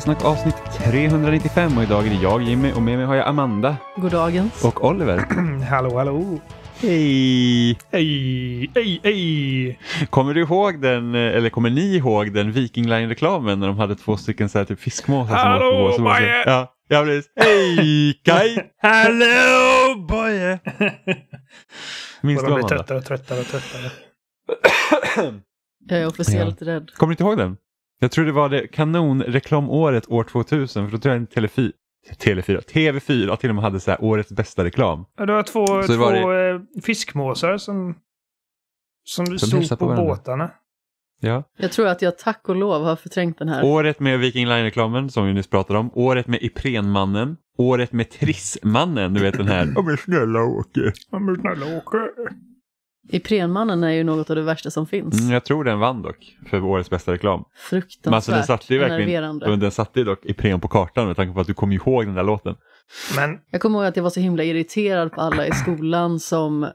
spelsnack avsnitt 395 och idag är det jag Jimmy och med mig har jag Amanda. Goddagens. Och Oliver. hallå, hallå. Hej! Hej, hej, hej! Kommer du ihåg den, eh, eller kommer ni ihåg den Viking Line-reklamen när de hade två stycken så här, typ fiskmåsar som Hallå, var på bås? Hallå, Ja, ja precis. Hej, Kaj! Hallå, boje! Minns och Amanda? de blir tröttare och tröttare och tröttare. Jag är officiellt rädd. Kommer du inte ihåg den? Jag tror det var det kanonreklamåret år 2000 för då tror jag en telefi, Tele4, TV4 till och med hade så här årets bästa reklam. Ja, det var två, så två var det... Eh, fiskmåsar som, som, som stod på, på båtarna. Ja. Jag tror att jag tack och lov har förträngt den här. Året med Viking Line-reklamen som vi nyss pratade om. Året med Iprenmannen. Året med Trissmannen, du vet den här. Ja men snälla Åke. Ja men snälla Åke. Iprenmannen är ju något av det värsta som finns. Mm, jag tror den vann dock för årets bästa reklam. Fruktansvärt Men alltså, den satte ju verkligen, Den satte ju dock Ipren på kartan med tanke på att du kommer ihåg den där låten. Men... Jag kommer ihåg att jag var så himla irriterad på alla i skolan som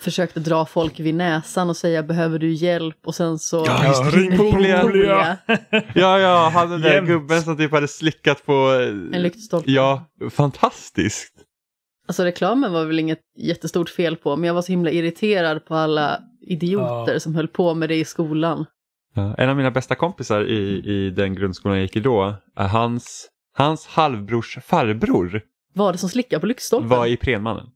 försökte dra folk vid näsan och säga behöver du hjälp och sen så ja, ja, ring Polia. ja, ja, han den där Jämt. gubben som typ hade slickat på en lyktstolpe. Ja, fantastiskt. Alltså reklamen var väl inget jättestort fel på, men jag var så himla irriterad på alla idioter ja. som höll på med det i skolan. Ja, en av mina bästa kompisar i, i den grundskolan jag gick i då, hans, hans halvbrors farbror var det som slickade på lyktstolpen? Var i Prenmannen.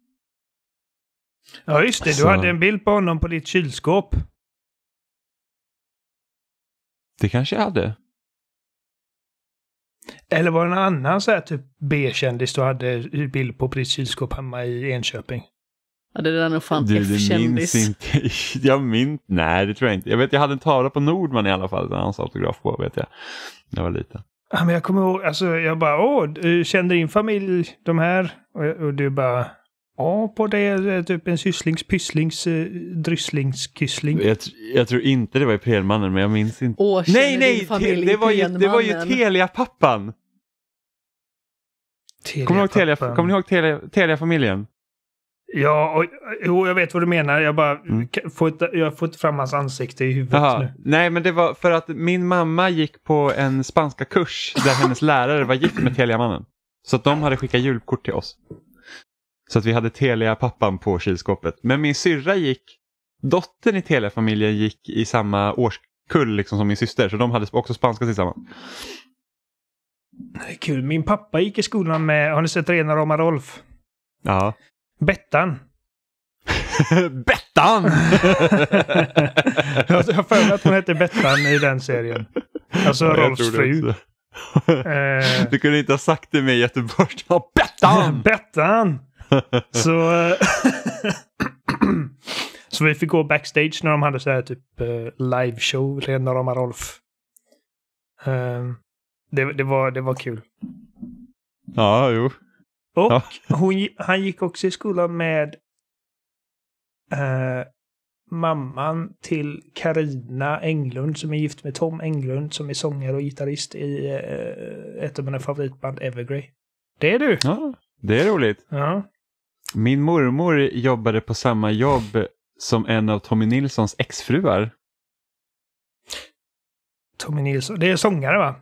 Ja just det, alltså... du hade en bild på honom på ditt kylskåp. Det kanske jag hade. Eller var det en annan så här typ B-kändis du hade bild på på ditt kylskåp hemma i Enköping? Ja, det där nog fan F-kändis. Du, minns inte. Jag minns, nej det tror jag inte. Jag vet jag hade en tavla på Nordman i alla fall, med hans autograf på vet jag. När jag var liten. Ja, men jag kommer ihåg, alltså jag bara åh, du kände din familj, de här? Och, och du bara Ja, på det eh, typ en sysslings, pysslings, eh, drysslings, kyssling. Jag, jag, tror inte det var i Pelmannen, men jag minns inte. Åh, nej, nej, te, det, var ju, det var ju Telia-pappan! Telia kommer, kommer ni ihåg Telia-familjen? Telia ja, och, jo, jag vet vad du menar. Jag bara mm. får, inte, jag får inte fram hans ansikte i huvudet Aha. nu. Nej, men det var för att min mamma gick på en spanska kurs där hennes lärare var gift med Telia-mannen. Så att de hade skickat julkort till oss. Så att vi hade Telia-pappan på kylskåpet. Men min syrra gick, dottern i Telia-familjen gick i samma årskull liksom som min syster. Så de hade också spanska tillsammans. kul. Min pappa gick i skolan med, har ni sett Rena rama Rolf? Ja. Bettan. Bettan! jag har för mig att hon hette Bettan i den serien. Alltså ja, Rolfs fru. Eh. du kunde inte ha sagt det med göteborgska. Bettan! Bettan! så, eh, så vi fick gå backstage när de hade så här typ eh, liveshow, Lennar och Rolf. Eh, det, det, var, det var kul. Ja, jo. Och ja. Hon, han gick också i skolan med eh, mamman till Karina Englund som är gift med Tom Englund som är sångare och gitarrist i eh, ett av mina favoritband Evergrey. Det är du! Ja, det är roligt. Ja. Min mormor jobbade på samma jobb som en av Tommy Nilssons exfruar. Tommy Nilsson, det är sångare va?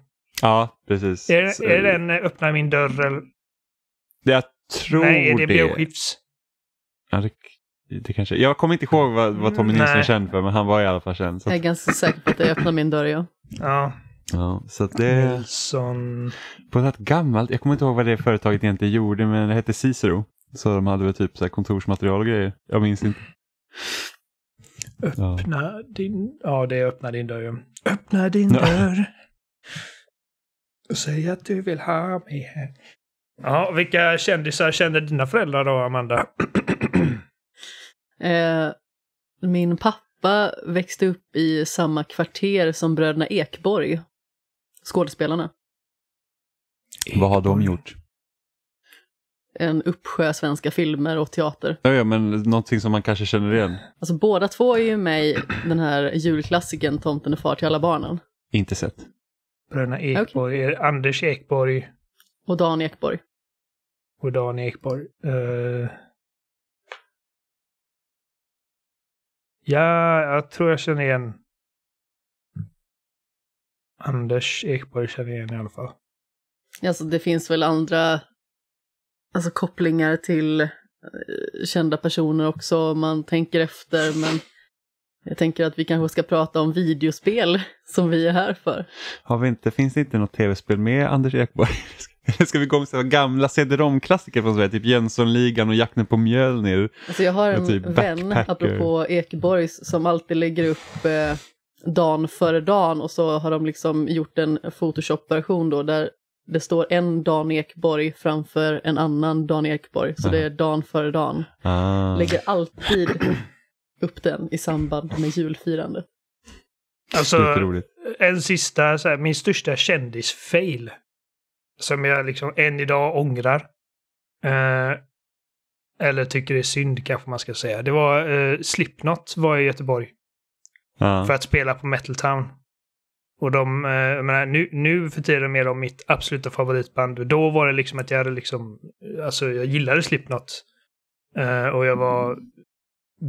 Ja, precis. Är, är det den eh, Öppna min dörr? Eller? Jag tror det. Nej, är det, det... Bioskifs? Ja, det, det kanske... Jag kommer inte ihåg vad, vad Tommy mm, Nilsson är känd för, men han var i alla fall känd. Att... Jag är ganska säker på att det är Öppna min dörr, ja. Ja. Ja, så det... Nilsson... På något gammalt, jag kommer inte ihåg vad det företaget egentligen gjorde, men det hette Cicero. Så de hade väl typ så kontorsmaterial och grejer. Jag minns inte. Öppna ja. din... Ja, det är öppna din dörr. Öppna din ja. dörr. Och säg att du vill ha mig här. Ja, vilka kändisar kände dina föräldrar då, Amanda? eh, min pappa växte upp i samma kvarter som bröderna Ekborg, skådespelarna. Ekborg. Vad har de gjort? en uppsjö svenska filmer och teater. Ja, ja, men någonting som man kanske känner igen. Alltså båda två är ju med i den här julklassiken Tomten är far till alla barnen. Inte sett. Bröderna Ekborg, okay. Anders Ekborg. Och Dan Ekborg. Och Dan Ekborg. Uh... Ja, jag tror jag känner igen. Anders Ekborg känner jag igen i alla fall. Alltså det finns väl andra alltså kopplingar till eh, kända personer också om man tänker efter. Men jag tänker att vi kanske ska prata om videospel som vi är här för. Har vi inte, finns det inte något tv-spel med Anders Ekborg? Eller ska vi gå med gamla cd-rom-klassiker från Sverige, typ Jönssonligan och Jakten på Mjölnir? Alltså jag har en typ vän, apropå Ekborgs, som alltid lägger upp eh, dan före dan och så har de liksom gjort en Photoshop-version då där det står en Dan Ekborg framför en annan Dan Ekborg, så det är Dan före Dan. Ah. Lägger alltid upp den i samband med julfirande. Alltså, en sista, så här, min största kändisfail. Som jag liksom än idag ångrar. Eh, eller tycker är synd kanske man ska säga. Det var eh, Slipknot var i Göteborg. Ah. För att spela på Metal Town. Och de, eh, jag menar, nu, nu för tiden är de mitt absoluta favoritband. Då var det liksom att jag hade liksom, alltså jag gillade Slipknot. Uh, och jag var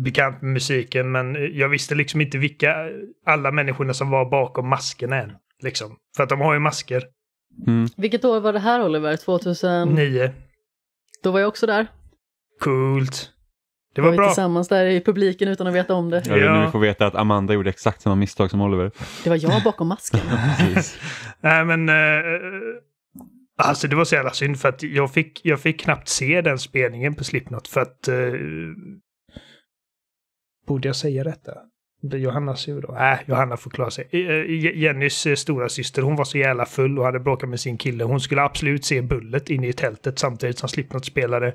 bekant med musiken men jag visste liksom inte vilka alla människorna som var bakom maskerna än. Liksom. För att de har ju masker. Mm. Vilket år var det här Oliver? 2009? Då var jag också där. Coolt. Det var, var bra. tillsammans där i publiken utan att veta om det. Ja, det är nu vi får veta att Amanda gjorde exakt samma misstag som Oliver. Det var jag bakom masken. Nej, men... Eh, eh, alltså det var så jävla synd för att jag fick, jag fick knappt se den spelningen på Slipknot för att... Eh, borde jag säga detta? Johannas ju då. Äh, Johanna får klara sig. Eh, eh, Jennys stora syster, hon var så jävla full och hade bråkat med sin kille. Hon skulle absolut se Bullet inne i tältet samtidigt som Slipknot spelade.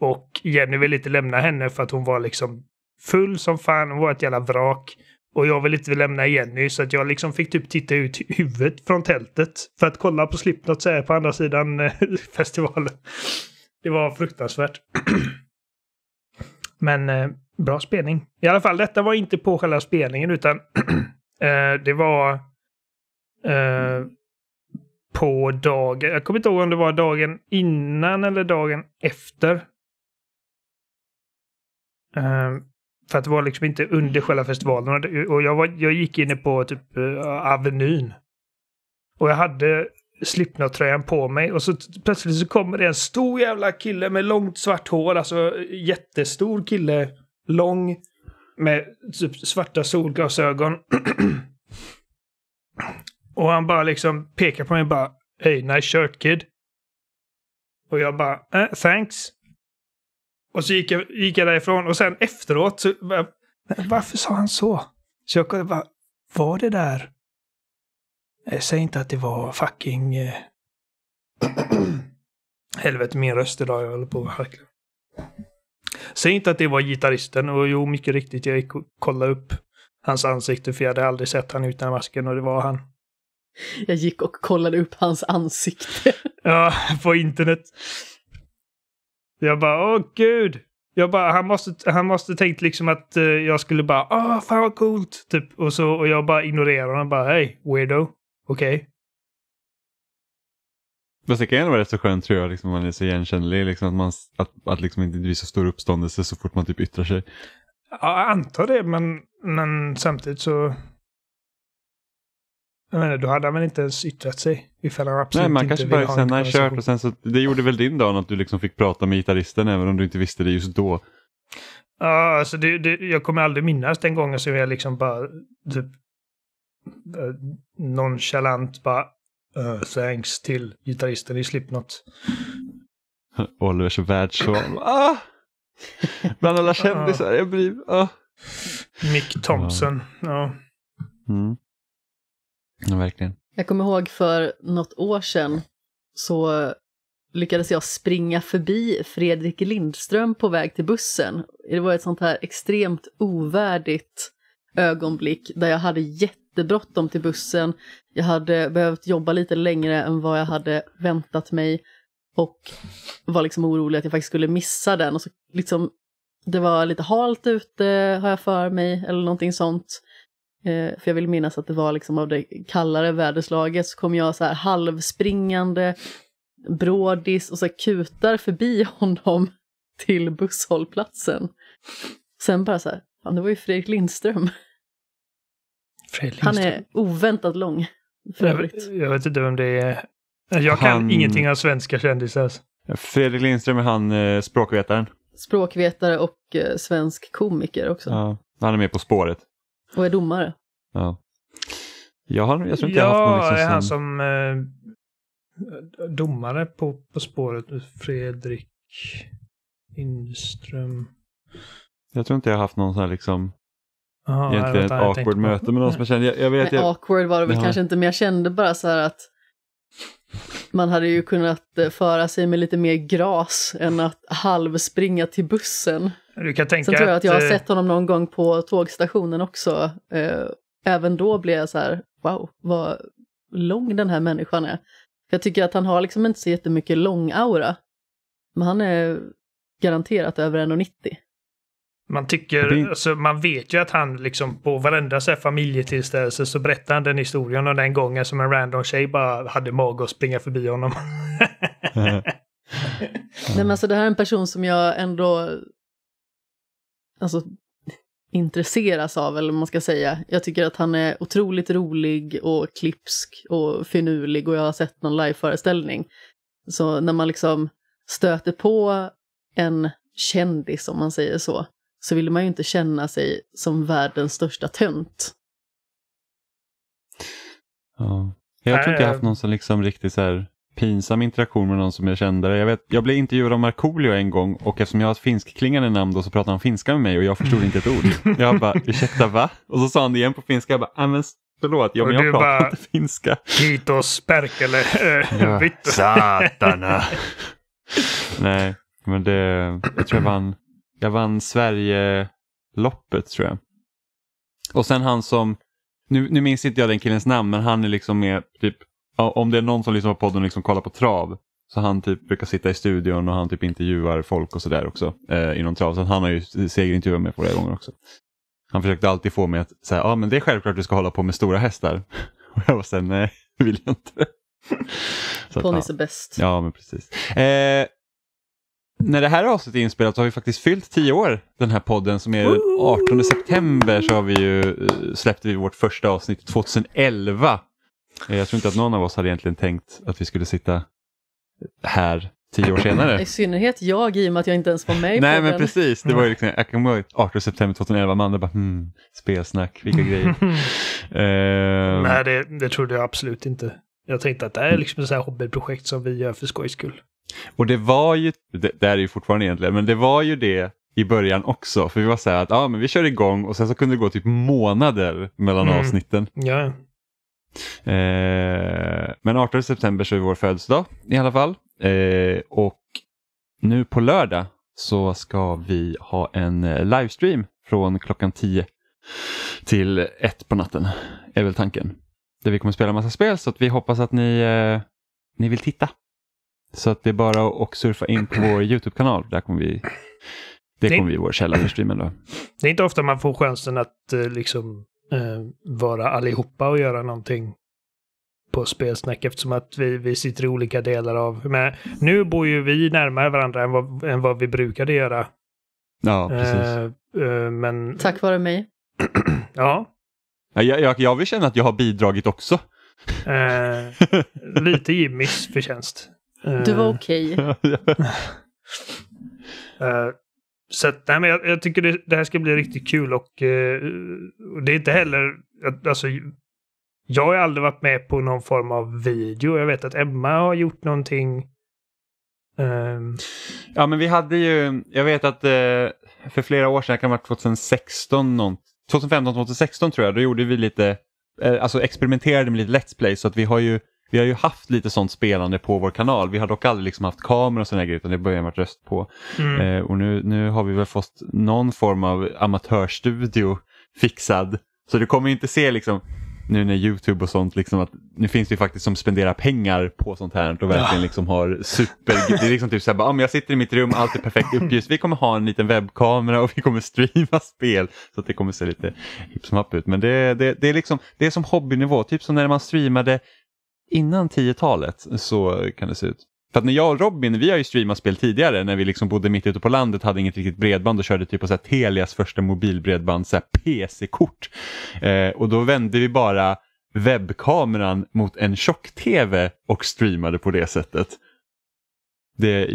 Och Jenny vill inte lämna henne för att hon var liksom full som fan. Hon var ett jävla vrak. Och jag vill inte lämna Jenny så att jag liksom fick typ titta ut huvudet från tältet. För att kolla på Slipknot så här på andra sidan eh, festivalen. Det var fruktansvärt. Men eh, bra spelning. I alla fall, detta var inte på själva spelningen utan eh, det var eh, på dagen. Jag kommer inte ihåg om det var dagen innan eller dagen efter. Ehm, för att det var liksom inte under själva festivalen. Och jag, var, jag gick inne på typ uh, Avenyn. Och jag hade Slipknot-tröjan på mig och så plötsligt så kommer det en stor jävla kille med långt svart hår, alltså jättestor kille, lång, med typ svarta solglasögon. och han bara liksom pekar på mig och bara Hey, nice shirt kid. Och jag bara, eh, thanks. Och så gick jag, gick jag därifrån och sen efteråt så... Varför sa han så? Så jag kollade, var det där? Eh, säg inte att det var fucking... Eh... Helvete, min röst idag. Jag håller på att Säg inte att det var gitarristen. Och jo, mycket riktigt, jag gick och kollade upp hans ansikte för jag hade aldrig sett han utan masken och det var han. Jag gick och kollade upp hans ansikte. ja, på internet. Jag bara, åh gud! Jag bara, han måste, han måste tänkt liksom att eh, jag skulle bara, åh fan vad coolt! Typ. Och, så, och jag bara ignorerar honom bara, hej weirdo, okej. Okay. Fast det kan ändå vara rätt så skönt tror jag, liksom, man är så igenkännlig, liksom, att, man, att, att liksom inte blir så stor uppståndelse så fort man typ yttrar sig. Ja, jag antar det, men, men samtidigt så jag menar, då hade han väl inte ens yttrat sig. Ifall han absolut inte Nej, man inte kanske bara sen när kört och sen så, det gjorde väl din dag att du liksom fick prata med gitarristen även om du inte visste det just då. Ja, alltså det, det, jag kommer aldrig minnas den gången som jag liksom bara typ eh, nonchalant bara uh, thanks till gitarristen i Slipknot. Olivers världsson. ah! Bland alla kändisar jag blir... Ah! Mick Thompson. Ja. Mm. Ja, verkligen. Jag kommer ihåg för något år sedan så lyckades jag springa förbi Fredrik Lindström på väg till bussen. Det var ett sånt här extremt ovärdigt ögonblick där jag hade jättebråttom till bussen. Jag hade behövt jobba lite längre än vad jag hade väntat mig och var liksom orolig att jag faktiskt skulle missa den. Och så liksom, det var lite halt ute, har jag för mig, eller någonting sånt. Eh, för jag vill minnas att det var liksom av det kallare väderslaget så kom jag så här halvspringande, brådis och så kutar förbi honom till busshållplatsen. Sen bara så här, fan det var ju Fredrik Lindström. Fredrik Lindström. Han är oväntat lång. För Jag, vet inte vem det är. Alltså, jag kan han... ingenting av svenska kändisar. Fredrik Lindström är han eh, språkvetaren. Språkvetare och eh, svensk komiker också. Ja, han är med På spåret. Och är domare. Ja. Jag, har, jag tror inte ja, jag har haft någon liksom... Ja, är han som eh, domare på På spåret Fredrik Lindström. Jag tror inte jag har haft någon sån här liksom Aha, egentligen ett awkward möte med någon som jag kände. Jag, jag vet, Nej, Awkward var det väl kanske inte, men jag kände bara så här att man hade ju kunnat eh, föra sig med lite mer gras än att halvspringa till bussen. Du kan tänka Sen tror jag att, jag har eh, sett honom någon gång på tågstationen också. Eh, även då blev jag så här, wow, vad lång den här människan är. Jag tycker att han har liksom inte så jättemycket lång-aura. Men han är garanterat över 1,90. Man tycker, Alltså, man vet ju att han liksom på varenda så här familjetillställelse så berättar han den historien om den gången som en random tjej bara hade mag att springa förbi honom. Mm. Nej men alltså det här är en person som jag ändå alltså, intresseras av, eller vad man ska säga. Jag tycker att han är otroligt rolig och klipsk och finurlig och jag har sett någon liveföreställning. Så när man liksom stöter på en kändis, om man säger så, så vill man ju inte känna sig som världens största tönt. Ja. Jag tror inte jag haft eh. någon som liksom riktigt så här pinsam interaktion med någon som jag kände. Jag, vet, jag blev intervjuad av Markoolio en gång och eftersom jag har ett finskklingande namn då så pratade han finska med mig och jag förstod inte ett ord. Jag bara ursäkta va? Och så sa han det igen på finska. Jag bara, ah, men Förlåt, ja, men jag pratar bara, inte finska. Kiitos, perkele, eh, Satana. Nej, men det, jag tror jag vann, jag vann Sverige-loppet tror jag. Och sen han som, nu, nu minns inte jag den killens namn, men han är liksom med typ om det är någon som lyssnar på podden och liksom kollar på trav så han typ brukar sitta i studion och han typ intervjuar folk och sådär också eh, inom trav. Så han har ju segerintervjuat mig flera gånger också. Han försökte alltid få mig att säga, ah, men det är självklart att du ska hålla på med stora hästar. Och jag var såhär, nej det vill jag inte. Ponnys är bäst. Ja men precis. Eh, när det här avsnittet är inspelat så har vi faktiskt fyllt tio år den här podden som är den 18 september så har vi ju, eh, släppte vi vårt första avsnitt 2011 jag tror inte att någon av oss hade egentligen tänkt att vi skulle sitta här tio år senare. I synnerhet jag i och med att jag inte ens var med i Nej men precis, det var ju liksom, jag kan ihåg 18 september 2011, man bara hmm, spelsnack, vilka grejer. uh... Nej det, det trodde jag absolut inte. Jag tänkte att det här är liksom ett hobbyprojekt som vi gör för skojs skull. Och det var ju, det, det är ju fortfarande egentligen, men det var ju det i början också. För vi var så här att ah, men vi kör igång och sen så kunde det gå typ månader mellan mm. avsnitten. Ja. Eh, men 18 september så är vår födelsedag i alla fall. Eh, och nu på lördag så ska vi ha en eh, livestream från klockan 10 till 1 på natten, är väl tanken. Där vi kommer spela massa spel så att vi hoppas att ni, eh, ni vill titta. Så att det är bara att surfa in på vår YouTube-kanal. Där kommer vi, det, kommer bli vår källa för streamen då. Det är inte ofta man får chansen att eh, liksom eh, vara allihopa och göra någonting på spelsnack eftersom att vi, vi sitter i olika delar av... Men nu bor ju vi närmare varandra än vad, än vad vi brukade göra. Ja, eh, precis. Eh, eh, men... Tack vare mig. ja. Jag, jag, jag vill känna att jag har bidragit också. Eh, lite Jimmys förtjänst. Du var eh, okej. Okay. Så att, nej, men jag, jag tycker det, det, här ska bli riktigt kul och, eh, och det är inte heller... Alltså, jag har aldrig varit med på någon form av video. Jag vet att Emma har gjort någonting. Um... Ja, men vi hade ju... Jag vet att eh, för flera år sedan, det kan varit 2016, 2015-2016 tror jag, då gjorde vi lite... Eh, alltså experimenterade med lite Let's Play, så att vi har ju vi har ju haft lite sånt spelande på vår kanal. Vi har dock aldrig liksom haft kameror och sådana grejer utan det börjar med röst på. Mm. Eh, och nu, nu har vi väl fått någon form av amatörstudio fixad. Så du kommer inte se liksom nu när Youtube och sånt, liksom att nu finns det ju faktiskt som spenderar pengar på sånt här och verkligen liksom har super... Det är liksom typ så här, ah, men jag sitter i mitt rum, allt är perfekt uppljust, vi kommer ha en liten webbkamera och vi kommer streama spel. Så att det kommer se lite hipp som happ ut. Men det, det, det är liksom, det är som hobbynivå, typ som när man streamade innan 10-talet så kan det se ut. För att när jag och Robin, vi har ju streamat spel tidigare när vi liksom bodde mitt ute på landet, hade inget riktigt bredband och körde typ på så här Telias första mobilbredband, så PC-kort. Eh, och då vände vi bara webbkameran mot en tjock-tv och streamade på det sättet. Det,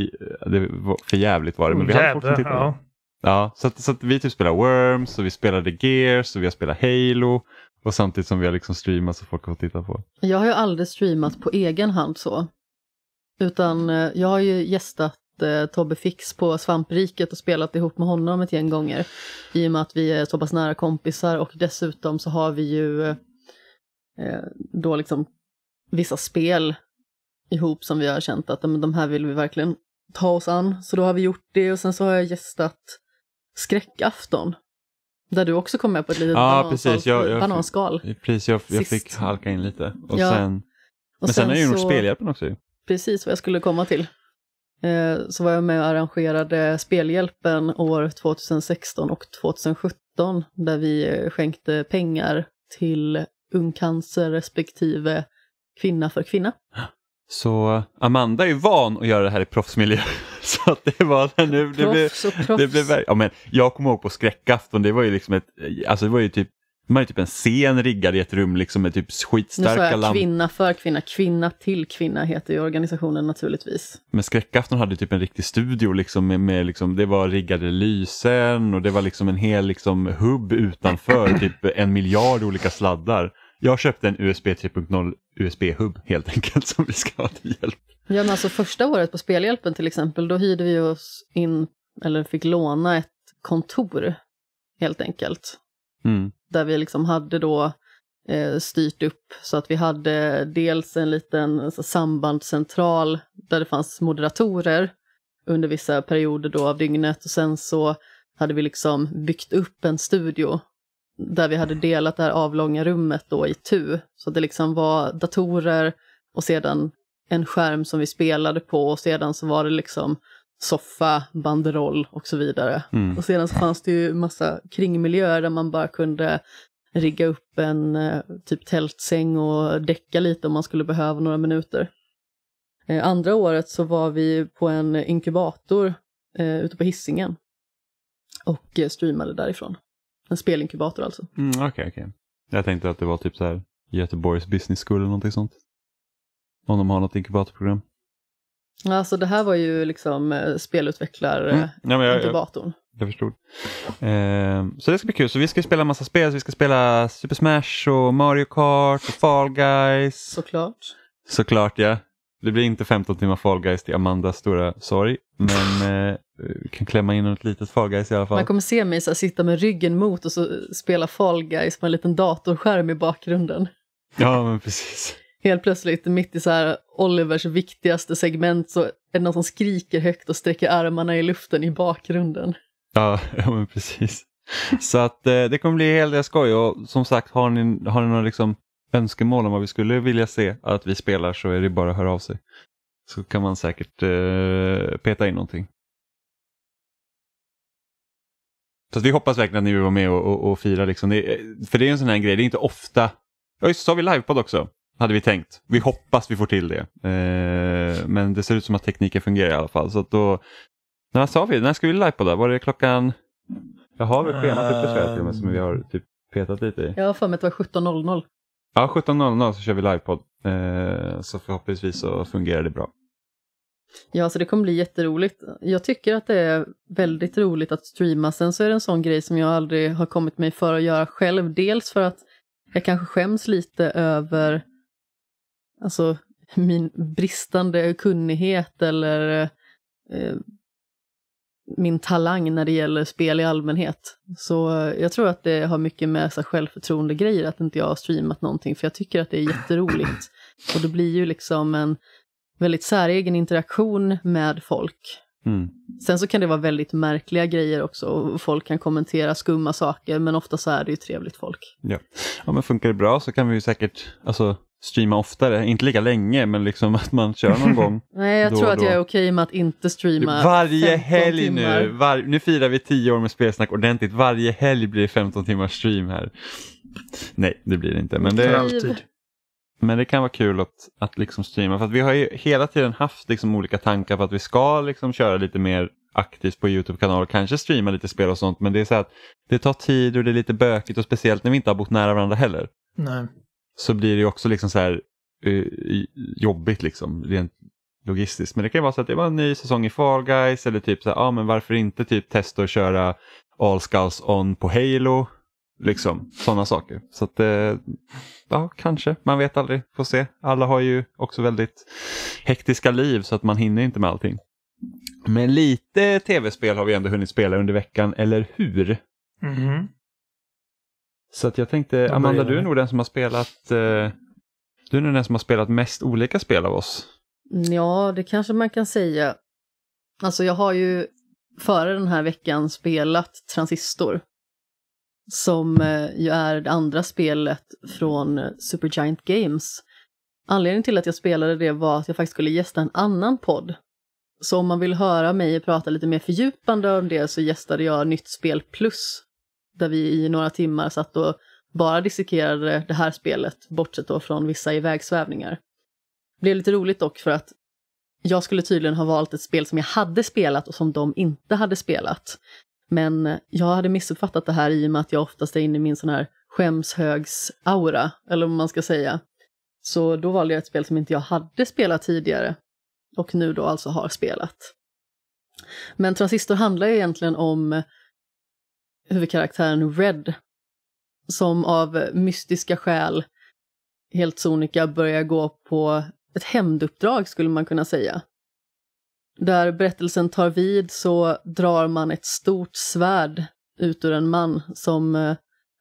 det var för jävligt var det, men vi hade folk som tittade. Ja. ja så, att, så att vi typ spelade Worms och vi spelade Gears och vi har spelat Halo. Och samtidigt som vi har liksom streamat så folk har fått titta på. Jag har ju aldrig streamat på egen hand så. Utan eh, jag har ju gästat eh, Tobbe Fix på Svampriket och spelat ihop med honom ett gäng gånger. I och med att vi är så pass nära kompisar och dessutom så har vi ju eh, eh då liksom vissa spel ihop som vi har känt att men de här vill vi verkligen ta oss an. Så då har vi gjort det och sen så har jag gästat Skräckafton där du också kom med på ett litet ja, precis. Jag, jag bananskal. precis, jag, jag, fick halka in lite. Och ja. sen, och men sen, sen är ju nog spelhjälpen också. Precis vad jag skulle komma till. Eh, så var jag med och arrangerade spelhjälpen år 2016 och 2017 där vi eh, skänkte pengar till Ung Cancer respektive Kvinna för kvinna. Så Amanda är ju van att göra det här i proffsmiljö. Så att det var... Nu, det blev, det blev, ja, men jag kommer ihåg på skräckafton, det var ju liksom ett... Alltså det var ju typ man har typ en scen riggad i ett rum liksom med typ skitstarka lampor. Nu sa jag kvinna för kvinna, kvinna till kvinna heter ju organisationen naturligtvis. Men skräckafton hade typ en riktig studio liksom med, med liksom, det var riggade lysen och det var liksom en hel liksom hubb utanför, typ en miljard olika sladdar. Jag köpte en USB 3.0 USB-hubb helt enkelt som vi ska ha till hjälp. Ja, men alltså första året på Spelhjälpen till exempel, då hyrde vi oss in, eller fick låna ett kontor helt enkelt. Mm. Där vi liksom hade då eh, styrt upp så att vi hade dels en liten alltså, sambandscentral där det fanns moderatorer under vissa perioder då av dygnet och sen så hade vi liksom byggt upp en studio där vi hade delat det här avlånga rummet då i tu. Så det liksom var datorer och sedan en skärm som vi spelade på och sedan så var det liksom soffa, banderoll och så vidare. Mm. Och sedan så fanns det ju massa kringmiljöer där man bara kunde rigga upp en eh, typ tältsäng och däcka lite om man skulle behöva några minuter. Eh, andra året så var vi på en inkubator eh, ute på hissingen och eh, streamade därifrån. En spelinkubator alltså. Mm, okay, Okay. Jag tänkte att det var typ så här Göteborgs Business School eller någonting sånt. Om de har något inkubatorprogram. Alltså det här var ju liksom eh, spelutvecklar-inkubatorn. Eh, mm. Ja, jag förstod. Eh, så det ska bli kul. Så vi ska spela massa spel. Så vi ska spela Super Smash och Mario Kart och Fall Guys. Såklart. Såklart ja. Det blir inte 15 timmar Fall Guys till Amandas stora sorg. Men eh, vi kan klämma in något litet Fall Guys i alla fall. Man kommer se mig så här, sitta med ryggen mot och så spela Fall Guys på en liten datorskärm i bakgrunden. Ja men precis helt plötsligt mitt i så här Olivers viktigaste segment så är det någon som skriker högt och sträcker armarna i luften i bakgrunden. Ja, ja precis. Så att eh, det kommer bli en hel del skoj och som sagt har ni, har ni några liksom önskemål om vad vi skulle vilja se att vi spelar så är det bara att höra av sig. Så kan man säkert eh, peta in någonting. Så vi hoppas verkligen att ni vill vara med och, och, och fira. Liksom. Det, eh, för det är en sån här grej, det är inte ofta, ja just så har vi livepodd också hade vi tänkt. Vi hoppas vi får till det. Eh, men det ser ut som att tekniken fungerar i alla fall. Så då, när sa vi? När ska vi livepodda? Var det klockan? Jag har väl schemat uppe tror jag som vi har typ petat lite i. Jag har för mig att det var 17.00. Ja, 17.00 så kör vi livepodd. Eh, så förhoppningsvis så fungerar det bra. Ja, så det kommer bli jätteroligt. Jag tycker att det är väldigt roligt att streama. Sen så är det en sån grej som jag aldrig har kommit mig för att göra själv. Dels för att jag kanske skäms lite över alltså min bristande kunnighet eller eh, min talang när det gäller spel i allmänhet. Så eh, jag tror att det har mycket med så självförtroende grejer att inte jag har streamat någonting, för jag tycker att det är jätteroligt. Och det blir ju liksom en väldigt säregen interaktion med folk. Mm. Sen så kan det vara väldigt märkliga grejer också, och folk kan kommentera skumma saker, men ofta så är det ju trevligt folk. Ja, men funkar det bra så kan vi ju säkert, alltså streama oftare, inte lika länge men liksom att man kör någon gång. Nej jag då, tror att jag är okej med att inte streama Varje helg timmar. nu, var, nu firar vi tio år med spelsnack ordentligt, varje helg blir det 15 timmars stream här. Nej det blir det inte men det, Alltid. Men det kan vara kul att, att liksom streama för vi har ju hela tiden haft liksom olika tankar på att vi ska liksom köra lite mer aktivt på Youtube-kanal, kanske streama lite spel och sånt men det är så att det tar tid och det är lite bökigt och speciellt när vi inte har bott nära varandra heller. Nej så blir det också liksom så här uh, jobbigt liksom rent logistiskt. Men det kan ju vara så att det var en ny säsong i Fall Guys eller typ så här, ah, men varför inte typ testa att köra All Skulls On på Halo. Liksom sådana saker. Så att, eh, ja kanske, man vet aldrig, får se. Alla har ju också väldigt hektiska liv så att man hinner inte med allting. Men lite tv-spel har vi ändå hunnit spela under veckan, eller hur? Mm -hmm. Så att jag tänkte, Amanda du är nog den som har spelat eh, du är nog den som har spelat mest olika spel av oss. Mm, ja, det kanske man kan säga. Alltså jag har ju före den här veckan spelat Transistor. Som eh, ju är det andra spelet från eh, Supergiant Games. Anledningen till att jag spelade det var att jag faktiskt skulle gästa en annan podd. Så om man vill höra mig prata lite mer fördjupande om det så gästade jag Nytt Spel Plus där vi i några timmar satt och bara dissekerade det här spelet, bortsett då från vissa ivägsvävningar. Det blev lite roligt dock för att jag skulle tydligen ha valt ett spel som jag hade spelat och som de inte hade spelat. Men jag hade missuppfattat det här i och med att jag oftast är inne i min sån här skämshögs-aura, eller vad man ska säga. Så då valde jag ett spel som inte jag hade spelat tidigare och nu då alltså har spelat. Men Transistor handlar egentligen om huvudkaraktären Red som av mystiska skäl helt sonika börjar gå på ett hämnduppdrag skulle man kunna säga. Där berättelsen tar vid så drar man ett stort svärd ut ur en man som, eh,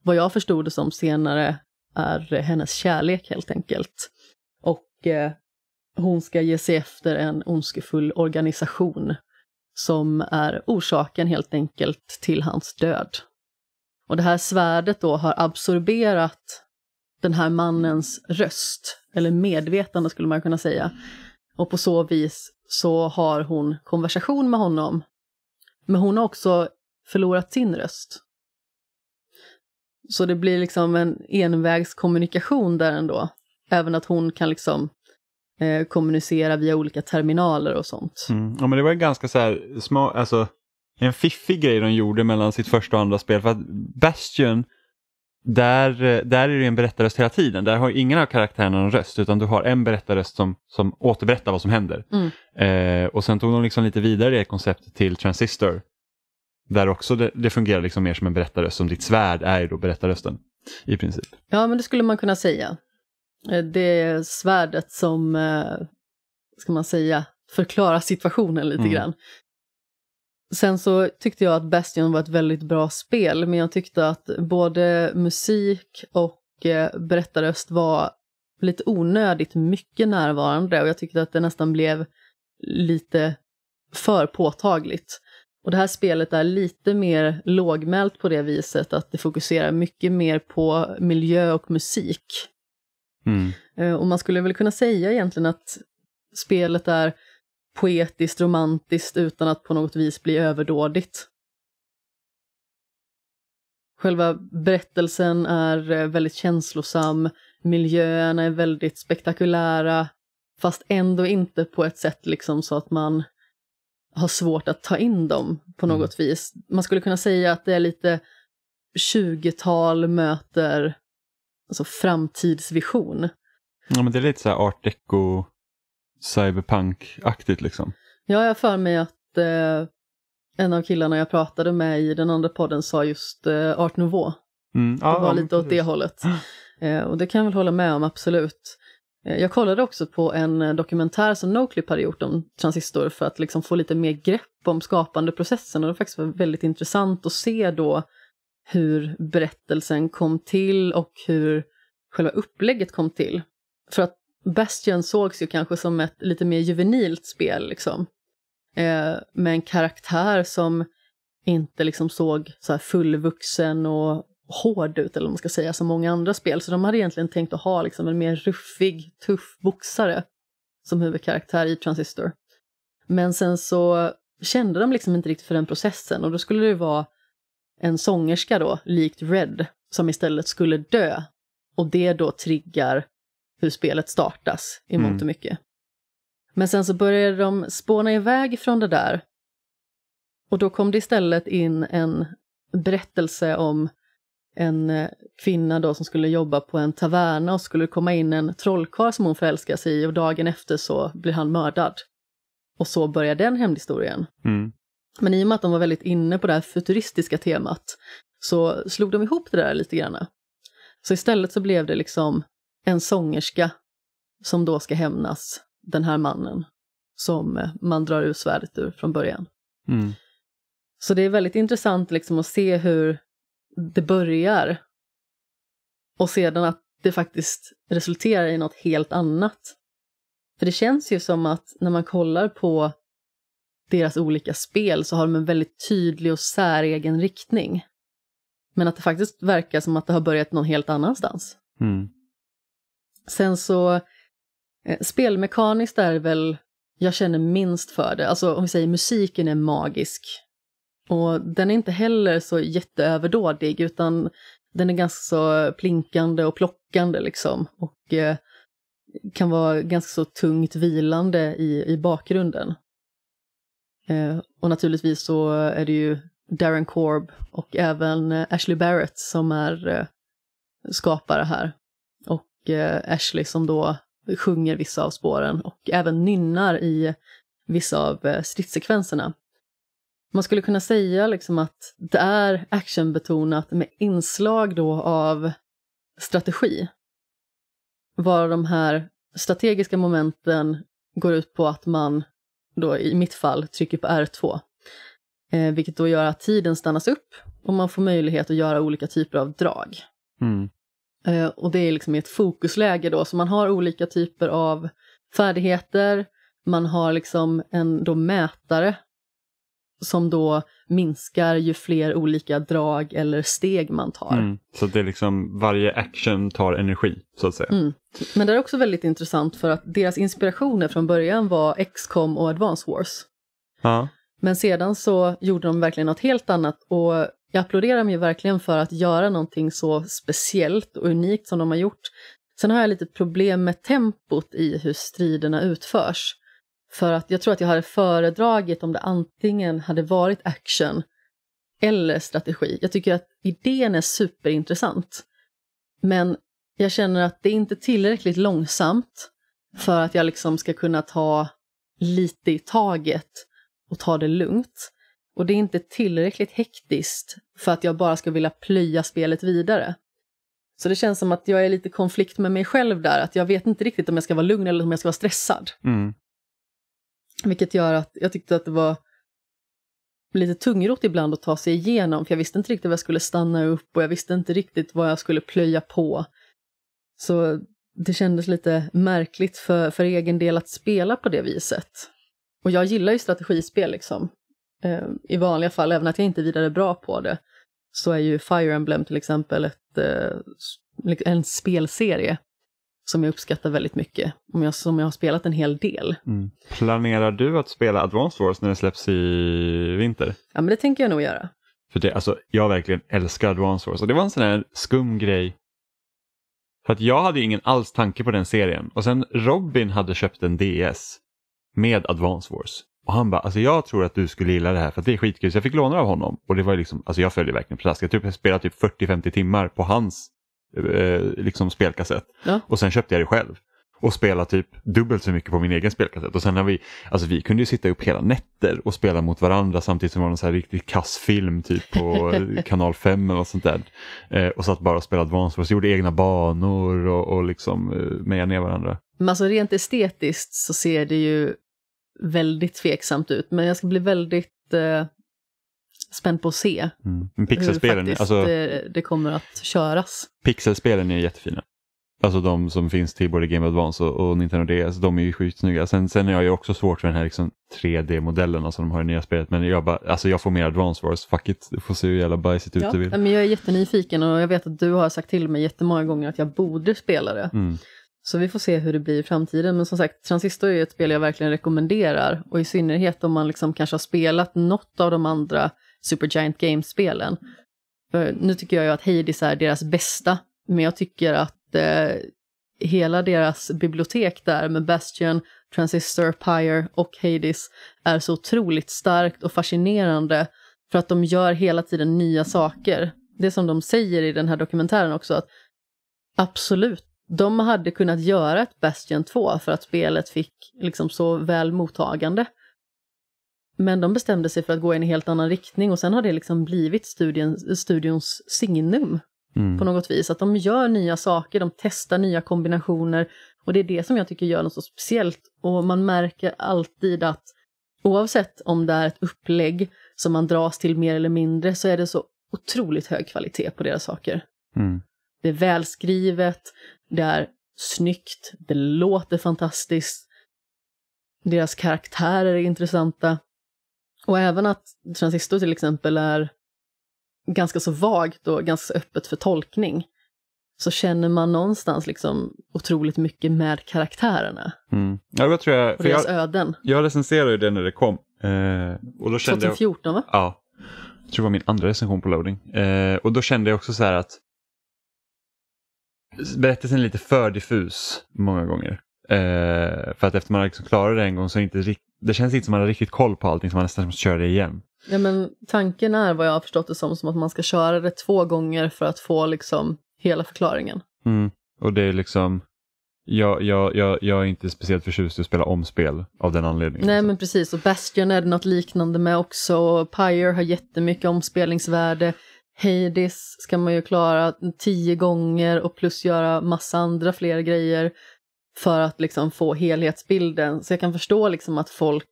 vad jag förstod det som senare, är hennes kärlek helt enkelt. Och eh, hon ska ge sig efter en ondskefull organisation som är orsaken helt enkelt till hans död. Och det här svärdet då har absorberat den här mannens röst, eller medvetande skulle man kunna säga. Och på så vis så har hon konversation med honom. Men hon har också förlorat sin röst. Så det blir liksom en envägskommunikation där ändå. Även att hon kan liksom eh, kommunicera via olika terminaler och sånt. Mm. Ja, men det var en ganska så här små, alltså en fiffig grej de gjorde mellan sitt första och andra spel för att Bastion där, där är det en berättarröst hela tiden. Där har ingen av karaktärerna en röst utan du har en berättarröst som, som återberättar vad som händer. Mm. Eh, och sen tog de liksom lite vidare det konceptet till Transistor. Där också det, det fungerar liksom mer som en berättarröst, som ditt svärd är då berättarrösten. I princip. Ja, men det skulle man kunna säga. Eh, det svärdet som, eh, ska man säga, förklarar situationen lite mm. grann. Sen så tyckte jag att Bastion var ett väldigt bra spel, men jag tyckte att både musik och eh, berättarröst var lite onödigt mycket närvarande och jag tyckte att det nästan blev lite för påtagligt. Och det här spelet är lite mer lågmält på det viset att det fokuserar mycket mer på miljö och musik Mm. Eh, och man skulle väl kunna säga egentligen att spelet är poetiskt, romantiskt utan att på något vis bli överdådigt. Själva berättelsen är eh, väldigt känslosam, miljöerna är väldigt spektakulära, fast ändå inte på ett sätt liksom så att man har svårt att ta in dem på mm. något mm. vis. Man skulle kunna säga att det är lite 20-tal möter alltså framtidsvision. Ja, men det är lite så här art deco, cyberpunk-aktigt liksom. Ja, jag för mig att eh, en av killarna jag pratade med i den andra podden sa just eh, art nouveau. Mm. Ah, det var lite åt det hållet. Eh, och det kan jag väl hålla med om, absolut. Eh, jag kollade också på en eh, dokumentär som Noclip hade gjort om transistor för att liksom få lite mer grepp om skapandeprocessen och det var faktiskt väldigt intressant att se då hur berättelsen kom till och hur själva upplägget kom till. För att Bastion sågs ju kanske som ett lite mer juvenilt spel, liksom. Eh, med en karaktär som inte liksom såg så här fullvuxen och hård ut, eller vad man ska säga, som många andra spel. Så de hade egentligen tänkt att ha liksom en mer ruffig, tuff boxare som huvudkaraktär i Transistor. Men sen så kände de liksom inte riktigt för den processen och då skulle det vara en sångerska då, likt Red, som istället skulle dö. Och det då triggar hur spelet startas i mångt och mm. mycket. Mm. Men sen så började de spåna iväg från det där. Och då kom det istället in en berättelse om en eh, kvinna då som skulle jobba på en taverna och skulle komma in en trollkarl som hon förälskar sig i och dagen efter så blir han mördad. Och så börjar den hämndhistorien. Mm. Men i och med att de var väldigt inne på det här futuristiska temat så slog de ihop det där lite grann. Så istället så blev det liksom en sångerska som då ska hämnas den här mannen som eh, man drar ur svärdet ur från början. Mm. Så det är väldigt intressant liksom att se hur det börjar och sedan att det faktiskt resulterar i något helt annat. För det känns ju som att när man kollar på deras olika spel så har de en väldigt tydlig och säregen riktning. Men att det faktiskt verkar som att det har börjat någon helt annanstans. Mm. Sen så, eh, spelmekaniskt är väl jag känner minst för det. Alltså om vi säger musiken är magisk. Och den är inte heller så jätteöverdådig utan den är ganska så plinkande och plockande liksom. Och eh, kan vara ganska så tungt vilande i, i bakgrunden. Eh, och naturligtvis så är det ju Darren Korb och även eh, Ashley Barrett som är eh, skapare här. Och Ashley som då sjunger vissa av spåren och även nynnar i vissa av stridssekvenserna. Man skulle kunna säga liksom att det är actionbetonat med inslag då av strategi. Var de här strategiska momenten går ut på att man då i mitt fall, trycker på R2. Eh, vilket då gör att tiden stannas upp och man får möjlighet att göra olika typer av drag. Mm. Eh, och det är liksom i ett fokusläge då, så man har olika typer av färdigheter, man har liksom en då mätare som då minskar ju fler olika drag eller steg man tar. Mm. Så det är liksom varje action tar energi så att säga. Mm. Men det är också väldigt intressant för att deras inspirationer från början var X-com och Advance Wars. Ja. Men sedan så gjorde de verkligen något helt annat och jag applåderar dem ju verkligen för att göra någonting så speciellt och unikt som de har gjort. Sen har jag lite problem med tempot i hur striderna utförs. För att jag tror att jag hade föredragit om det antingen hade varit action eller strategi. Jag tycker att idén är superintressant. Men jag känner att det är inte tillräckligt långsamt för att jag liksom ska kunna ta lite i taget och ta det lugnt. Och det är inte tillräckligt hektiskt för att jag bara ska vilja plöja spelet vidare. Så det känns som att jag är lite konflikt med mig själv där, att jag vet inte riktigt om jag ska vara lugn eller om jag ska vara stressad. Mm. Vilket gör att jag tyckte att det var lite tungrot ibland att ta sig igenom, för jag visste inte riktigt vad jag skulle stanna upp och jag visste inte riktigt vad jag skulle plöja på. Så det kändes lite märkligt för, för egen del att spela på det viset. Och jag gillar ju strategispel liksom, eh, i vanliga fall, även att jag inte är vidare bra på det, så är ju Fire Emblem till exempel ett, eh, en spelserie som jag uppskattar väldigt mycket, om jag, som jag har spelat en hel del. Mm. Planerar du att spela Advanced Wars när det släpps i vinter? Ja, men det tänker jag nog göra. För det, alltså, jag verkligen älskar Advanced Wars och det var en sån här skum grej. För att jag hade ingen alls tanke på den serien och sen Robin hade köpt en DS med Advanced Wars. Och han bara, alltså jag tror att du skulle gilla det här för att det är skitkul. Så jag fick låna det av honom och det var liksom, alltså jag följer verkligen på Jag typ, spelade typ 40-50 timmar på hans Eh, liksom spelkassett. Ja. Och sen köpte jag det själv och spela typ dubbelt så mycket på min egen spelkassett. Och sen när vi, alltså vi kunde ju sitta upp hela nätter och spela mot varandra samtidigt som det var någon så här riktigt kass film typ på kanal 5 eller sånt där. Eh, och satt bara och spelade Advance Wars, gjorde egna banor och, och liksom eh, mejade ner varandra. Men alltså rent estetiskt så ser det ju väldigt tveksamt ut, men jag ska bli väldigt eh, spänd på att se mm. pixelspelen, hur alltså, det, eh, det, kommer att köras. Pixelspelen är jättefina. Alltså de som finns till både Game Advance och, och Nintendo DS, de är ju skitsnygga. Sen, sen är jag ju också svårt för den här liksom 3D-modellen som alltså de har i nya spelet. Men jag, bara, alltså jag får mer advance wars, fuck it. Du får se hur jävla bajsigt ut ja, du vill. Men jag är jättenyfiken och jag vet att du har sagt till mig jättemånga gånger att jag borde spela det. Mm. Så vi får se hur det blir i framtiden. Men som sagt, Transistor är ju ett spel jag verkligen rekommenderar. Och i synnerhet om man liksom kanske har spelat något av de andra Supergiant Games-spelen. För nu tycker jag ju att Hades är deras bästa, men jag tycker att eh, hela deras bibliotek där med Bastion, Transistor, Pyre och Hades är så otroligt starkt och fascinerande för att de gör hela tiden nya saker. Det som de säger i den här dokumentären också att absolut, de hade kunnat göra ett Bastion 2 för att spelet fick liksom så väl mottagande. Men de bestämde sig för att gå i en helt annan riktning och sen har det liksom blivit studien, studions signum mm. på något vis. Att de gör nya saker, de testar nya kombinationer och det är det som jag tycker gör något så speciellt. Och man märker alltid att oavsett om det är ett upplägg som man dras till mer eller mindre så är det så otroligt hög kvalitet på deras saker. Mm. Det är välskrivet, det är snyggt, det låter fantastiskt, deras karaktärer är intressanta. Och även att transistor till exempel är ganska så vagt och ganska öppet för tolkning, så känner man någonstans liksom otroligt mycket med karaktärerna. Mm. Ja, det tror jag, och deras jag, öden. Jag recenserade ju det när det kom. Eh, och då kände 2014 jag, va? Ja, jag tror det var min andra recension på Loading. Eh, och då kände jag också så här att berättelsen är lite för diffus många gånger. Eh, för att efter man liksom klarat det en gång så är det inte det känns inte som man har riktigt koll på allting så man nästan måste köra det igen. Ja, men tanken är vad jag har förstått det som, som att man ska köra det två gånger för att få liksom hela förklaringen. Mm. Och det är liksom, jag, jag, jag, jag är inte speciellt förtjust i att spela omspel av den anledningen. Nej men precis, och Bastion är det något liknande med också. Pyre har jättemycket omspelningsvärde. Hades ska man ju klara tio gånger och plus göra massa andra fler grejer för att liksom få helhetsbilden. Så jag kan förstå liksom att folk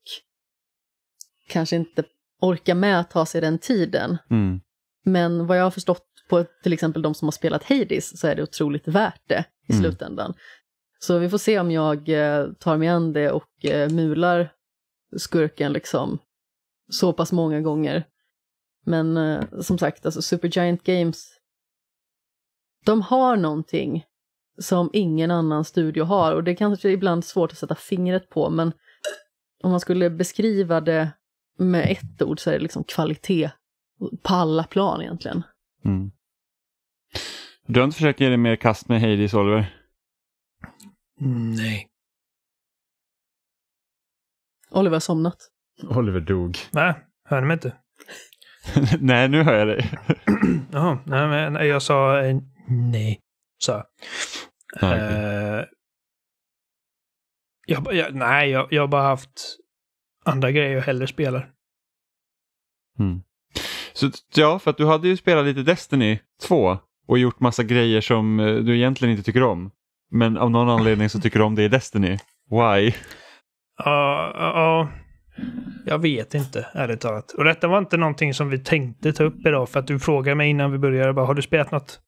kanske inte orkar med att ta sig den tiden. Mm. Men vad jag har förstått på till exempel de som har spelat Hades så är det otroligt värt det i mm. slutändan. Så vi får se om jag eh, tar mig an det och eh, mular skurken liksom så pass många gånger. Men eh, som sagt, alltså Supergiant Games, de har någonting som ingen annan studio har. Och det är kanske är ibland svårt att sätta fingret på, men om man skulle beskriva det med ett ord så är det liksom kvalitet på alla plan egentligen. Mm. Du har inte försökt ge dig mer kast med Hades, Oliver? Mm, nej. Oliver har somnat. Oliver dog. Nej, hör ni mig inte? nej, nu hör jag dig. Jaha, nej, men jag sa eh, nej, sa uh, jag, jag, nej, jag, jag har bara haft andra grejer jag hellre spelar. Mm. Så, ja, för att du hade ju spelat lite Destiny 2 och gjort massa grejer som eh, du egentligen inte tycker om. Men av någon anledning så tycker du om det i Destiny. Why? Ja, uh, ja. Uh, jag vet inte, ärligt talat. Och detta var inte någonting som vi tänkte ta upp idag, för att du frågade mig innan vi började, bara, har du spelat något?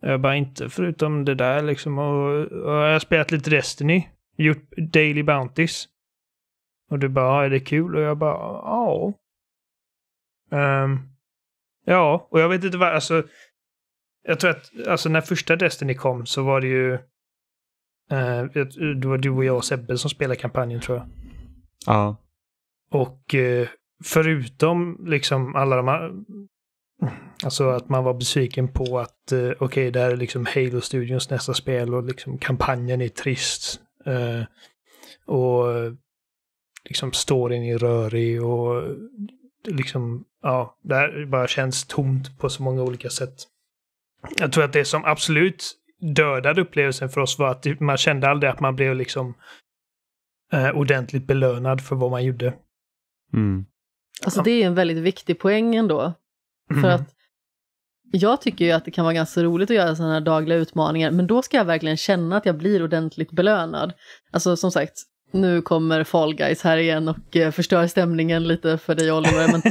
Jag bara inte förutom det där liksom. Och, och jag har spelat lite Destiny. Gjort Daily Bounties. Och du bara, är det kul? Och jag bara, ja. Um, ja, och jag vet inte vad, alltså. Jag tror att, alltså när första Destiny kom så var det ju... Uh, det var du och jag och Sebbe som spelade kampanjen tror jag. Ja. Och uh, förutom liksom alla de här Alltså att man var besviken på att eh, okej, okay, det här är liksom Halo-studions nästa spel och liksom kampanjen är trist. Eh, och eh, liksom storyn är rörig och eh, liksom, ja, det här bara känns tomt på så många olika sätt. Jag tror att det som absolut dödade upplevelsen för oss var att man kände aldrig att man blev liksom eh, ordentligt belönad för vad man gjorde. Mm. Alltså det är en väldigt viktig poäng ändå. Mm. För att jag tycker ju att det kan vara ganska roligt att göra sådana här dagliga utmaningar, men då ska jag verkligen känna att jag blir ordentligt belönad. Alltså som sagt, nu kommer Fall Guys här igen och eh, förstör stämningen lite för dig Oliver. Men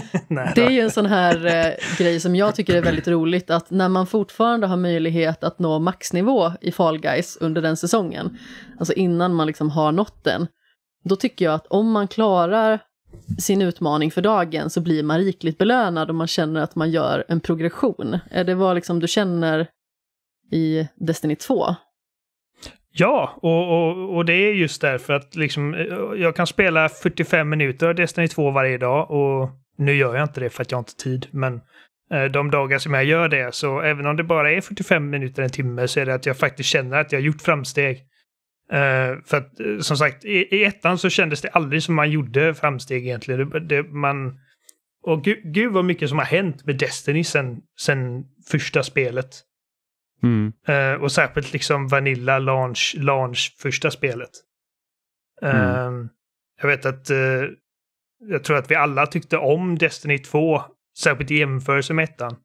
det är ju en sån här eh, grej som jag tycker är väldigt roligt att när man fortfarande har möjlighet att nå maxnivå i Fall Guys under den säsongen, alltså innan man liksom har nått den, då tycker jag att om man klarar sin utmaning för dagen så blir man rikligt belönad och man känner att man gör en progression. Är det vad liksom du känner i Destiny 2? Ja, och, och, och, det är just därför att liksom, eh, jag kan spela 45 minuter av Destiny 2 varje dag och nu gör jag inte det för att jag har inte tid, men eh, de dagar som jag gör det, så även om det bara är 45 minuter, en timme, så är det att jag faktiskt känner att jag har gjort framsteg. Uh, för att eh, som sagt, i, i, ettan så kändes det aldrig som man gjorde framsteg egentligen. Det, det, man, och gud, gud vad mycket som har hänt med Destiny sen, sen första spelet. Mm. Uh, och särskilt liksom Vanilla launch, launch första spelet. Uh, mm. Ehm, jag vet att jag tror att vi alla tyckte om Destiny 2, särskilt i jämförelse med ettan.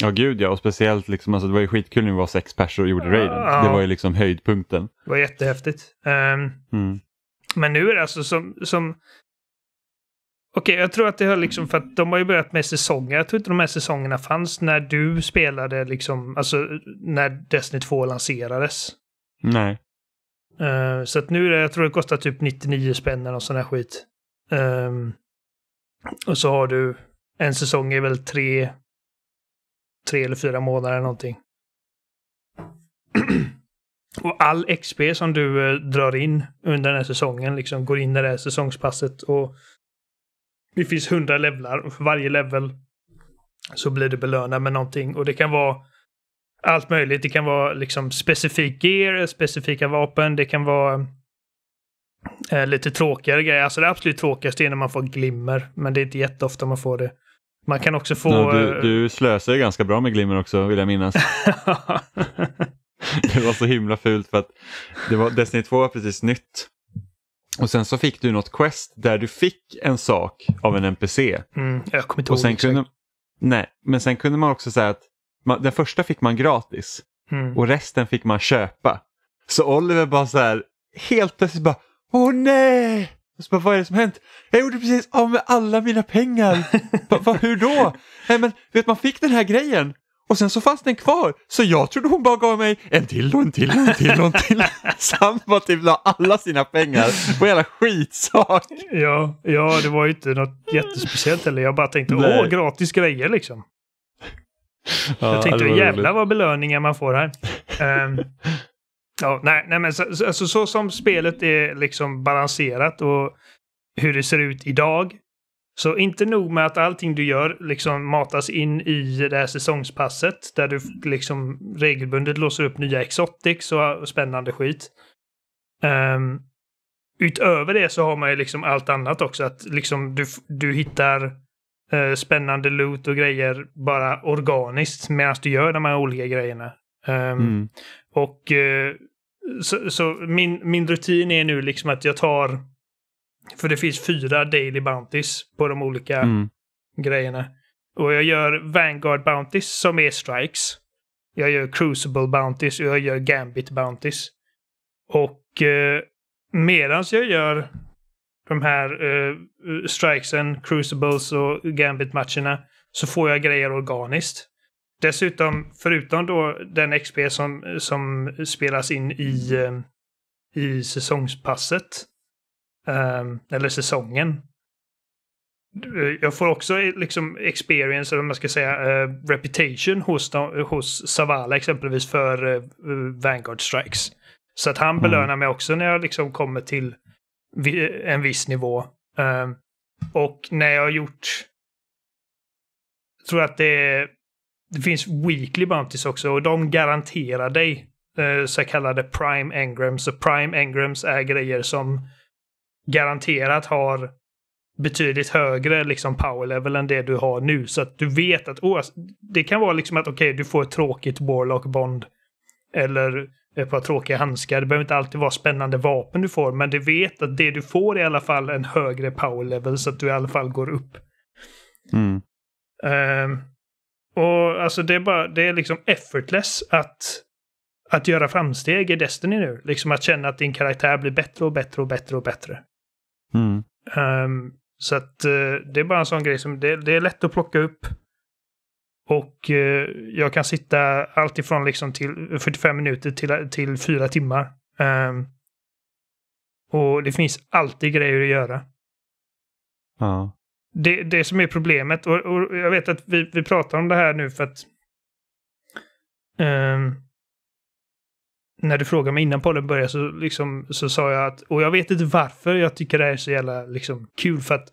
Ja gud ja, och speciellt liksom, alltså, det var ju skitkul när vi var sex personer och gjorde raiden. Ja. Det var ju liksom höjdpunkten. Det var jättehäftigt. Um, mm. Men nu är det alltså som... som... Okej, okay, jag tror att det har liksom för att de har ju börjat med säsonger. Jag tror inte de här säsongerna fanns när du spelade liksom, alltså när Destiny 2 lanserades. Nej. Uh, så att nu är det, jag tror det kostar typ 99 spänn och sån här skit. Um, och så har du en säsong är väl tre tre eller fyra månader någonting. Och all XP som du eh, drar in under den här säsongen, liksom går in i det här säsongspasset och det finns hundra levlar och för varje level så blir du belönad med någonting och det kan vara allt möjligt. Det kan vara liksom specifik gear, specifika vapen, det kan vara eh, lite tråkigare grejer. Alltså det absolut tråkigaste är när man får glimmer, men det är inte jätteofta man får det. Man kan också få... Ja, du, eh, du slösar ju ganska bra med glimmer också vill jag minnas. det var så himla fult för att det var, Destiny 2 var precis nytt. Och sen så fick du något quest där du fick en sak av en NPC. Mm, jag kommer inte och sen ihåg kunde, Nej, men sen kunde man också säga att man, den första fick man gratis mm. och resten fick man köpa. Så Oliver bara så här helt plötsligt bara Åh nej! Och så bara, vad är det som hänt? Jag gjorde precis av med alla mina pengar. ba, ba, hur då? Nej men, vet man fick den här grejen och sen så fanns den kvar så jag trodde hon bara gav mig en till och en till och en till och en till. Samma typ la alla sina pengar på hela skitsak. Ja, ja, det var ju inte något jättespeciellt eller Jag bara tänkte, Nej. åh, gratis grejer liksom. Ja, jag tänkte, jävlar vad belöningar man får här. um, Ja, nej, nej men så, alltså, så som spelet är liksom balanserat och hur det ser ut idag. Så inte nog med att allting du gör liksom matas in i det här säsongspasset där du liksom regelbundet låser upp nya exotics och spännande skit. Um, utöver det så har man ju liksom allt annat också. Att liksom du, du hittar uh, spännande loot och grejer bara organiskt medan du gör de här olika grejerna. Ehm, mm. Och eh, så, så, min, min rutin är nu liksom att jag tar, för det finns fyra daily bounties på de olika mm. grejerna. Och jag gör Vanguard bounties som är strikes. Jag gör Crucible bounties och jag gör Gambit bounties. Och eh, medans jag gör de här eh, strikesen, Crucibles och Gambit-matcherna så får jag grejer organiskt. Dessutom, förutom då den XP som, som spelas in i, eh, i säsongspasset, ehm, eller säsongen, jag får också eh, liksom experience, eller man ska säga uh, reputation hos, hos Savala exempelvis för uh, Vanguard Strikes. Så att han mm. belönar mig också när jag liksom kommer till vi, en viss nivå. Uh, och när jag har gjort... Jag tror att det är det finns weekly bounties också och de garanterar dig eh, så kallade prime engrams. Så prime engrams är grejer som garanterat har betydligt högre liksom power level än det du har nu. Så att du vet att oh, det kan vara liksom att okej, okay, du får ett tråkigt Warlock Bond. Eller ett par tråkiga handskar. Det behöver inte alltid vara spännande vapen du får, men du vet att det du får är i alla fall en högre power level så att du i alla fall går upp. Mm. Um, och alltså det är bara, det är liksom effortless att, att göra framsteg i Destiny nu. Liksom att känna att din karaktär blir bättre och bättre och bättre och bättre. Mm. Um, så att uh, det är bara en sån grej som det, det är lätt att plocka upp. Och uh, jag kan sitta alltifrån liksom till 45 minuter till, till 4 timmar. Um, och det finns alltid grejer att göra. Ja det, det som är problemet, och, och, jag vet att vi, vi pratar om det här nu för att um, när du frågade mig innan podden började så, liksom, så sa jag att, och jag vet inte varför jag tycker det här är så jävla liksom, kul för att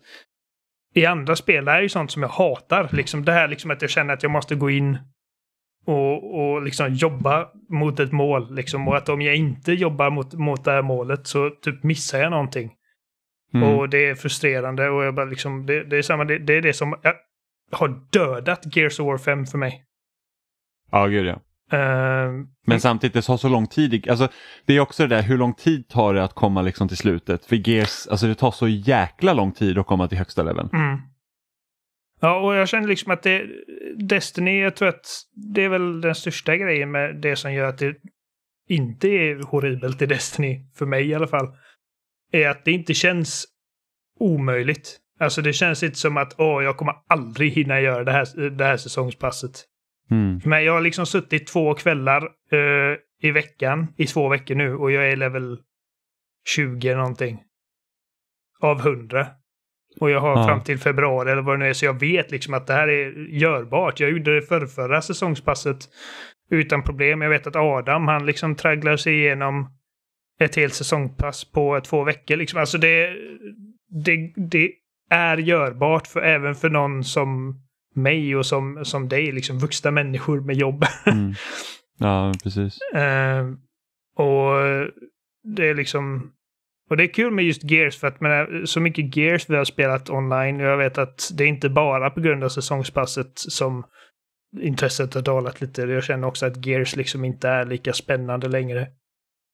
i andra spel, är det ju sånt som jag hatar. Liksom, det här liksom att jag känner att jag måste gå in och, och liksom jobba mot ett mål. Liksom, och att om jag inte jobbar mot, mot det här målet så typ missar jag någonting. Mm. Och det är frustrerande och jag bara liksom, det, det är samma, det, det, är det som har dödat Gears of War 5 för mig. Ja, gud ja. Uh, men samtidigt, det tar så lång tid. Alltså, det är också det där hur lång tid tar det att komma liksom till slutet? För Gears, alltså det tar så jäkla lång tid att komma till högsta leveln. Mm. Ja, och jag känner liksom att det, Destiny, jag tror att det är väl den största grejen med det som gör att det inte är horribelt i Destiny, för mig i alla fall är att det inte känns omöjligt. Alltså det känns inte som att åh, jag kommer aldrig hinna göra det här, det här säsongspasset. Mm. Men jag har liksom suttit två kvällar uh, i veckan, i två veckor nu, och jag är level 20 någonting. Av 100. Och jag har ja. fram till februari eller vad det nu är, så jag vet liksom att det här är görbart. Jag gjorde det för förra säsongspasset utan problem. Jag vet att Adam, han liksom tragglar sig igenom ett helt säsongpass på två veckor. Liksom. Alltså det, det, det är görbart för, även för någon som mig och som, som dig, liksom vuxna människor med jobb. Mm. Ja, precis. uh, och det är liksom... Och det är kul med just Gears för att men, eh, så mycket Gears vi har spelat online och jag vet att det är inte bara på grund av säsongspasset som intresset har dalat lite. Jag känner också att Gears liksom inte är lika spännande längre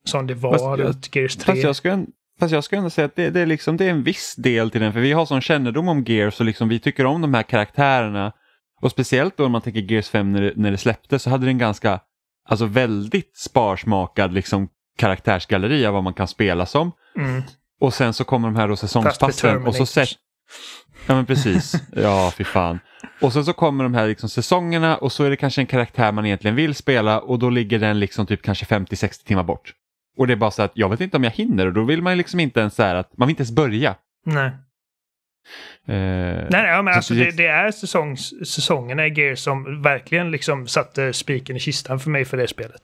som det var fast, runt Gears 3. Fast jag ska fast jag skulle ändå säga att det, det, är liksom, det är en viss del till den, för vi har sån kännedom om Gears och liksom, vi tycker om de här karaktärerna. Och speciellt då om man tänker Gears 5 när det, när det släpptes så hade den ganska, alltså väldigt sparsmakad liksom karaktärsgalleri av vad man kan spela som. Mm. Och sen så kommer de här säsongspassen och så sätter... Ja men precis, ja fy fan. Och sen så kommer de här liksom säsongerna och så är det kanske en karaktär man egentligen vill spela och då ligger den liksom typ kanske 50-60 timmar bort. Och det är bara så att jag vet inte om jag hinner och då vill man ju liksom inte ens så här att man vill inte ens börja. Nej. Uh, nej, nej, men alltså det, det, är säsongs, säsongerna i Gears som verkligen liksom satte spiken i kistan för mig för det spelet.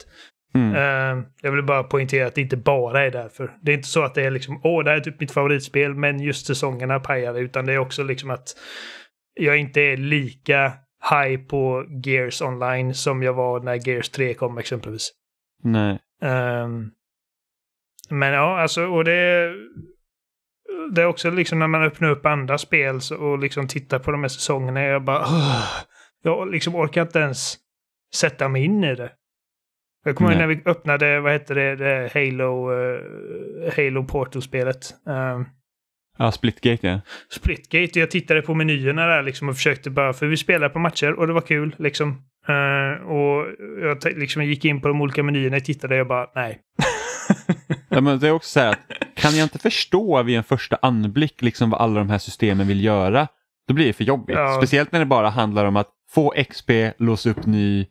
Mm. Uh, jag vill bara poängtera att det inte bara är därför. Det är inte så att det är liksom, åh, det här är typ mitt favoritspel, men just säsongerna pajade, utan det är också liksom att jag inte är lika high på Gears online som jag var när Gears 3 kom exempelvis. Nej. Ehm, men ja, alltså, och det... Det är också liksom när man öppnar upp andra spel och liksom tittar på de här säsongerna, jag bara... Åh, jag liksom orkar inte ens sätta mig in i det. Jag kommer ihåg när vi öppnade, vad hette det, det Halo, uh, Halo Portal-spelet. Um, ja, Splitgate ja. Splitgate, jag tittade på menyerna där liksom och försökte bara, för vi spelade på matcher och det var kul liksom. Uh, och jag liksom gick in på de olika menyerna och tittade och jag bara, nej. ja, men det är också så här, kan jag inte förstå vid en första anblick liksom vad alla de här systemen vill göra, då blir det för jobbigt. Ja. Speciellt när det bara handlar om att få XP, låsa upp ny,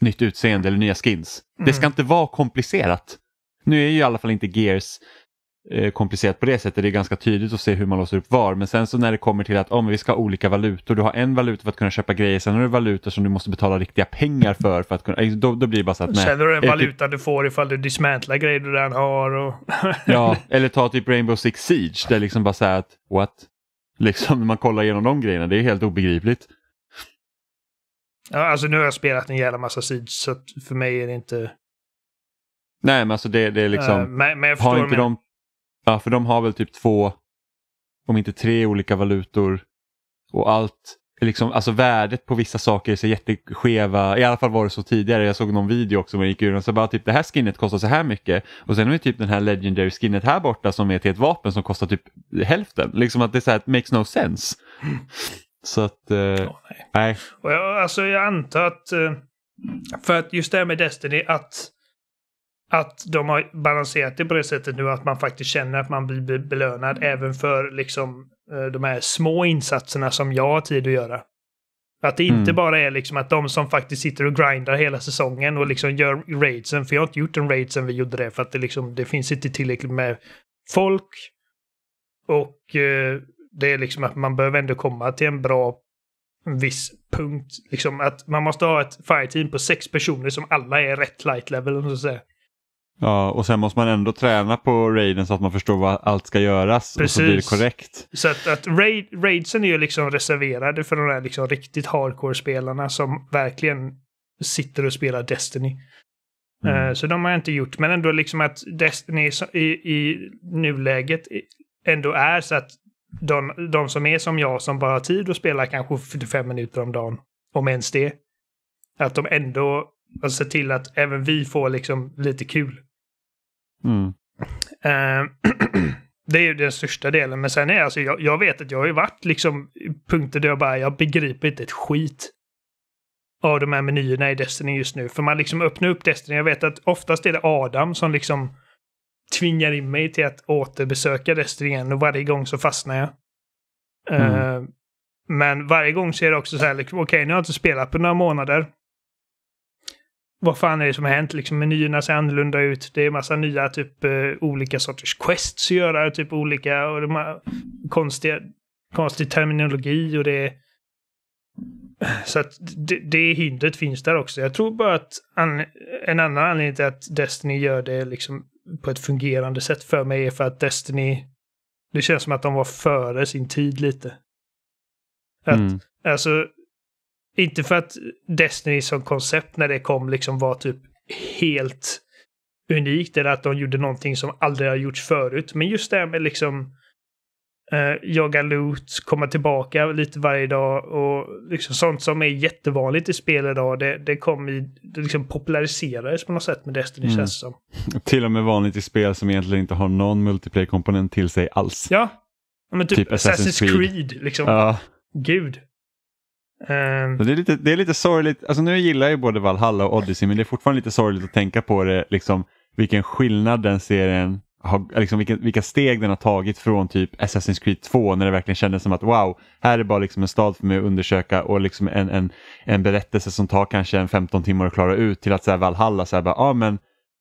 nytt utseende eller nya skins. Mm. Det ska inte vara komplicerat. Nu är ju i alla fall inte Gears Eh, komplicerat på det sättet. Det är ganska tydligt att se hur man låser upp var. Men sen så när det kommer till att oh, vi ska ha olika valutor. Du har en valuta för att kunna köpa grejer, sen har du valutor som du måste betala riktiga pengar för. för att kunna, eh, då, då blir det bara så att... Nej. Sen har du en eh, valuta du får ifall du dismantlar grejer du redan har. Och... ja, eller ta typ Rainbow Six Siege. Det är liksom bara så här att what? Liksom när man kollar igenom de grejerna, det är helt obegripligt. Ja, alltså nu har jag spelat en jävla massa Siege så för mig är det inte... Nej, men alltså det, det är liksom... Uh, men, men jag har inte men... de Ja, för de har väl typ två, om inte tre olika valutor och allt Liksom, alltså värdet på vissa saker är så jätteskeva, i alla fall var det så tidigare. Jag såg någon video också man gick ur och så bara typ det här skinnet kostar så här mycket och sen har vi typ den här legendary skinnet här borta som är till ett vapen som kostar typ hälften. Liksom att det är så här, it makes no sense. Så att, eh, oh, nej. nej. Och jag, alltså jag antar att, eh, för att just det här med Destiny, att att de har balanserat det på det sättet nu att man faktiskt känner att man blir belönad mm. även för liksom eh, de här små insatserna som jag har tid att göra. Att det inte mm. bara är liksom att de som faktiskt sitter och grindar hela säsongen och liksom gör raidsen, för jag har inte gjort en raid sen vi gjorde det för att det liksom, det finns inte tillräckligt med folk. Och eh, det är liksom att man behöver ändå komma till en bra viss punkt. Liksom att man måste ha ett fireteam på sex personer som alla är rätt light level, om så säga. Ja, och sen måste man ändå träna på raiden så att man förstår vad allt ska göras Precis. och så blir det korrekt. Så att, att raid, raidsen är ju liksom reserverade för de där liksom riktigt hardcore-spelarna som verkligen sitter och spelar Destiny. Mm. Uh, så de har jag inte gjort, men ändå liksom att Destiny i, i nuläget ändå är så att de, de som är som jag som bara har tid att spela kanske 45 minuter om dagen, om ens det, att de ändå Alltså se till att även vi får liksom lite kul. Mm. Uh, det är ju den största delen. Men sen är alltså, jag, jag vet att jag har ju varit liksom punkter där jag bara, jag begriper inte ett skit av de här menyerna i Destiny just nu. För man liksom öppnar upp Destiny. Jag vet att oftast är det Adam som liksom tvingar in mig till att återbesöka Destiny igen och varje gång så fastnar jag. Mm. Uh, men varje gång så är det också så här, liksom, okej okay, nu har jag inte spelat på några månader vad fan är det som har hänt? Liksom, menyerna ser annorlunda ut. Det är massa nya typ eh, olika sorters quests att göra, typ olika och de har konstiga, konstig terminologi och det Så att det, det hindret finns där också. Jag tror bara att an, en annan anledning till att Destiny gör det liksom på ett fungerande sätt för mig är för att Destiny, det känns som att de var före sin tid lite. Att, mm. Alltså, inte för att Destiny som koncept när det kom liksom var typ helt unikt eller att de gjorde någonting som aldrig har gjorts förut. Men just det här med liksom eh, jaga loot, komma tillbaka lite varje dag och liksom sånt som är jättevanligt i spel idag. Det, det kom i, det liksom populariserades på något sätt med Destiny mm. känns som. Till och med vanligt i spel som egentligen inte har någon multiplayer-komponent till sig alls. Ja, men typ, typ Assassin's, Assassin's Creed. Creed. liksom. Ja. Gud. Um, det, är lite, det är lite sorgligt, alltså nu gillar jag ju både Valhalla och Odyssey men det är fortfarande lite sorgligt att tänka på det, liksom, vilken skillnad den serien har, liksom, vilka, vilka steg den har tagit från typ Assassin's Creed 2 när det verkligen kändes som att wow, här är bara liksom en stad för mig att undersöka och liksom en, en, en berättelse som tar kanske en 15 timmar att klara ut till att så här, Valhalla, så här, bara, ah, men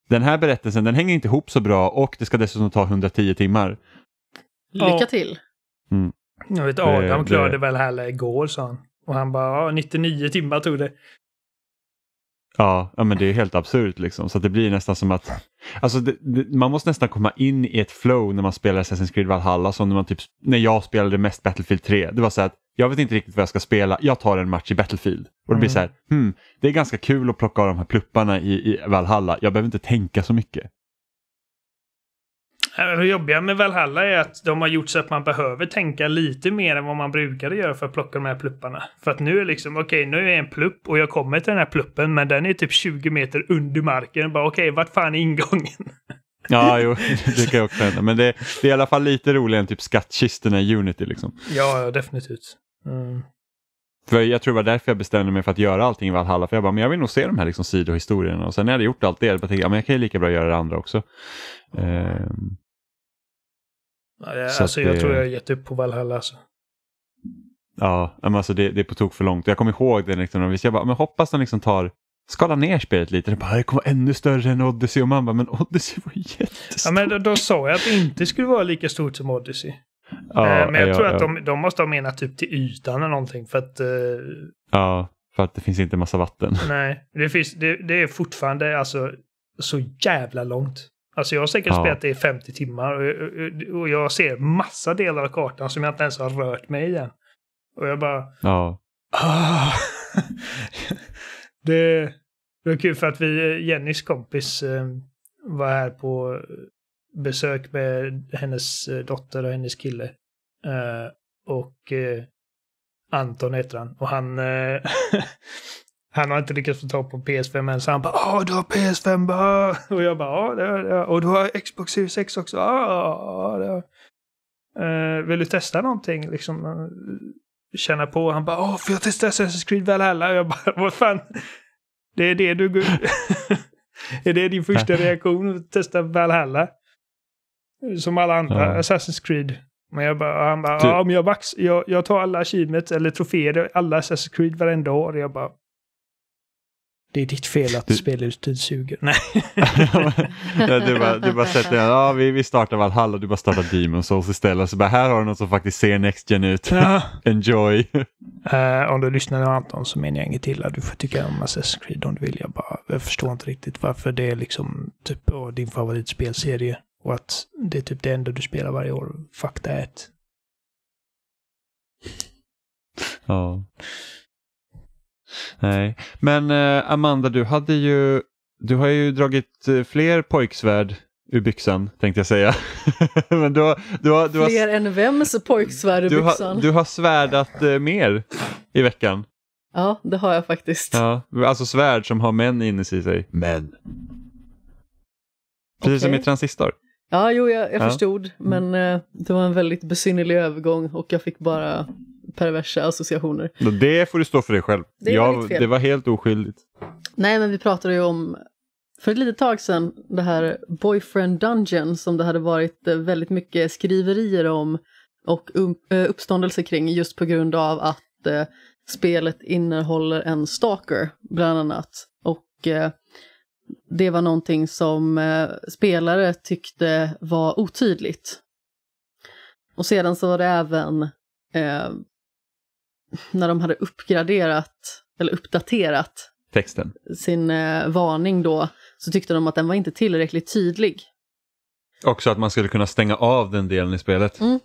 den här berättelsen den hänger inte ihop så bra och det ska dessutom ta 110 timmar. Lycka till! Mm. Jag vet Adam det, det... klarade Valhalla igår sa han. Och han bara, ja, 99 timmar tog det. Ja, men det är helt absurt liksom. Så det blir nästan som att alltså det, det, man måste nästan komma in i ett flow när man spelar Assassin's Creed Valhalla som när, man typ, när jag spelade mest Battlefield 3. Det var så att jag vet inte riktigt vad jag ska spela, jag tar en match i Battlefield. Och det blir mm. så här, hmm, det är ganska kul att plocka av de här plupparna i, i Valhalla, jag behöver inte tänka så mycket. Äh, det jobbiga med Valhalla är att de har gjort så att man behöver tänka lite mer än vad man brukade göra för att plocka de här plupparna. För att nu är det liksom, okej, okay, nu är jag en plupp och jag kommer till den här pluppen, men den är typ 20 meter under marken. okej, okay, vart fan är ingången? Ja, jo, det kan också hända. Men det, det, är i alla fall lite roligare än typ skattkistorna i Unity. Liksom. Ja, definitivt. Mm. För jag tror det var därför jag bestämde mig för att göra allting i Valhalla. För jag bara, men jag vill nog se de här liksom sidohistorierna. Och sen när jag hade gjort allt det, jag tänkte, ja, men jag kan ju lika bra göra det andra också. Ehm, så alltså, jag det... tror jag har gett upp på Valhalla. Alltså. Ja, men alltså det, det är på tok för långt. Jag kommer ihåg det liksom, visst, jag bara, men hoppas de liksom tar skala ner spelet lite. Det, bara, det kommer vara ännu större än Odyssey och man bara, men Odyssey var jättestort. Ja, men då, då sa jag att det inte skulle vara lika stort som Odyssey. Ja, eh, men jag ja, tror ja. att de, de, måste ha menat typ till ytan eller någonting för att... Eh, ja, för att det finns inte massa vatten. Nej, det, finns, det, det är fortfarande alltså så jävla långt. Alltså jag har säkert ja. spelat det i 50 timmar och, och jag ser massa delar av kartan som jag inte ens har rört mig igen. Och jag bara... Ja. Ah. det, det var kul för att vi, Jennys kompis eh, var här på besök med hennes eh, dotter och hennes kille. Eh, och Anton heter han. Och han Han har inte lyckats få tag på PS5 än, så han bara “Åh, du har PS5 bara!” Och jag bara “Ja, det har jag. Och du har Xbox Series X också. Ja, det har uh, Vill du testa någonting? Liksom, uh, känna på. Han bara “Åh, får jag testa Assassin's Creed Valhalla?” Och jag bara “Vad fan? Det är det du går Är det din första reaktion? Att testa Valhalla?” Som alla andra ja. Assassin's Creed. Men jag bara, han bara, du... ja, men jag, vax, jag, jag tar alla achievements eller troféer, alla Assassin's Creed varenda år. Jag bara, det är ditt fel att du... spelutbud suger. Nej. ja, du bara, du bara sätter, ja vi, vi startar Valhalla du bara startar Demon Souls istället. Så bara, här har du något som faktiskt ser Next Gen ut. Ja. Enjoy! Uh, om du lyssnar nu Anton så menar jag inget illa. Du får tycka om Assassin's Creed om du vill. Jag, bara, jag förstår inte riktigt varför det är liksom typ oh, din favoritspelserie. Och att det är typ det enda du spelar varje år. Fuck that. Ja. Oh. Nej, men eh, Amanda, du hade ju, du har ju dragit eh, fler pojksvärd ur byxan tänkte jag säga. men du har, du har, du har, Fler än vems pojksvärd ur byxan? Har, du har svärdat eh, mer i veckan. Ja, det har jag faktiskt. Ja, alltså svärd som har män inne i sig. Män. Precis okay. som i Transistor. Ja, jo, jag, jag ja. förstod, men eh, det var en väldigt besynnerlig övergång och jag fick bara perversa associationer. Det får du stå för dig själv. Det, jag, det var helt oskyldigt. Nej, men vi pratade ju om för ett litet tag sedan det här Boyfriend Dungeon som det hade varit eh, väldigt mycket skriverier om och um, eh, uppståndelse kring just på grund av att eh, spelet innehåller en stalker bland annat. Och eh, det var någonting som eh, spelare tyckte var otydligt. Och sedan så var det även eh, när de hade uppgraderat, eller uppdaterat, texten. sin eh, varning då, så tyckte de att den var inte tillräckligt tydlig. Också att man skulle kunna stänga av den delen i spelet. Mm.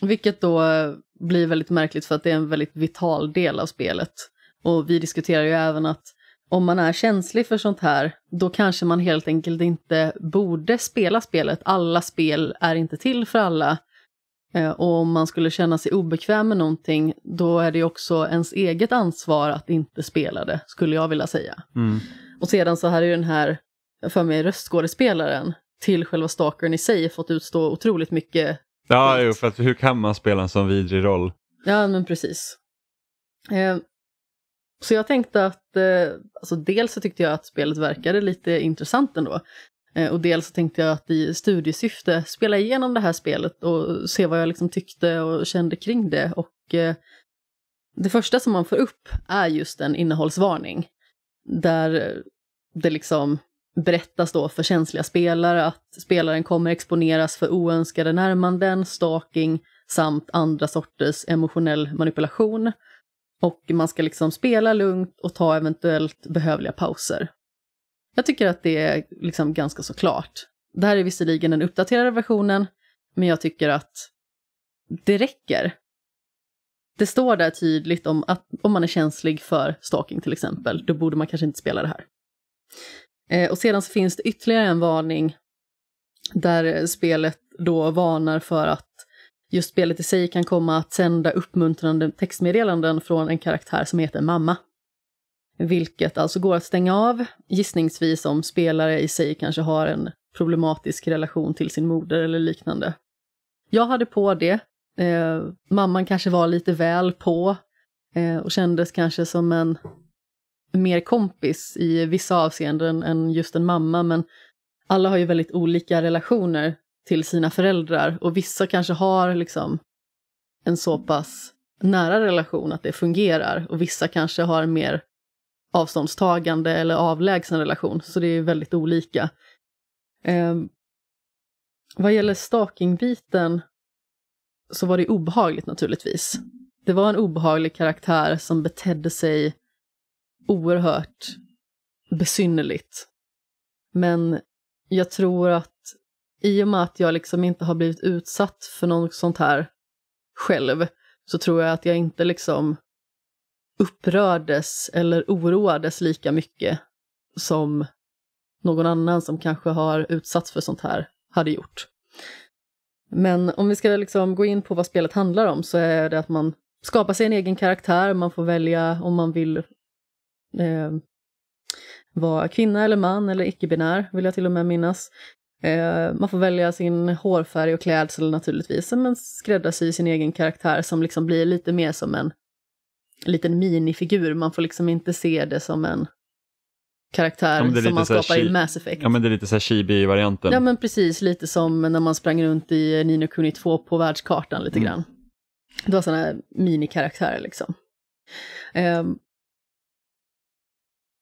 Vilket då eh, blir väldigt märkligt för att det är en väldigt vital del av spelet. Och vi diskuterar ju även att om man är känslig för sånt här, då kanske man helt enkelt inte borde spela spelet. Alla spel är inte till för alla. Eh, och om man skulle känna sig obekväm med någonting, då är det också ens eget ansvar att inte spela det, skulle jag vilja säga. Mm. Och sedan så hade ju den här, för mig, röstskådespelaren till själva stalkern i sig fått utstå otroligt mycket. Ja, jo, för att hur kan man spela en sån vidrig roll? Ja, men precis. Eh, så jag tänkte att, eh, alltså dels så tyckte jag att spelet verkade lite intressant ändå, Eh, och dels så tänkte jag att i studiesyfte spela igenom det här spelet och se vad jag liksom tyckte och kände kring det. Och eh, det första som man får upp är just en innehållsvarning. Där det liksom berättas då för känsliga spelare att spelaren kommer exponeras för oönskade närmanden, stalking samt andra sorters emotionell manipulation. Och man ska liksom spela lugnt och ta eventuellt behövliga pauser. Jag tycker att det är liksom ganska så klart. Det här är visserligen den uppdaterade versionen, men jag tycker att det räcker. Det står där tydligt om att om man är känslig för stalking till exempel, då borde man kanske inte spela det här. Eh, och sedan så finns det ytterligare en varning där spelet då varnar för att just spelet i sig kan komma att sända uppmuntrande textmeddelanden från en karaktär som heter mamma vilket alltså går att stänga av, gissningsvis om spelare i sig kanske har en problematisk relation till sin moder eller liknande. Jag hade på det. Eh, mamman kanske var lite väl på eh, och kändes kanske som en mer kompis i vissa avseenden än just en mamma, men alla har ju väldigt olika relationer till sina föräldrar och vissa kanske har liksom en så pass nära relation att det fungerar och vissa kanske har mer avståndstagande eller avlägsen relation, så det är väldigt olika. Eh, vad gäller stalkingbiten så var det obehagligt naturligtvis. Det var en obehaglig karaktär som betedde sig oerhört besynnerligt. Men jag tror att i och med att jag liksom inte har blivit utsatt för något sånt här själv så tror jag att jag inte liksom upprördes eller oroades lika mycket som någon annan som kanske har utsatts för sånt här hade gjort. Men om vi ska liksom gå in på vad spelet handlar om så är det att man skapar sig en egen karaktär, man får välja om man vill eh, vara kvinna eller man eller icke-binär, vill jag till och med minnas. Eh, man får välja sin hårfärg och klädsel naturligtvis, men skräddarsy sin egen karaktär som liksom blir lite mer som en liten minifigur. Man får liksom inte se det som en karaktär ja, som man skapar i Mass Effect. Ja, men det är lite så här Chibi-varianten. Ja, men precis. Lite som när man sprang runt i Nino Kuni 2 på världskartan lite mm. grann. Det var sådana minikaraktärer liksom. Um,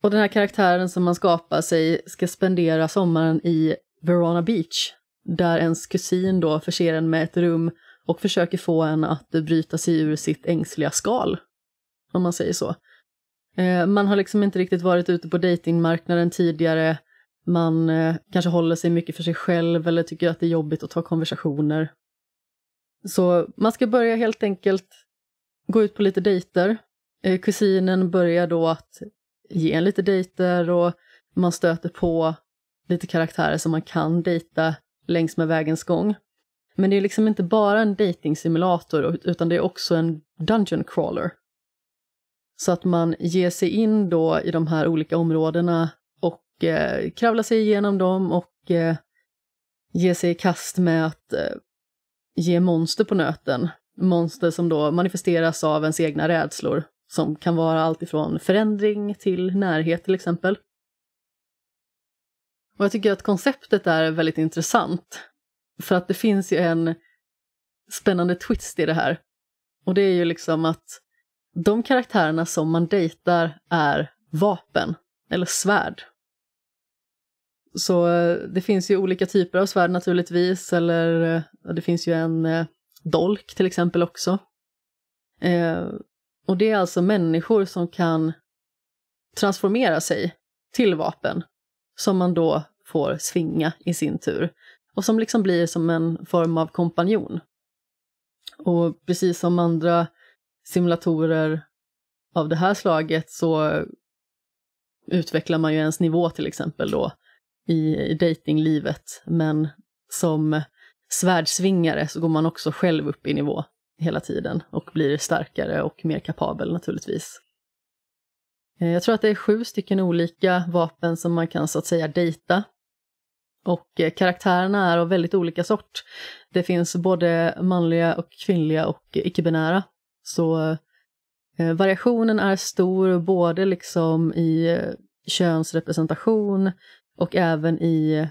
och den här karaktären som man skapar sig ska spendera sommaren i Verona Beach, där ens kusin då förser en med ett rum och försöker få en att bryta sig ur sitt ängsliga skal om man säger så. Eh, man har liksom inte riktigt varit ute på datingmarknaden tidigare. Man eh, kanske håller sig mycket för sig själv eller tycker att det är jobbigt att ta konversationer. Så man ska börja helt enkelt gå ut på lite dejter. Eh, kusinen börjar då att ge en lite dejter och man stöter på lite karaktärer som man kan dejta längs med vägens gång. Men det är liksom inte bara en datingsimulator utan det är också en dungeon crawler. Så att man ger sig in då i de här olika områdena och eh, kravlar sig igenom dem och eh, ger sig i kast med att eh, ge monster på nöten. Monster som då manifesteras av ens egna rädslor som kan vara allt ifrån förändring till närhet till exempel. Och jag tycker att konceptet är väldigt intressant. För att det finns ju en spännande twist i det här. Och det är ju liksom att de karaktärerna som man dejtar är vapen eller svärd. Så eh, det finns ju olika typer av svärd naturligtvis, eller eh, det finns ju en eh, dolk till exempel också. Eh, och det är alltså människor som kan transformera sig till vapen som man då får svinga i sin tur och som liksom blir som en form av kompanjon. Och precis som andra simulatorer av det här slaget så utvecklar man ju ens nivå till exempel då i, i datinglivet. Men som svärdsvingare så går man också själv upp i nivå hela tiden och blir starkare och mer kapabel naturligtvis. Eh, jag tror att det är sju stycken olika vapen som man kan så att säga dejta. Och eh, karaktärerna är av väldigt olika sort. Det finns både manliga och kvinnliga och icke-binära så eh, variationen är stor både liksom i eh, könsrepresentation och även i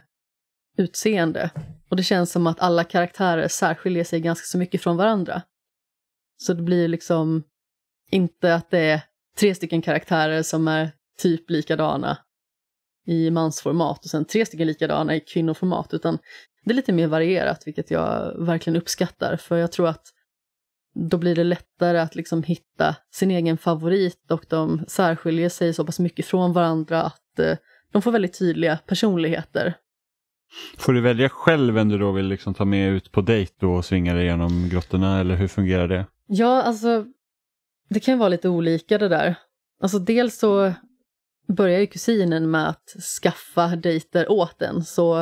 utseende. Och det känns som att alla karaktärer särskiljer sig ganska så mycket från varandra. Så det blir liksom inte att det är tre stycken karaktärer som är typ likadana i mansformat och sen tre stycken likadana i kvinnoformat, utan det är lite mer varierat, vilket jag verkligen uppskattar, för jag tror att då blir det lättare att liksom hitta sin egen favorit och de särskiljer sig så pass mycket från varandra att eh, de får väldigt tydliga personligheter. Får du välja själv vem du då vill liksom ta med ut på dejt och svinga dig genom grottorna eller hur fungerar det? Ja, alltså det kan vara lite olika det där. Alltså dels så börjar ju kusinen med att skaffa dejter åt en så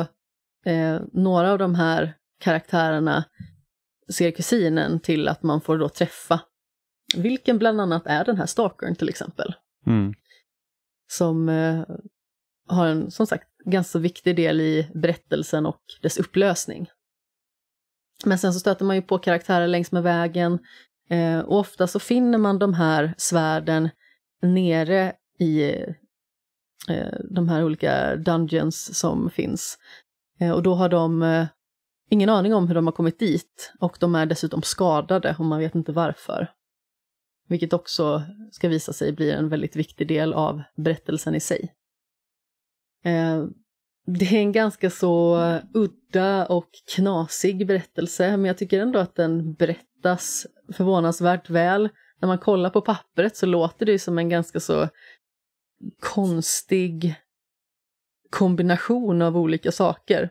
eh, några av de här karaktärerna ser kusinen till att man får då träffa, vilken bland annat är den här stalkern till exempel. Mm. Som eh, har en, som sagt, ganska viktig del i berättelsen och dess upplösning. Men sen så stöter man ju på karaktärer längs med vägen eh, och ofta så finner man de här svärden nere i eh, de här olika dungeons som finns. Eh, och då har de eh, ingen aning om hur de har kommit dit och de är dessutom skadade och man vet inte varför. Vilket också ska visa sig bli en väldigt viktig del av berättelsen i sig. Eh, det är en ganska så udda och knasig berättelse, men jag tycker ändå att den berättas förvånansvärt väl. När man kollar på pappret så låter det som en ganska så konstig kombination av olika saker.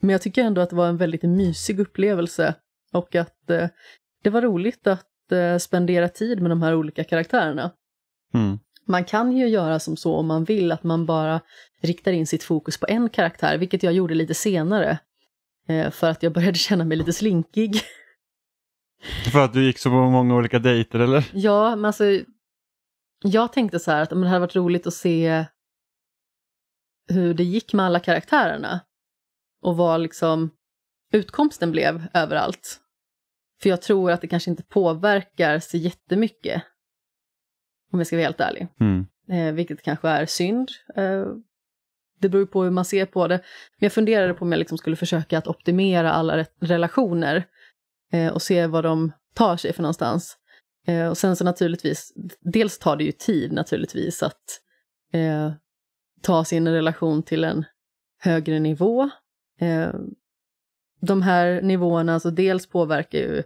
Men jag tycker ändå att det var en väldigt mysig upplevelse och att eh, det var roligt att eh, spendera tid med de här olika karaktärerna. Mm. Man kan ju göra som så om man vill, att man bara riktar in sitt fokus på en karaktär, vilket jag gjorde lite senare. Eh, för att jag började känna mig lite slinkig. För att du gick så många olika dejter eller? Ja, men alltså jag tänkte så här att men det hade varit roligt att se hur det gick med alla karaktärerna och vad liksom utkomsten blev överallt. För jag tror att det kanske inte påverkar så jättemycket, om jag ska vara helt ärlig. Mm. Eh, vilket kanske är synd. Eh, det beror ju på hur man ser på det. Men jag funderade på om jag liksom skulle försöka att optimera alla re relationer eh, och se vad de tar sig för någonstans. Eh, och sen så naturligtvis, dels tar det ju tid naturligtvis att eh, ta sin relation till en högre nivå eh, de här nivåerna, alltså dels påverkar ju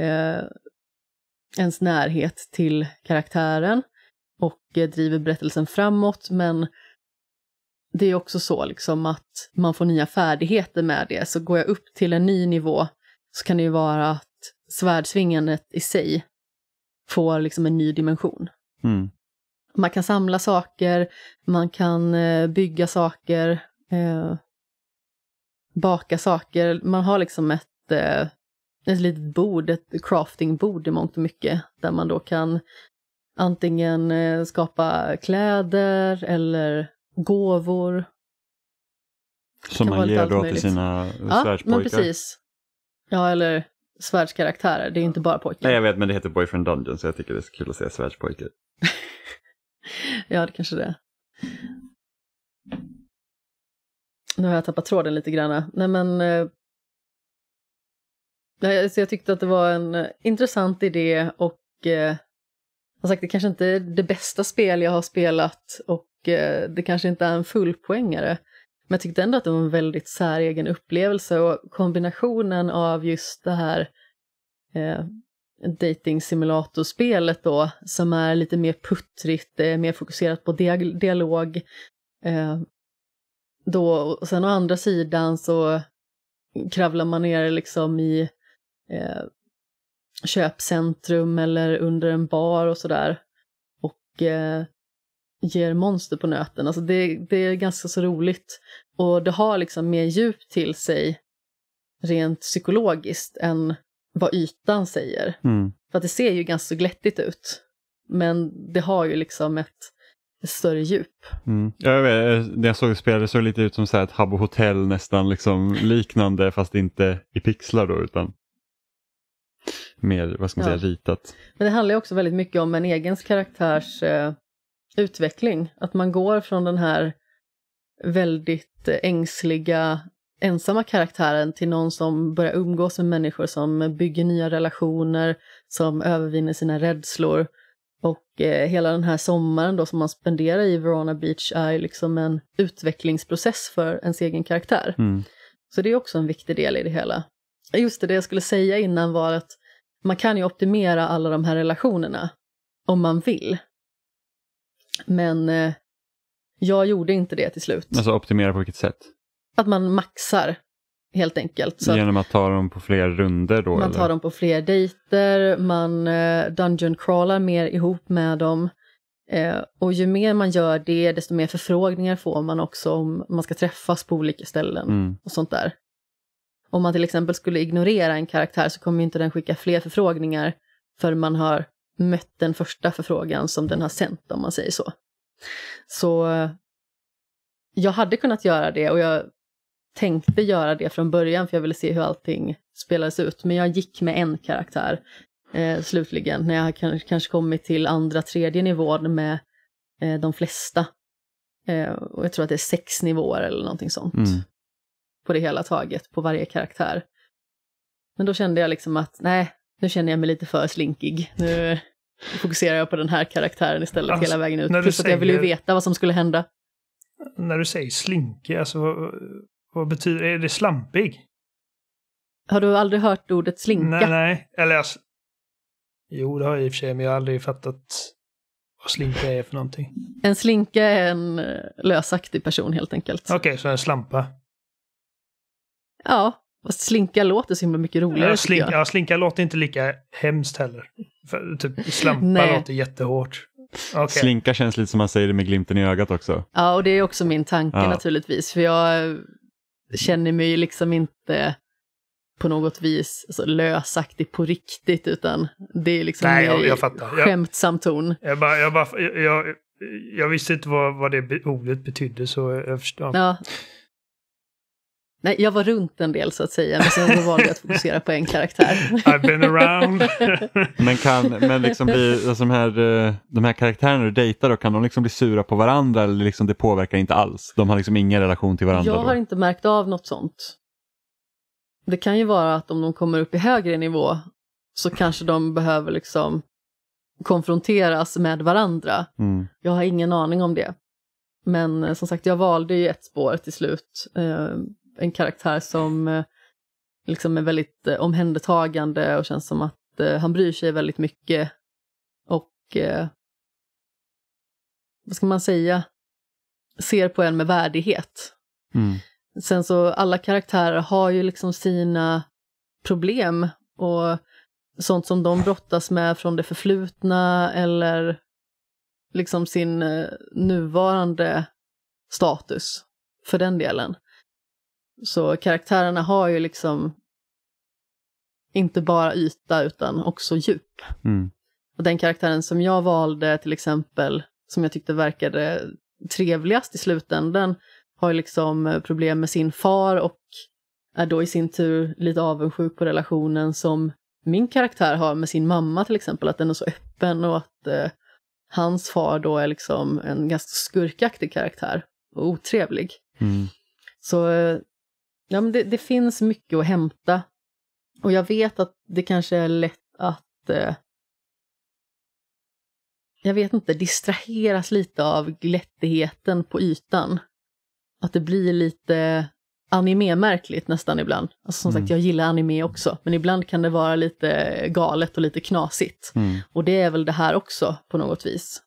eh, ens närhet till karaktären och eh, driver berättelsen framåt, men det är också så liksom att man får nya färdigheter med det. Så går jag upp till en ny nivå så kan det ju vara att svärdsvingandet i sig får liksom en ny dimension. Mm. Man kan samla saker, man kan eh, bygga saker, eh, baka saker. Man har liksom ett, eh, ett litet bord, ett craftingbord i mångt och mycket, där man då kan antingen eh, skapa kläder eller gåvor. Som man ger då till sina svärdspojkar? Ja, men precis. Ja, eller svärdskaraktärer, det är inte bara pojkar. Nej, jag vet, men det heter Boyfriend Dungeon så jag tycker det är så kul att säga svärdspojkar. ja, det kanske det är. Nu har jag tappat tråden lite grann. Nej men... Eh, så jag tyckte att det var en eh, intressant idé och eh, som sagt, det kanske inte är det bästa spel jag har spelat och eh, det kanske inte är en fullpoängare. Men jag tyckte ändå att det var en väldigt säregen upplevelse och kombinationen av just det här eh, dating simulatorspelet då som är lite mer puttrigt, det är mer fokuserat på dialog eh, då, och sen å andra sidan så kravlar man ner liksom i eh, köpcentrum eller under en bar och sådär. Och eh, ger monster på nöten. Alltså det, det är ganska så roligt. Och det har liksom mer djup till sig rent psykologiskt än vad ytan säger. Mm. För att det ser ju ganska så glättigt ut. Men det har ju liksom ett större djup. Mm. Jag vet, när jag såg spelet såg det lite ut som så ett Habbo Hotel nästan liksom liknande fast inte i pixlar då utan mer vad ska man ja. säga, ritat. Men det handlar ju också väldigt mycket om en egen karaktärs eh, utveckling. Att man går från den här väldigt eh, ängsliga ensamma karaktären till någon som börjar umgås med människor som bygger nya relationer, som övervinner sina rädslor och eh, hela den här sommaren då som man spenderar i Verona Beach är liksom en utvecklingsprocess för ens egen karaktär. Mm. Så det är också en viktig del i det hela. Just det, det jag skulle säga innan var att man kan ju optimera alla de här relationerna om man vill. Men eh, jag gjorde inte det till slut. Alltså optimera på vilket sätt? Att man maxar helt enkelt. Så Genom att ta dem på fler runder då? Man eller? tar dem på fler dejter, man eh, dungeon crawlar mer ihop med dem. Eh, och ju mer man gör det, desto mer förfrågningar får man också om man ska träffas på olika ställen mm. och sånt där. Om man till exempel skulle ignorera en karaktär så kommer inte den skicka fler förfrågningar förrän man har mött den första förfrågan som den har sänt, om man säger så. Så eh, jag hade kunnat göra det och jag tänkte göra det från början för jag ville se hur allting spelades ut. Men jag gick med en karaktär eh, slutligen när jag kanske kommit till andra, tredje nivån med eh, de flesta. Eh, och jag tror att det är sex nivåer eller någonting sånt. Mm. På det hela taget, på varje karaktär. Men då kände jag liksom att nej, nu känner jag mig lite för slinkig. Nu fokuserar jag på den här karaktären istället alltså, hela vägen ut. Plus säger... att jag vill ju veta vad som skulle hända. När du säger slinkig, alltså vad betyder det? Är det slampig? Har du aldrig hört ordet slinka? Nej, nej. Eller alltså... Jo, det har jag i och för sig, men jag har aldrig fattat vad slinka är för någonting. En slinka är en eh, lösaktig person helt enkelt. Okej, okay, så en slampa? Ja, fast slinka låter så himla mycket roligare. Ja, slink, ja slinka låter inte lika hemskt heller. För, typ slampa låter jättehårt. Okay. Slinka känns lite som man säger det med glimten i ögat också. Ja, och det är också min tanke ja. naturligtvis. För jag känner mig liksom inte på något vis alltså, lösaktig på riktigt, utan det är liksom Nej, jag, jag skämtsam ton. Jag, jag, bara, jag, jag, jag, visste inte vad, vad det ordet betydde, så jag förstår. Ja. Nej, jag var runt en del så att säga, men sen valde jag att fokusera på en karaktär. I've been around. men kan, men liksom bli, alltså de, här, eh, de här karaktärerna du dejtar, då, kan de liksom bli sura på varandra eller liksom det påverkar inte alls? De har liksom ingen relation till varandra? Jag har då. inte märkt av något sånt. Det kan ju vara att om de kommer upp i högre nivå så kanske de behöver liksom konfronteras med varandra. Mm. Jag har ingen aning om det. Men eh, som sagt, jag valde ju ett spår till slut. Ehm, en karaktär som eh, liksom är väldigt eh, omhändertagande och känns som att eh, han bryr sig väldigt mycket. Och vad ska man säga, ser på en med värdighet. Mm. Sen så alla karaktärer har ju liksom sina problem och sånt som de brottas med från det förflutna eller liksom sin nuvarande status för den delen. Så karaktärerna har ju liksom inte bara yta utan också djup. Mm. Och den karaktären som jag valde till exempel, som jag tyckte verkade trevligast i slutändan, har ju liksom eh, problem med sin far och är då i sin tur lite avundsjuk på relationen som min karaktär har med sin mamma till exempel, att den är så öppen och att eh, hans far då är liksom en ganska skurkaktig karaktär och otrevlig. Mm. Så eh, ja, men det, det, finns mycket att hämta. Och jag vet att det kanske är lätt att eh, jag vet inte, distraheras lite av glättigheten på ytan. Att det blir lite anime-märkligt nästan ibland. Alltså som mm. sagt, jag gillar anime också, men ibland kan det vara lite galet och lite knasigt. Mm. Och det är väl det här också på något vis.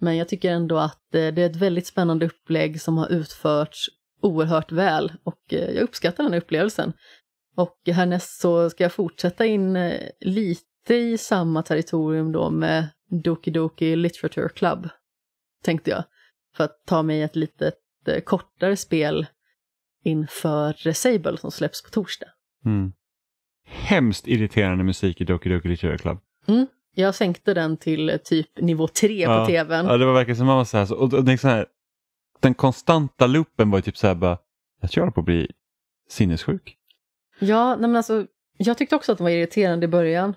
Men jag tycker ändå att eh, det är ett väldigt spännande upplägg som har utförts oerhört väl och eh, jag uppskattar den här upplevelsen. Och härnäst så ska jag fortsätta in eh, lite i samma territorium då med Doki Doki Literature Club, tänkte jag, för att ta mig ett litet eh, kortare spel inför Resable som släpps på torsdag. Mm. Hemskt irriterande musik i Doki Doki Literature Club. Mm. Jag sänkte den till typ nivå tre ja, på tvn. Ja, det var verkligen som man var så här, så, och, och, och, så här den konstanta loopen var ju typ så här bara, jag tror jag håller på att bli sinnessjuk. Ja, nej men alltså, jag tyckte också att den var irriterande i början.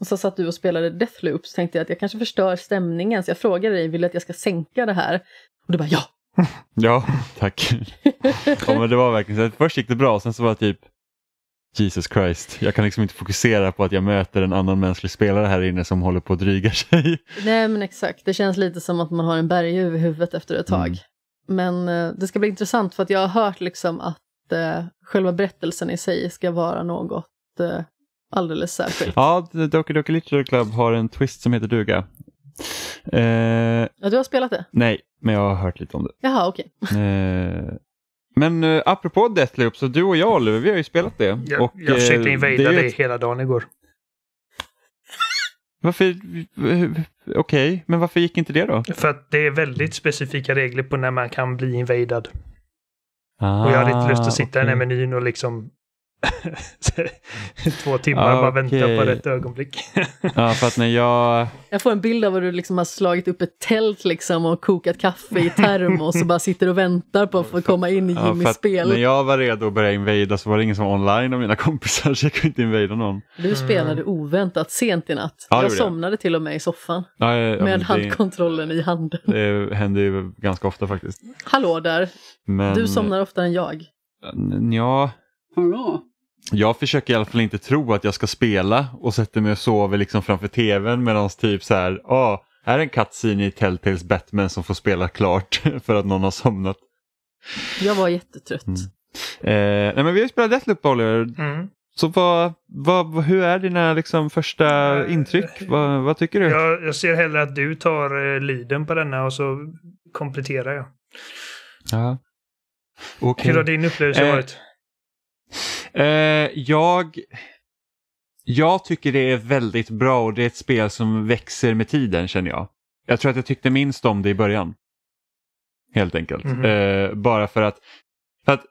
Och så satt du och spelade Deathloop så tänkte jag att jag kanske förstör stämningen så jag frågade dig, vill du att jag ska sänka det här? Och du bara ja! ja, tack. ja, men det var verkligen så först gick det bra och sen så var det typ Jesus Christ, jag kan liksom inte fokusera på att jag möter en annan mänsklig spelare här inne som håller på att dryga sig. Nej men exakt, det känns lite som att man har en berg i huvudet efter ett tag. Mm. Men eh, det ska bli intressant för att jag har hört liksom att eh, själva berättelsen i sig ska vara något eh, alldeles särskilt. Ja, Doki Doki Literature Club har en twist som heter duga. Eh, ja, du har spelat det? Nej, men jag har hört lite om det. Jaha, okej. Okay. Eh, men uh, apropå Deathloop, så du och jag Oliver, vi har ju spelat det. Jag, och, jag försökte eh, invada det dig ett... hela dagen igår. Varför? Eh, okej, okay. men varför gick inte det då? För att det är väldigt specifika regler på när man kan bli invadad. Ah, och jag hade inte lust att sitta okay. i den här ah, menyn och liksom Två timmar ah, bara okay. vänta på rätt ögonblick. ja, för att när jag... Jag får en bild av hur du liksom har slagit upp ett tält liksom och kokat kaffe i termos och bara sitter och väntar på att få komma in i Jimmys ja, spel. När jag var redo att börja invada så var det ingen som var online av mina kompisar så jag kunde inte invada någon. Du mm. spelade oväntat sent i natt. Ja, jag somnade till och med i soffan. Ja, ja, med det... handkontrollen i handen. Det händer ju ganska ofta faktiskt. Hallå där! Men... Du somnar oftare än jag. Ja. Hallå! jag försöker i alla fall inte tro att jag ska spela och sätter mig och sover liksom framför tvn medan typ så här, ja, ah, här är en cutscene i Telltales Batman som får spela klart för att någon har somnat. Jag var jättetrött. Mm. Eh, nej men vi har ju spelat Deathloop Oliver. Mm. Så vad, vad, hur är dina liksom första eh, intryck? Vad, vad tycker du? Jag, jag, ser hellre att du tar eh, lyden på denna och så kompletterar jag. Ja. Okay. Hur har din upplevelse eh. varit? Eh, jag... Jag tycker det är väldigt bra och det är ett spel som växer med tiden känner jag. Jag tror att jag tyckte minst om det i början. Helt enkelt. Mm -hmm. eh, bara för att, för att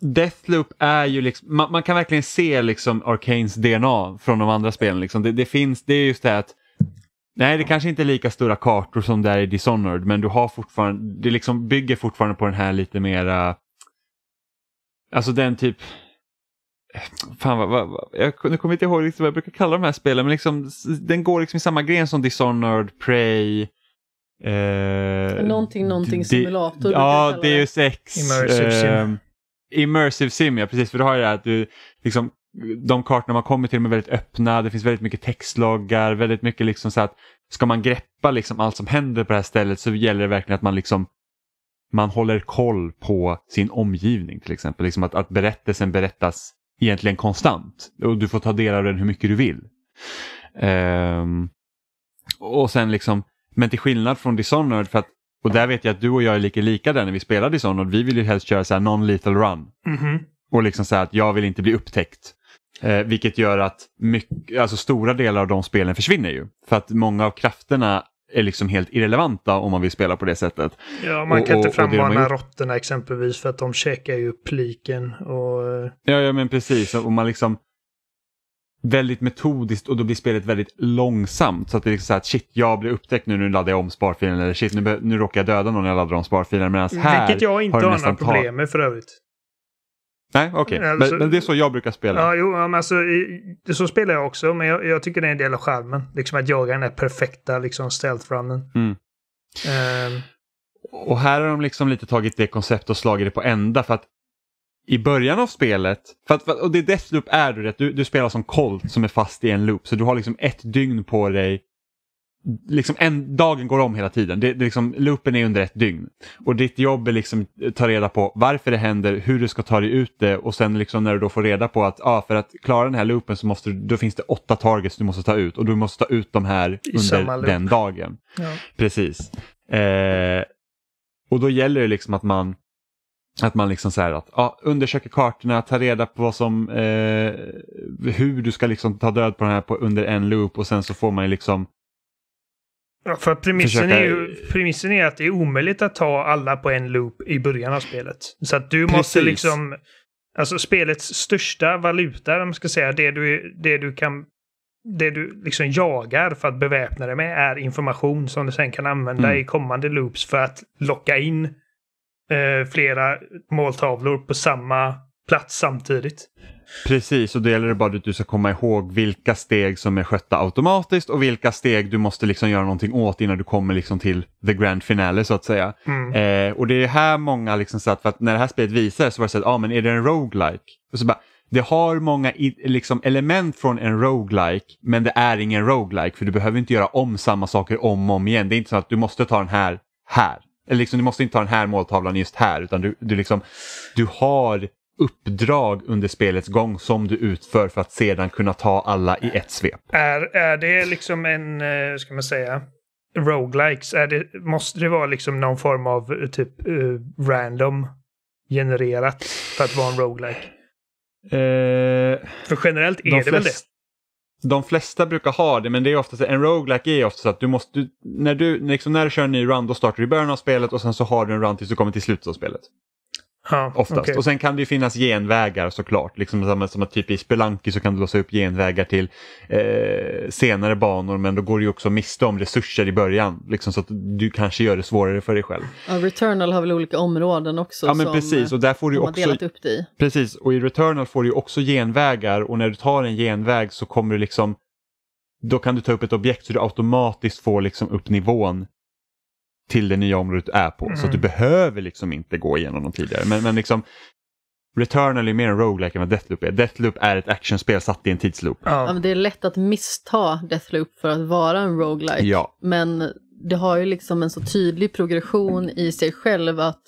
Deathloop är ju liksom, man, man kan verkligen se liksom Arcanes DNA från de andra spelen. Liksom. Det, det, finns, det är just det här att Nej, det kanske inte är lika stora kartor som det är i Dishonored, men du har fortfarande, det liksom bygger fortfarande på den här lite mera, alltså den typ, Fan, vad, vad, jag, nu kommer inte ihåg vad jag brukar kalla de här spelen, men liksom, den går liksom i samma gren som Dishonored, Prey. Eh, någonting, någonting simulator. Ja, Deus Ex. Immersive eh, Sim. Ehm, Immersive Sim, ja precis. För du har ju det här att du, liksom, de kartorna man kommer till är väldigt öppna, det finns väldigt mycket textloggar, väldigt mycket liksom så att ska man greppa liksom allt som händer på det här stället så gäller det verkligen att man liksom man håller koll på sin omgivning till exempel. Liksom att, att berättelsen berättas egentligen konstant. Och du får ta del av den hur mycket du vill. Um, och sen liksom, men till skillnad från Dishonored, för att, och där vet jag att du och jag är lika lika där när vi spelar Dishonored, vi vill ju helst köra så här non-lethal run. Mm -hmm. Och liksom så att jag vill inte bli upptäckt. Eh, vilket gör att mycket, alltså stora delar av de spelen försvinner ju. För att många av krafterna är liksom helt irrelevanta om man vill spela på det sättet. Ja, man och, kan inte frammana råttorna exempelvis för att de käkar ju upp liken. Och... Eh, ja, ja, men precis. Och man liksom väldigt metodiskt och då blir spelet väldigt långsamt. Så att det är liksom så här att shit, jag blir upptäckt nu, nu laddar jag om sparfilen eller shit, nu, nu råkar jag döda någon när jag laddar om sparfilen. Medan mm, här Vilket jag inte har, har några problem med för övrigt. Nej, okej. Okay. Mm, men, alltså- men, det är så jag brukar spela. Ja, jo, men alltså, så spelar jag också. Men jag, jag tycker det är en del av skärmen. Liksom att jaga den där perfekta liksom, stealth-runnen. Mm. Um. Och här har de liksom lite tagit det konceptet och slagit det på ända. För att i början av spelet, för att, och det är Deathloop är du rätt, du, du spelar som Colt som är fast i en loop. Så du har liksom ett dygn på dig liksom en, dagen går om hela tiden. Det, det liksom, loopen är under ett dygn. Och ditt jobb är liksom ta reda på varför det händer, hur du ska ta dig ut det och sen liksom när du då får reda på att ah, för att klara den här loopen så måste du, då finns det åtta targets du måste ta ut och du måste ta ut de här I under den dagen. Ja. Precis. Eh, och då gäller det liksom att man att man liksom så att ja, undersöker kartorna, tar reda på vad som, eh, hur du ska liksom ta död på den här på, under en loop och sen så får man liksom Ja, för premissen, försöka... är ju, premissen är att det är omöjligt att ta alla på en loop i början av spelet. Så att du Precis. måste liksom... Alltså spelets största valuta, om man ska säga, det du, det du kan... Det du liksom jagar för att beväpna dig med är information som du sen kan använda mm. i kommande loops för att locka in eh, flera måltavlor på samma plats samtidigt. Precis, och då gäller det bara att du ska komma ihåg vilka steg som är skötta automatiskt och vilka steg du måste liksom göra någonting åt innan du kommer liksom till the grand finale så att säga. Mm. Eh, och det är här många liksom satt, för att när det här spelet visades så var det så att, ah, men är det en roguelike? Och så bara, det har många liksom element från en roguelike men det är ingen roguelike för du behöver inte göra om samma saker om och om igen. Det är inte så att du måste ta den här här. Eller liksom, du måste inte ta den här måltavlan just här utan du, du, liksom, du har uppdrag under spelets gång som du utför för att sedan kunna ta alla i ett svep. Är, är det liksom en, hur eh, ska man säga, roguelikes? Är det, måste det vara liksom någon form av eh, typ uh, random genererat för att vara en roguelike? Uh, för generellt är de det flest, väl det? De flesta brukar ha det, men det är oftast, en roguelike är ofta så att du måste, du, när, du, liksom när du kör en ny run, då startar du i början av spelet och sen så har du en run tills du kommer till slutet av spelet. Ja, oftast. Okay. Och sen kan det ju finnas genvägar såklart. Liksom som, som att typ i Spelanki så kan du låsa upp genvägar till eh, senare banor men då går du också miste om resurser i början. Liksom, så att du kanske gör det svårare för dig själv. Ja, Returnal har väl olika områden också. Ja men som, precis och där får du också... Delat upp det i. Precis och i Returnal får du också genvägar och när du tar en genväg så kommer du liksom då kan du ta upp ett objekt så du automatiskt får liksom upp nivån till det nya området du är på. Mm. Så du behöver liksom inte gå igenom dem tidigare. Men, men liksom, Returnal är mer en roguelike än vad Deathloop är. Deathloop är ett actionspel satt i en tidsloop. Ja. ja det är lätt att missta Deathloop för att vara en roguelike. Ja. Men det har ju liksom en så tydlig progression i sig själv att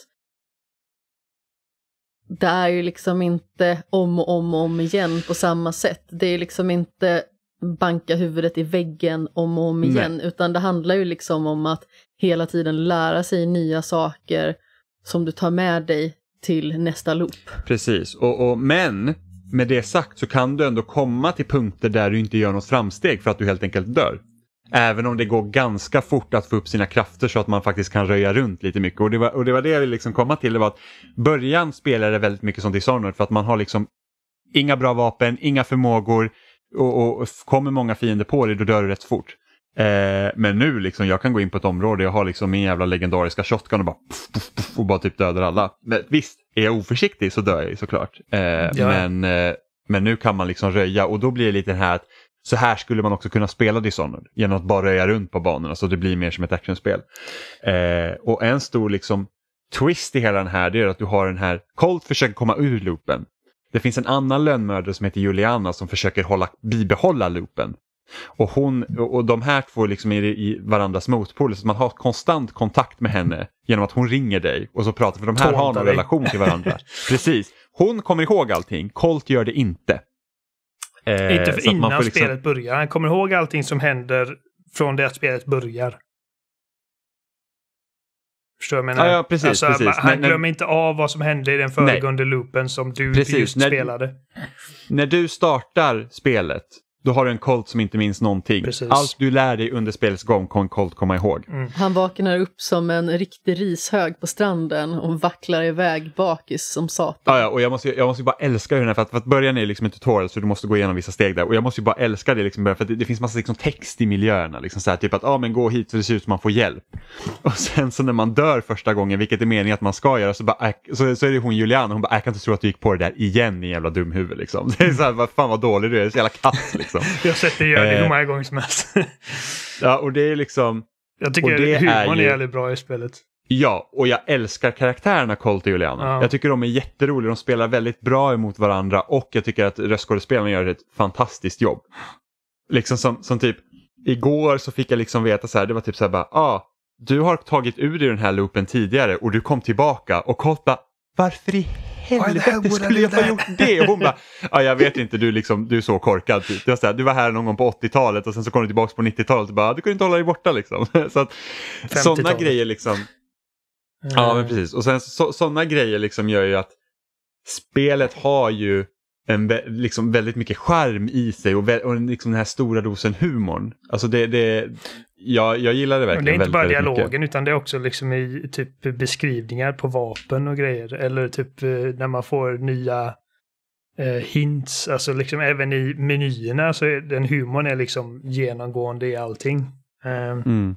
det är ju liksom inte om och om och om igen på samma sätt. Det är liksom inte banka huvudet i väggen om och om igen, Nej. utan det handlar ju liksom om att hela tiden lära sig nya saker som du tar med dig till nästa loop. Precis, och, och, men med det sagt så kan du ändå komma till punkter där du inte gör något framsteg för att du helt enkelt dör. Även om det går ganska fort att få upp sina krafter så att man faktiskt kan röja runt lite mycket. Och det var, och det, var det jag ville liksom komma till, det var att början spelade väldigt mycket som Dishonored för att man har liksom inga bra vapen, inga förmågor, och, och kommer många fiender på dig då dör du rätt fort. Eh, men nu liksom, jag kan gå in på ett område, jag har liksom min jävla legendariska shotgun och bara, puff, puff, puff, och bara typ dödar alla. Men visst, är jag oförsiktig så dör jag såklart. Eh, ja. men, eh, men nu kan man liksom röja och då blir det lite den här att så här skulle man också kunna spela Dishonored genom att bara röja runt på banorna så det blir mer som ett actionspel. Eh, och en stor liksom twist i hela den här det är att du har den här, Colt försöker komma ur loopen det finns en annan lönnmördare som heter Juliana som försöker hålla, bibehålla loopen. Och, hon, och de här två liksom är i varandras motpoler så man har konstant kontakt med henne genom att hon ringer dig och så pratar för de här Tånta har någon relation till varandra. Precis. Hon kommer ihåg allting, Colt gör det inte. Eh, inte för eh, innan liksom... spelet börjar, han kommer ihåg allting som händer från det att spelet börjar. Förstår du vad jag menar? Ja, ja precis. Alltså, precis. Han när, glömmer inte av vad som hände i den föregående nej. loopen som du precis. just när, spelade. När du startar spelet då har du en kolt som inte minns någonting. Precis. Allt du lär dig under spelets gång kommer kolt komma ihåg. Mm. Han vaknar upp som en riktig rishög på stranden och vacklar iväg bakis som satan. Ah, ja, och jag måste, jag måste bara älska hur den för att, för att början är liksom en tutorial så du måste gå igenom vissa steg där och jag måste bara älska det liksom för att det, det finns massa liksom text i miljöerna. Liksom så här, typ att ah, men gå hit så det ser ut som man får hjälp. Och sen så när man dör första gången, vilket är meningen att man ska göra, så, bara, äh, så, så är det hon Juliana, hon bara äh, jag kan inte tro att du gick på det där igen din jävla dumhuvud liksom. Det är så här, fan vad dålig du är, så jävla katt liksom liksom. Jag har sett dig göra det hur eh, många gånger som helst. ja, och det är liksom... Jag tycker och det humorn är, ju... är jävligt bra i spelet. Ja, och jag älskar karaktärerna Colt och Juliana. Ja. Jag tycker de är jätteroliga, de spelar väldigt bra emot varandra och jag tycker att röstskådespelarna gör ett fantastiskt jobb. Liksom som, som typ, igår så fick jag liksom veta så här, det var typ så här bara, ah, du har tagit ur dig den här loopen tidigare och du kom tillbaka och Colt bara, varför i helvete skulle jag ha gjort det? hon bara, ja, jag vet inte, du, liksom, du är så korkad. Typ. så här, du var här någon gång på 80-talet och sen så kom du tillbaka på 90-talet och bara, du kunde inte hålla dig borta liksom. Så att, sådana grejer liksom. Ja, men eh. precis. Och sen sådana grejer liksom gör ju att spelet har ju en, liksom väldigt mycket charm i sig och, och liksom den här stora dosen humorn. Alltså det, det, jag, jag gillar det verkligen. Men det är inte bara dialogen utan det är också liksom i typ beskrivningar på vapen och grejer. Eller typ eh, när man får nya eh, hints. Alltså liksom även i menyerna så är den humorn är liksom genomgående i allting. Eh, mm.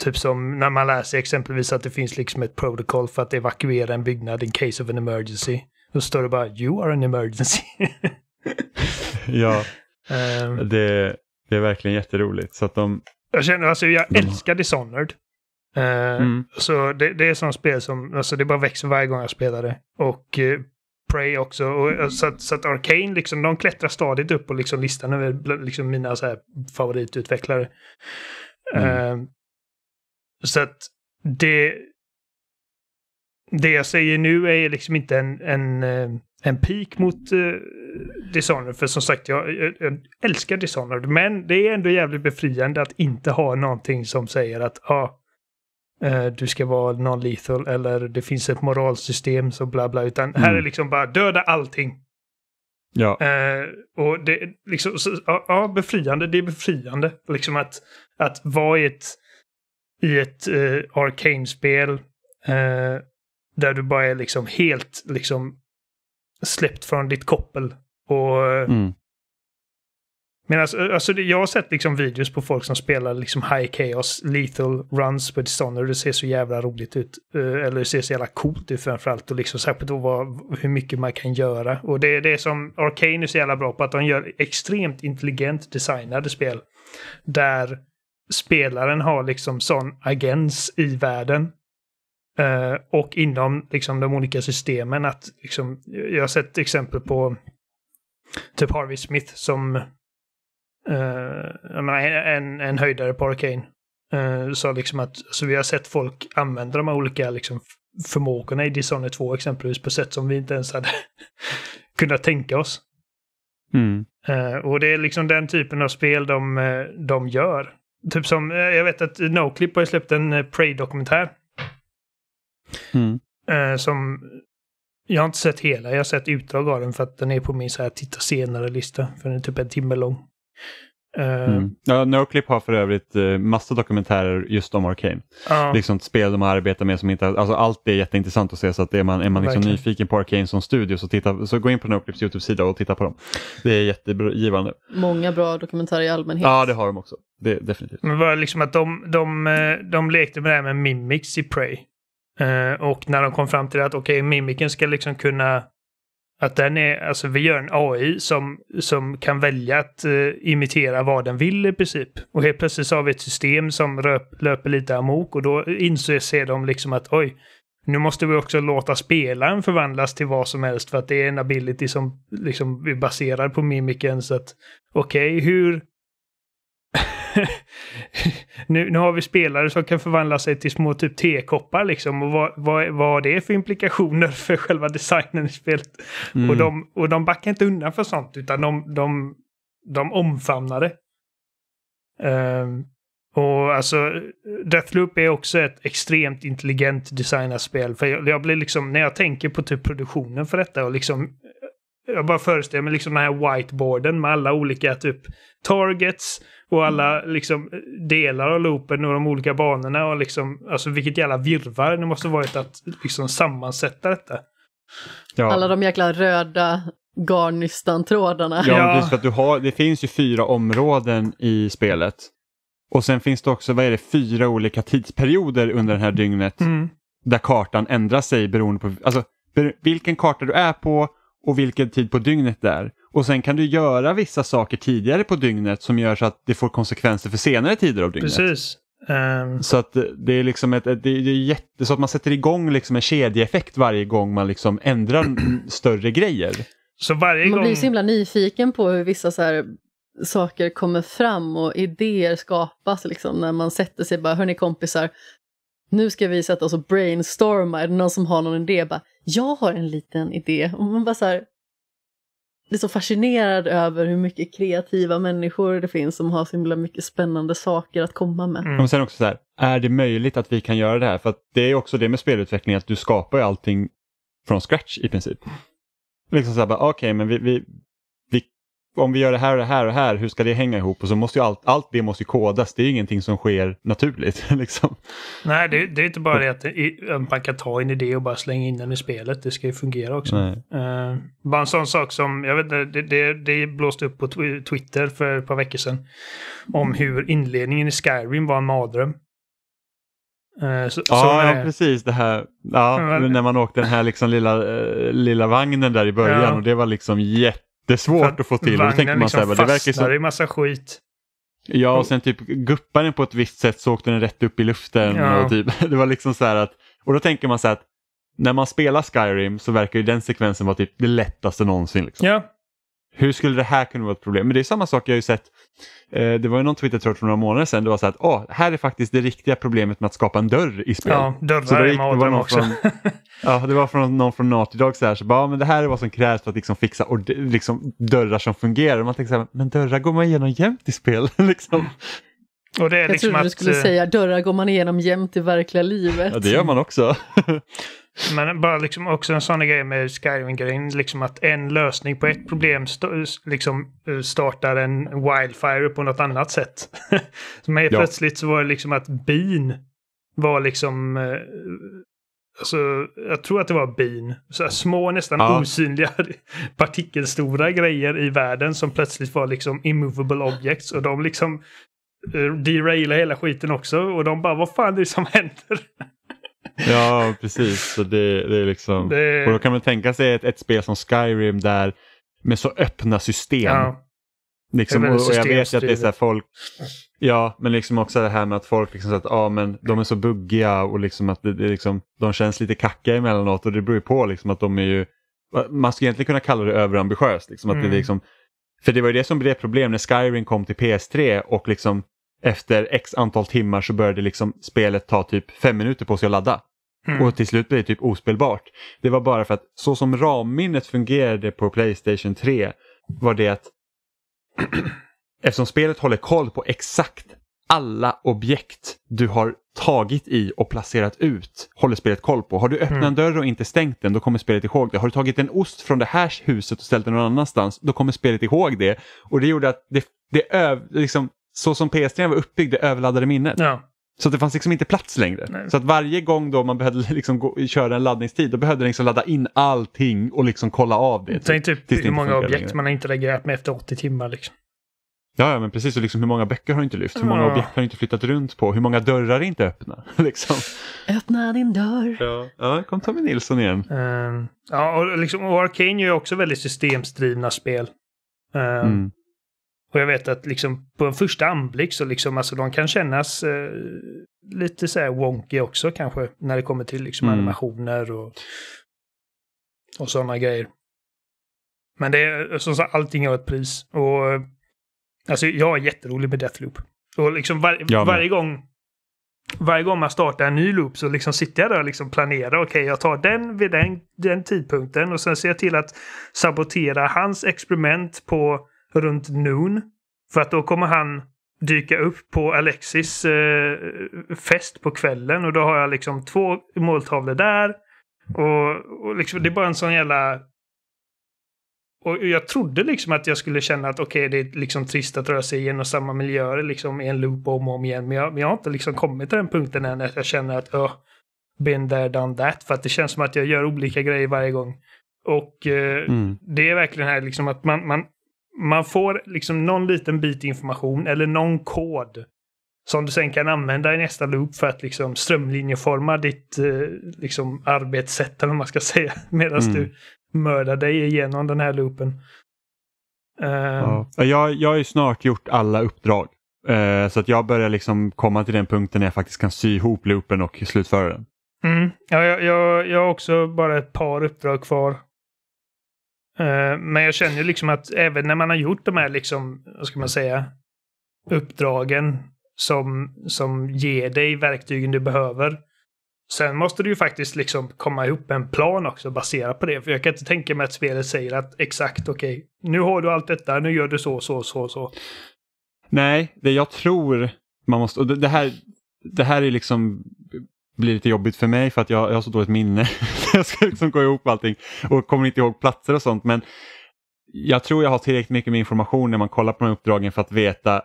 Typ som när man läser exempelvis att det finns liksom ett protokoll för att evakuera en byggnad in case of an emergency. Då står det bara you are an emergency. ja, um, det, det är verkligen jätteroligt. Så att de, jag känner alltså, jag mm. älskar Dishonored. Uh, mm. Så det, det är sådana spel som, alltså det bara växer varje gång jag spelar det. Och uh, Prey också. Och, eh, så att, så att Arcane liksom, de klättrar stadigt upp på liksom listan över liksom mina så här, favoritutvecklare. Mm. Uh, så att det... Det jag säger nu är liksom inte en, en en pik mot eh, Dishonored. För som sagt, jag, jag, jag, älskar Dishonored. Men det är ändå jävligt befriande att inte ha någonting som säger att ah, eh, du ska vara non-lethal eller det finns ett moralsystem så bla bla. Utan mm. här är liksom bara döda allting. Ja. Eh, och det är liksom, så, ja, ja, befriande. Det är befriande. Liksom att, att vara i ett, i ett eh, arcane-spel eh, där du bara är liksom helt liksom släppt från ditt koppel. Och, mm. Men alltså, alltså, jag har sett liksom videos på folk som spelar liksom High Chaos, Lethal Runs på Dishonored. Det ser så jävla roligt ut. Eh, eller det ser så jävla coolt ut framförallt. Och liksom särskilt då vad, hur mycket man kan göra. Och det, det är som Arcane är så jävla bra på. Att de gör extremt intelligent designade spel. Där spelaren har liksom sån agens i världen. Uh, och inom liksom, de olika systemen att liksom, jag har sett exempel på typ Harvey Smith som uh, menar, en, en höjdare på Arcane uh, sa liksom att så alltså, vi har sett folk använda de här olika liksom, förmågorna i Dishonored 2 exempelvis på sätt som vi inte ens hade kunnat tänka oss. Mm. Uh, och det är liksom den typen av spel de, de gör. Typ som, jag vet att Noclip har släppt en Prey-dokumentär Mm. Eh, som jag har inte sett hela, jag har sett utdrag av den för att den är på min så här titta senare-lista. För den är typ en timme lång. Eh, mm. Ja, Noclip har för övrigt eh, massa dokumentärer just om Arcane. Uh. Liksom spel de arbetar med som inte, alltså allt är jätteintressant att se så att är man, är man liksom nyfiken på Arcane som studio så, titta, så gå in på Noclips YouTube-sida och titta på dem. Det är jättegivande. Många bra dokumentärer i allmänhet. Ja, det har de också. Det, definitivt. Men var liksom att de, de, de lekte med det här med mimics i Prey. Eh, och när de kom fram till att okej, okay, mimiken ska liksom kunna att den är, alltså vi gör en AI som, som kan välja att uh, imitera vad den vill i princip. Och helt plötsligt så har vi ett system som röp, löper lite amok och då inser de liksom att oj, nu måste vi också låta spelaren förvandlas till vad som helst för att det är en ability som liksom är baserad på mimiken. Så att okej, okay, hur nu, nu har vi spelare som kan förvandla sig till små typ tekoppar liksom. Och vad, vad, vad har det för implikationer för själva designen i spelet? Mm. Och, de, och de backar inte undan för sånt utan de, de, de omfamnar det. Um, och alltså Deathloop är också ett extremt intelligent designat spel. För jag, jag, blir liksom, när jag tänker på typ produktionen för detta och liksom jag bara föreställer mig liksom den här whiteboarden med alla olika typ targets och alla mm. liksom delar av loopen och de olika banorna och liksom alltså vilket jävla virvar det måste varit att liksom sammansätta detta. Ja. Alla de jäkla röda garnnystan-trådarna. Ja, ja. Precis, för att du har, det finns ju fyra områden i spelet. Och sen finns det också, vad är det, fyra olika tidsperioder under det här dygnet. Mm. Där kartan ändrar sig beroende på, alltså vilken karta du är på och vilken tid på dygnet det är. Och sen kan du göra vissa saker tidigare på dygnet som gör så att det får konsekvenser för senare tider av dygnet. Precis. Um... Så att det är liksom ett, det är jätte, så att man sätter igång liksom en kedjeeffekt varje gång man liksom ändrar större grejer. Så varje gång... Man blir så himla nyfiken på hur vissa så här saker kommer fram och idéer skapas liksom när man sätter sig bara, hörni kompisar, nu ska vi sätta oss och brainstorma, är det någon som har någon idé? Bara, jag har en liten idé. Och man bara så här, blir så fascinerad över hur mycket kreativa människor det finns som har så himla mycket spännande saker att komma med. Mm. Men sen också så här, är det möjligt att vi kan göra det här? För det är också det med spelutveckling, att du skapar ju allting från scratch i princip. Liksom så här, okej, okay, men vi, vi, om vi gör det här och det här och här, hur ska det hänga ihop? Och så måste ju allt, allt det måste ju kodas, det är ju ingenting som sker naturligt. Liksom. Nej, det, det, är inte bara det att, man kan ta en idé och bara slänga in den i spelet, det ska ju fungera också. Uh, bara en sån sak som, jag vet inte, det, det, det blåste upp på Twitter för ett par veckor sedan. Om hur inledningen i Skyrim var en mardröm. Eh, så, ja, ja, precis. Det här, ja, men, när man åkte den här liksom lilla, eh, lilla vagnen där i början ja. och det var liksom jätte det är svårt att få till. Vagnen tänker man liksom så här, fastnar liksom det verkar så... i massa skit. Ja, och sen typ guppar den på ett visst sätt så åkte den rätt upp i luften. Ja. Och typ, det var liksom så här att, och då tänker man så här att när man spelar Skyrim så verkar ju den sekvensen vara typ det lättaste någonsin. Liksom. Ja, hur skulle det här kunna vara ett problem? Men det är samma sak jag har ju sett. Eh, det var ju någon tweet jag för några månader sedan. Det var så att åh, här är faktiskt det riktiga problemet med att skapa en dörr i spel. Ja, dörrar är mardröm också. Från, ja, det var från någon från Naughty så här. Så bara, ja, men det här är vad som krävs för att liksom fixa och, liksom, dörrar som fungerar. man tänker så här, men dörrar går man igenom jämt i spel. liksom. Och det är jag liksom trodde att, du skulle eh, säga dörrar går man igenom jämt i verkliga livet. Ja, det gör man också. Men bara liksom också en sån grej med Skyrim-grejen, liksom att en lösning på ett problem st liksom eh, startar en wildfire på något annat sätt. Men ja. plötsligt så var det liksom att bin var liksom, eh, alltså, jag tror att det var bin, så här små nästan ja. osynliga partikelstora grejer i världen som plötsligt var liksom immovable objects och de liksom eh, derailade hela skiten också och de bara vad fan är det som händer? Ja, precis. Så det, det är liksom... Det... Och då kan man tänka sig ett, ett spel som Skyrim där med så öppna system. Ja. Liksom, och, och jag vet ju att det är så här folk... Ja, men liksom också det här med att folk liksom så att, ah, men de är så buggiga och liksom att det, det liksom, de känns lite kacka emellanåt och det beror ju på liksom att de är ju... Man skulle egentligen kunna kalla det överambitiöst. Liksom, att mm. det liksom, för det var ju det som blev problem när Skyrim kom till PS3 och liksom efter x antal timmar så började liksom spelet ta typ fem minuter på sig att ladda. Mm. Och till slut blev det typ ospelbart. Det var bara för att så som ramminnet fungerade på Playstation 3 var det att eftersom spelet håller koll på exakt alla objekt du har tagit i och placerat ut håller spelet koll på. Har du öppnat mm. en dörr och inte stängt den, då kommer spelet ihåg det. Har du tagit en ost från det här huset och ställt den någon annanstans, då kommer spelet ihåg det. Och det gjorde att det, det, öv, liksom, så som PS3 var uppbyggd överladdade minnet. Ja. Så det fanns liksom inte plats längre. Nej. Så att varje gång då man behövde liksom gå, köra en laddningstid då behövde den liksom ladda in allting och liksom kolla av det. Tänk typ, typ hur många objekt längre. man har interagerat med efter 80 timmar. Liksom. Ja, ja, men precis. Och liksom, hur många böcker har du inte lyft? Hur många objekt har du inte flyttat runt på? Hur många dörrar är inte öppna? liksom. Öppna din dörr. Ja, ja kom Tommy Nilsson igen. Uh, ja, och, liksom, Arcane är ju också väldigt systemstrivna spel. Uh, mm. Och jag vet att liksom på en första anblick så liksom, alltså de kan kännas eh, lite så här wonky också kanske när det kommer till liksom mm. animationer och, och sådana grejer. Men det är eh, som sagt, allting har ett pris. Och eh, alltså jag är jätterolig med Deathloop. Och liksom var, varje gång varje gång man startar en ny loop så liksom sitter jag där och liksom planerar. Okej, okay, jag tar den vid den, den tidpunkten och sen ser jag till att sabotera hans experiment på runt noon. För att då kommer han dyka upp på Alexis eh, fest på kvällen och då har jag liksom två måltavlor där. Och, och liksom, det är bara en sån jävla... Och jag trodde liksom att jag skulle känna att okej, okay, det är liksom trist att röra sig igenom samma miljöer liksom i en loop om och om igen. Men jag, men jag har inte liksom kommit till den punkten än att jag känner att öh, been there, done that. För att det känns som att jag gör olika grejer varje gång. Och eh, mm. det är verkligen här liksom att man, man, man får liksom någon liten bit information eller någon kod som du sen kan använda i nästa loop för att liksom strömlinjeforma ditt eh, liksom arbetssätt eller man ska säga. Medan mm. du mördar dig igenom den här loopen. Eh, ja. Jag, jag har ju snart gjort alla uppdrag. Eh, så att jag börjar liksom komma till den punkten när jag faktiskt kan sy ihop loopen och slutföra den. Mm. Ja, jag, jag, jag har också bara ett par uppdrag kvar Eh, men jag känner ju liksom att även när man har gjort de här, liksom, vad ska man säga, uppdragen som, som ger dig verktygen du behöver. Sen måste du ju faktiskt liksom komma ihop en plan också baserat på det. För jag kan inte tänka mig att spelet säger att exakt okej, okay, nu har du allt detta, nu gör du så, så, så, så. Nej, det jag tror man måste, och det, det här, det här är liksom blir lite jobbigt för mig för att jag, jag har så dåligt minne. jag ska liksom gå ihop allting och kommer inte ihåg platser och sånt. Men jag tror jag har tillräckligt mycket med information när man kollar på de här uppdragen för att veta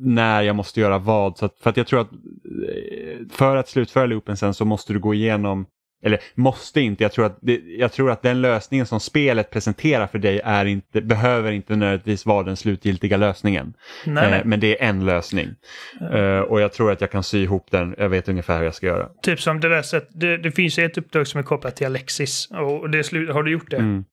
när jag måste göra vad. Så att, för att jag tror att eh, för att slutföra loopen sen så måste du gå igenom eller måste inte, jag tror, att det, jag tror att den lösningen som spelet presenterar för dig är inte, behöver inte nödvändigtvis vara den slutgiltiga lösningen. Nej, eh, nej. men det är en lösning. Eh, och jag tror att jag kan sy ihop den, jag vet ungefär hur jag ska göra. Typ som det där sättet, det, det finns ju ett uppdrag som är kopplat till Alexis och det slu, har du gjort det? Mm.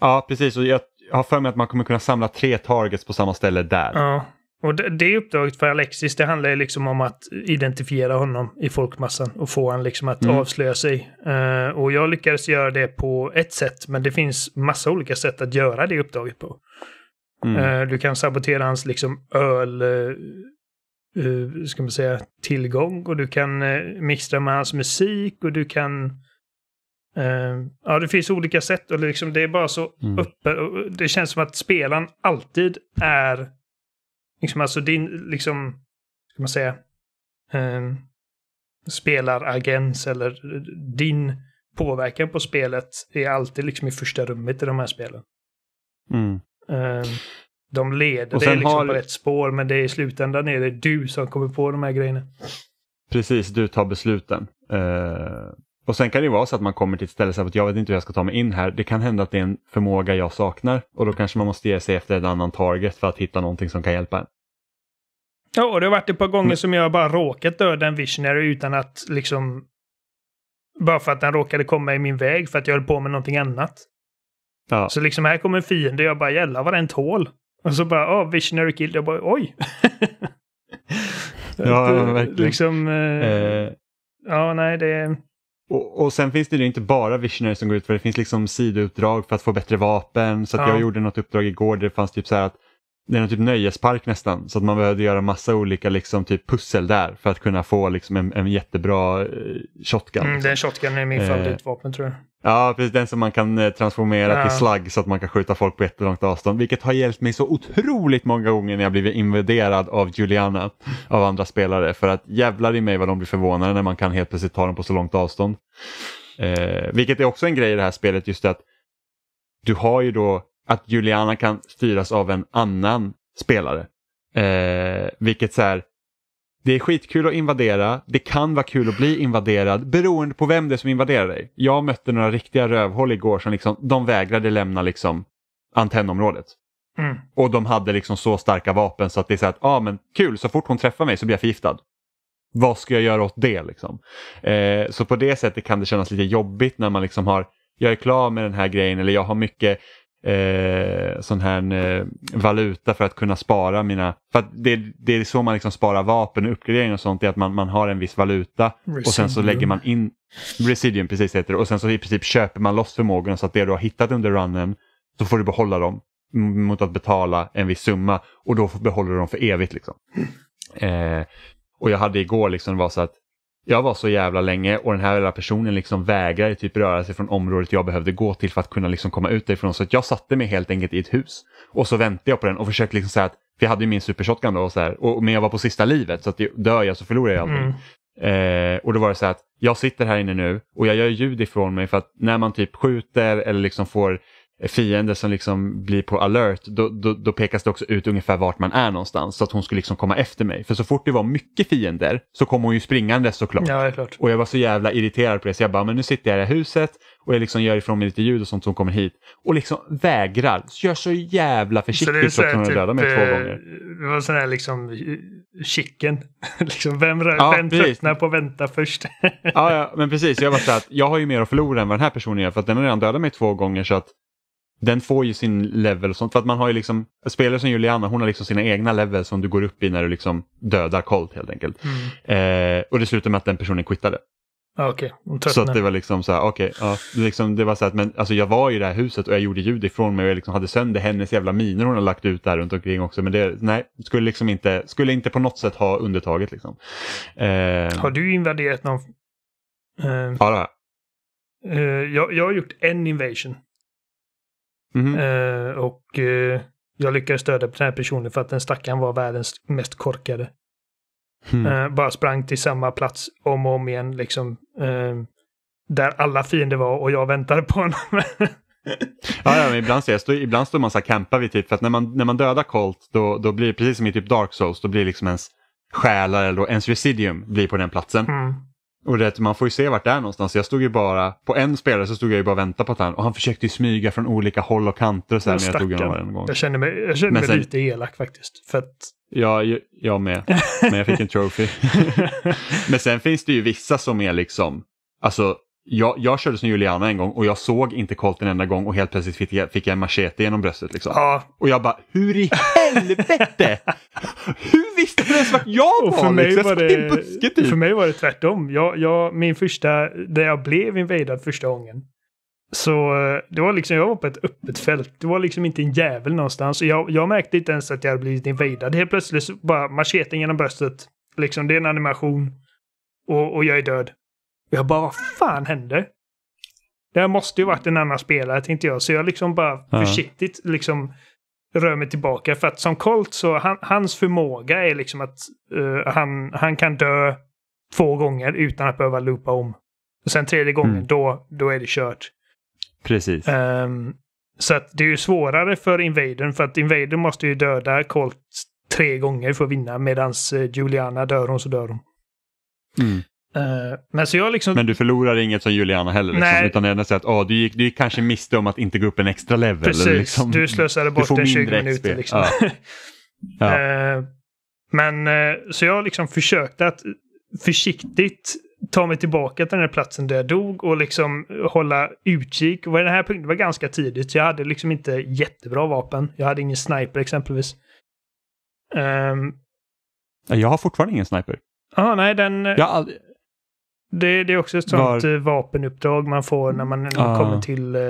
Ja, precis. Och jag har för mig att man kommer kunna samla tre targets på samma ställe där. Ja. Och det, det uppdraget för Alexis, det handlar ju liksom om att identifiera honom i folkmassan och få honom liksom att mm. avslöja sig. Uh, och jag lyckades göra det på ett sätt, men det finns massa olika sätt att göra det uppdraget på. Mm. Uh, du kan sabotera hans liksom öl... Uh, ska man säga, tillgång och du kan uh, mixtra med hans musik och du kan... Uh, ja, det finns olika sätt och liksom det är bara så mm. uppe. Det känns som att spelaren alltid är Liksom alltså din, liksom, ska man säga, eh, spelaragens eller din påverkan på spelet är alltid liksom i första rummet i de här spelen. Mm. Eh, de leder dig liksom har... på rätt spår, men det är i slutändan är det du som kommer på de här grejerna. Precis, du tar besluten. Eh, och sen kan det ju vara så att man kommer till ett ställe så att jag vet inte hur jag ska ta mig in här. Det kan hända att det är en förmåga jag saknar och då kanske man måste ge sig efter en annan target för att hitta någonting som kan hjälpa en. Ja, och det har varit ett par gånger mm. som jag bara råkat döda en visionary utan att liksom... Bara för att den råkade komma i min väg för att jag höll på med någonting annat. Ja. Så liksom här kommer en fiende och jag bara jävlar vad den tål. Och så bara, ja, oh, visionary kill. Jag bara, oj! ja, eh, verkligen. Liksom... Eh, eh. Ja, nej, det... Och, och sen finns det ju inte bara visioner som går ut för det finns liksom sidouppdrag för att få bättre vapen. Så ja. jag gjorde något uppdrag igår där det fanns typ så här att det är en typ nöjespark nästan så att man behövde göra massa olika liksom, typ pussel där för att kunna få liksom, en, en jättebra eh, shotgun. Mm, den shotgun är min favoritvapen eh, tror jag. Ja, precis. Den som man kan eh, transformera ja. till slagg så att man kan skjuta folk på jättelångt avstånd. Vilket har hjälpt mig så otroligt många gånger när jag blivit invaderad av Juliana av andra spelare. För att jävlar i mig vad de blir förvånade när man kan helt plötsligt ta dem på så långt avstånd. Eh, vilket är också en grej i det här spelet, just att du har ju då att Juliana kan styras av en annan spelare. Eh, vilket så här, det är skitkul att invadera, det kan vara kul att bli invaderad beroende på vem det är som invaderar dig. Jag mötte några riktiga rövhål igår som liksom, de vägrade lämna liksom antennområdet. Mm. Och de hade liksom så starka vapen så att det är så att, ja ah, men kul, så fort hon träffar mig så blir jag förgiftad. Vad ska jag göra åt det liksom? Eh, så på det sättet kan det kännas lite jobbigt när man liksom har, jag är klar med den här grejen eller jag har mycket eh, sån här eh, valuta för att kunna spara mina... För det, det är så man liksom sparar vapen och uppgraderingar och sånt, är att man, man har en viss valuta Residium. och sen så lägger man in... Residium, precis heter det. Och sen så i princip köper man loss förmågorna så att det du har hittat under runnen så får du behålla dem mot att betala en viss summa och då behåller du dem för evigt. Liksom. Eh, och jag hade igår liksom var så att jag var så jävla länge och den här lilla personen liksom vägrade typ röra sig från området jag behövde gå till för att kunna liksom komma ut därifrån. Så att jag satte mig helt enkelt i ett hus och så väntade jag på den och försökte liksom säga att för jag hade ju min supershotgun då och så här, och, men jag var på sista livet så att dör jag så förlorar jag mm. allting. Mm. Eh, och då var det så här att jag sitter här inne nu och jag gör ljud ifrån mig för att när man typ skjuter eller liksom får fiende som liksom blir på alert, då, då, då, pekas det också ut ungefär vart man är någonstans så att hon skulle liksom komma efter mig. För så fort det var mycket fiender så kom hon ju springande såklart. Ja, klart. Och jag var så jävla irriterad på det så jag bara, men nu sitter jag i det här huset och jag liksom gör ifrån mig lite ljud och sånt som kommer hit och liksom vägrar. Så gör så jävla försiktigt så, så att hon typ, dödar mig två eh, gånger. Det var sån här liksom eh, chicken. liksom vem ja, vem tröttnar på att vänta först? ja, ja, men precis. Jag var så att jag har ju mer att förlora än vad den här personen gör för att den har redan dödat mig två gånger så att den får ju sin level För att man har ju liksom, spelare som Juliana, hon har liksom sina egna level som du går upp i när du liksom dödar Colt helt enkelt. Mm. Eh, och det slutar med att den personen quittade. Ah, okay. Så att det var liksom så här, okej, okay, ja, liksom, det var så att men alltså jag var i det här huset och jag gjorde ljud ifrån mig och jag liksom hade sönder hennes jävla miner hon har lagt ut där runt omkring också. Men det, nej, skulle liksom inte, skulle inte på något sätt ha undertaget liksom. Eh, har du invaderat någon? Eh, ja, det har eh, jag. Jag har gjort en invasion. Mm. Eh, och eh, jag lyckades döda den här personen för att den stackaren var världens mest korkade. Mm. Eh, bara sprang till samma plats om och om igen, liksom. Eh, där alla fiender var och jag väntade på honom. ja, ja ibland, så, stå, ibland står man så här campar vi typ, för att när man, när man dödar Colt då, då blir det precis som i typ Dark Souls, då blir liksom ens själar eller ens residium blir på den platsen. Mm. Och det, man får ju se vart det är någonstans. Jag stod ju bara, på en spelare så stod jag ju bara och väntade på att han, och han försökte ju smyga från olika håll och kanter och så här, men jag tog honom en gång. Jag känner mig, jag känner mig sen, lite elak faktiskt. För att... Ja, jag med. Men jag fick en trophy. men sen finns det ju vissa som är liksom, alltså jag, jag körde som Juliana en gång och jag såg inte Colt en enda gång och helt plötsligt fick jag, fick jag en machete genom bröstet. Liksom. Ah. Och jag bara, hur i helvete? hur visste du ens vart jag var? För mig liksom? var det, buske, typ. för mig var det tvärtom. Jag, jag, min första, där jag blev invadad första gången. Så eh, det var liksom, jag var på ett öppet fält. Det var liksom inte en jävel någonstans. jag, jag märkte inte ens att jag hade blivit invadad. Helt plötsligt så bara macheten genom bröstet. Liksom, det är en animation. Och, och jag är död. Jag bara, vad fan händer? Det här måste ju varit en annan spelare tänkte jag. Så jag liksom bara ja. försiktigt liksom rör mig tillbaka. För att som Colt så han, hans förmåga är liksom att uh, han, han kan dö två gånger utan att behöva loopa om. Och sen tredje gången, mm. då, då är det kört. Precis. Um, så att det är ju svårare för invadern. för att invadern måste ju döda Colt tre gånger för att vinna. Medan eh, Juliana dör hon så dör hon. Mm men, eh, så jag liksom... men du förlorar inget som Juliana heller? Liksom, Nej. Utan det är nästan att oh, du, gick, du gick kanske miste om att inte gå upp en extra level. Precis, eller liksom, du slösade bort du en 20 minuter. Liksom. Ja. Ja. Eh, men eh, så jag liksom försökte att försiktigt ta mig tillbaka till den här platsen där jag dog och liksom hålla utkik. Och den här punkten var ganska tidigt. Så jag hade liksom inte jättebra vapen. Jag hade ingen sniper exempelvis. Um... Jag har fortfarande ingen sniper. Ah, nej, den... Jag har aldrig... Det, det är också ett sånt Var... Eh, vapenuppdrag man får när man ah. kommer till... Eh,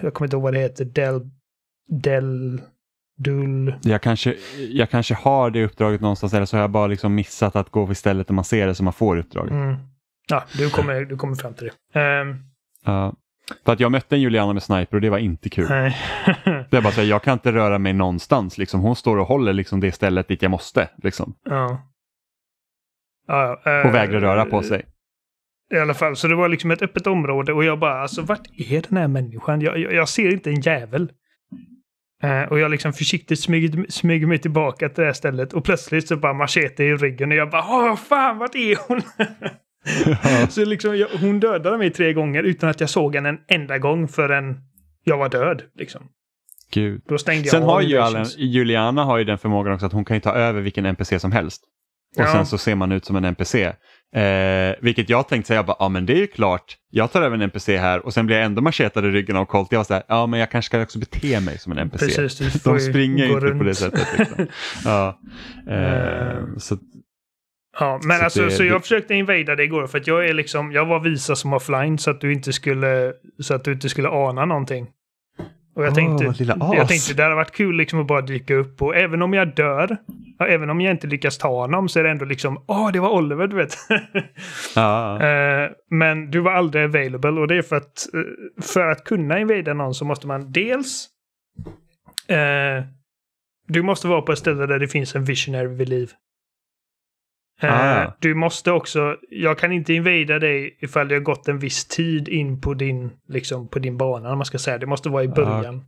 jag kommer inte ihåg vad det heter. Del... Del... Dul. Jag kanske, jag kanske har det uppdraget någonstans eller så har jag bara liksom missat att gå vid stället där man ser det så man får uppdraget. Mm. Ja, du kommer, du kommer fram till det. Um... Uh, för att jag mötte en Juliana med sniper och det var inte kul. Nej. det är bara så här, jag kan inte röra mig någonstans. Liksom. Hon står och håller liksom, det stället dit jag måste. Liksom. Ja. Ja, eh, och vägrade röra på sig. I alla fall, så det var liksom ett öppet område och jag bara, alltså vart är den här människan? Jag, jag, jag ser inte en jävel. Eh, och jag liksom försiktigt smyger, smyger mig tillbaka till det här stället och plötsligt så bara machete i ryggen och jag bara, åh fan, vart är hon? Så liksom, jag, hon dödade mig tre gånger utan att jag såg henne en enda gång förrän jag var död. Liksom. Gud. Sen har ju Juliana har ju den förmågan också att hon kan ju ta över vilken NPC som helst och ja. sen så ser man ut som en NPC. Eh, vilket jag tänkte säga, ja men det är ju klart, jag tar över en NPC här och sen blir jag ändå machetad i ryggen av Colt. Jag var så här, ja men jag kanske ska också bete mig som en NPC. Precis, De springer inte runt. på det sättet. Liksom. ja, eh, eh så, ja, men så alltså det, så jag det... försökte invada dig igår för att jag är liksom, jag var visa som offline så att du inte skulle, så att du inte skulle ana någonting. Och jag, oh, tänkte, jag tänkte det hade varit kul liksom att bara dyka upp och även om jag dör, ja, även om jag inte lyckas ta honom så är det ändå liksom, åh, oh, det var Oliver, du vet. ah. uh, men du var aldrig available och det är för att uh, för att kunna invada någon så måste man dels uh, du måste vara på ett ställe där det finns en visionary vid liv. Ah, eh, du måste också, jag kan inte invada dig ifall det har gått en viss tid in på din, liksom, på din bana, om man ska säga. Det måste vara i början. Ah.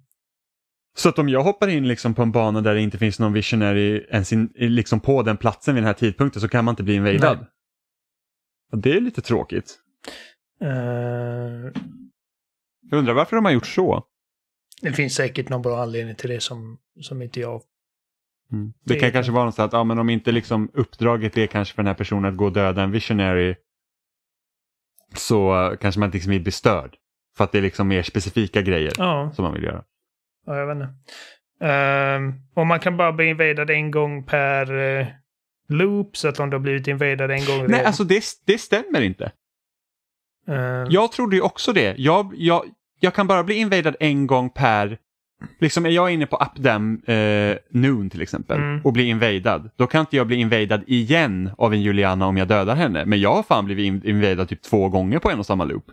Så att om jag hoppar in liksom på en bana där det inte finns någon visionary ens in, liksom på den platsen vid den här tidpunkten så kan man inte bli invadad? Det är lite tråkigt. Uh... Jag undrar varför de har gjort så? Det finns säkert någon bra anledning till det som, som inte jag Mm. Det, det, kan kanske vara något att ja, men om inte liksom uppdraget är kanske för den här personen att gå och döda en visionary så kanske man inte liksom blir störd. För att det är liksom mer specifika grejer ja. som man vill göra. Ja, jag vet inte. Um, och man kan bara bli invadad en gång per uh, loop så att de då blivit invaderade en gång. Nej, redan. alltså det, det stämmer inte. Uh. Jag trodde ju också det. Jag, jag, jag kan bara bli invadad en gång per liksom är jag inne på Updam eh, Noon till exempel mm. och blir invadad, då kan inte jag bli invadad igen av en Juliana om jag dödar henne. Men jag har fan blivit invadad typ två gånger på en och samma loop.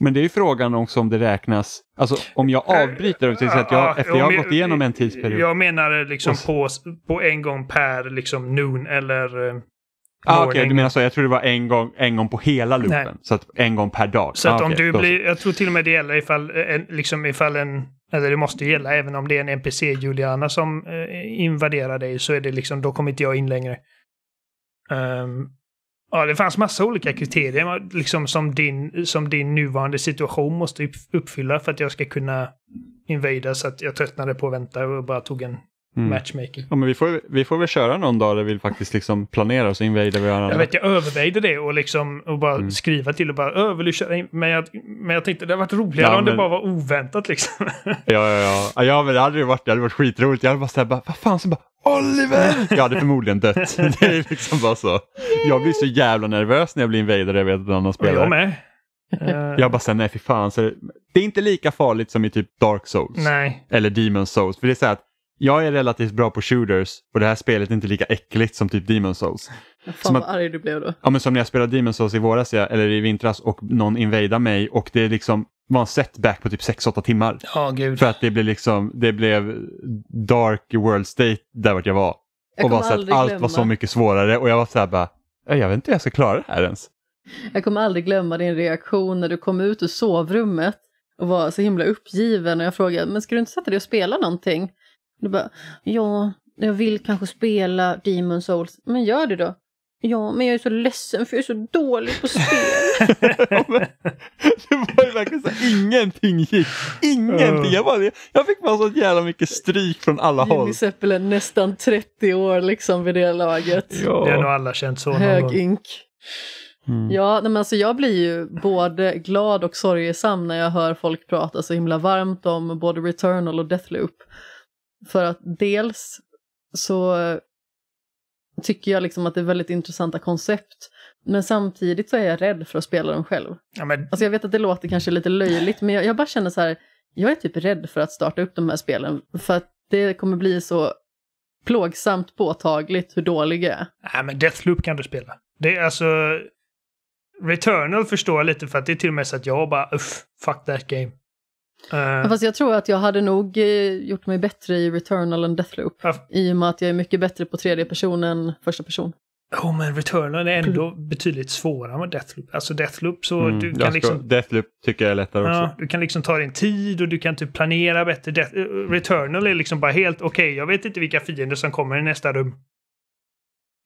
Men det är ju frågan också om det räknas, alltså om jag avbryter och till exempel jag, efter jag har gått igenom en tidsperiod. Jag menar liksom på, på en gång per liksom noon eller eh, Ah, Okej, okay, du menar så. Jag tror det var en gång, en gång på hela loopen. Nej. Så att en gång per dag. Så ah, att om okay, du blir, jag tror till och med det gäller ifall eh, liksom ifall en, eller det måste gälla även om det är en NPC Juliana som eh, invaderar dig så är det liksom, då kommer inte jag in längre. Um, ja, det fanns massa olika kriterier liksom som din, som din nuvarande situation måste uppfylla för att jag ska kunna invadera. så att jag tröttnade på att vänta och bara tog en Mm. matchmaking. Ja, men vi, får, vi får väl köra någon dag där vi faktiskt liksom planerar och så invaderar vi varandra. Jag vet, jag övervägde det och, liksom, och bara mm. skriva till och bara överlyssna. Men jag, men jag tänkte det hade varit roligare ja, om det bara var oväntat liksom. Ja, ja, ja. ja men det hade varit, det hade varit skitroligt. Jag hade bara så här bara, vad fan, så bara Oliver! Jag hade förmodligen dött. det är liksom bara så. Jag blir så jävla nervös när jag blir invader jag vet att en annan spelare. Jag med. Jag bara såhär, nej fy fan. Så det är inte lika farligt som i typ Dark Souls. Nej. Eller Demon Souls. För det är så här att jag är relativt bra på shooters och det här spelet är inte lika äckligt som typ Demon Souls. Fan som att, vad arg du blev då. Ja, men som när jag spelade Demon Souls i våras, eller i vintras och någon invadade mig och det liksom var en setback på typ 6-8 timmar. Oh, För att det blev liksom, det blev dark world state där vart jag var. Jag och var så att allt glömma. var så mycket svårare och jag var så här bara, jag vet inte hur jag ska klara det här ens. Jag kommer aldrig glömma din reaktion när du kom ut ur sovrummet och var så himla uppgiven och jag frågade, men ska du inte sätta dig och spela någonting? Du bara, ja, jag vill kanske spela Demon Souls. Men gör det då. Ja, men jag är så ledsen för jag är så dålig på spel. det var ju verkligen så här, ingenting gick. Ingenting. Jag, bara, jag fick bara så jävla mycket stryk från alla Jimmy håll. Jimmy Seppel är nästan 30 år liksom vid det laget. Ja. Det har nog alla känt så. Hög ink. Mm. Ja, men alltså jag blir ju både glad och sorgesam när jag hör folk prata så himla varmt om både Returnal och Deathloop. För att dels så tycker jag liksom att det är väldigt intressanta koncept. Men samtidigt så är jag rädd för att spela dem själv. Ja, men... Alltså jag vet att det låter kanske lite löjligt, men jag, jag bara känner så här, jag är typ rädd för att starta upp de här spelen. För att det kommer bli så plågsamt påtagligt hur dålig jag är. Nej, men Deathloop kan du spela. Det är alltså... Returnal förstår jag lite för att det är till och med så att jag bara uff, fuck that game. Uh, Fast jag tror att jag hade nog eh, gjort mig bättre i Returnal än Deathloop. Uh, I och med att jag är mycket bättre på tredje person än första person. Jo, oh, men Returnal är ändå betydligt svårare än Deathloop. Alltså Deathloop så mm, du kan liksom... Deathloop tycker jag är lättare ja, också. Du kan liksom ta din tid och du kan typ planera bättre. Death, eh, Returnal är liksom bara helt okej, okay, jag vet inte vilka fiender som kommer i nästa rum.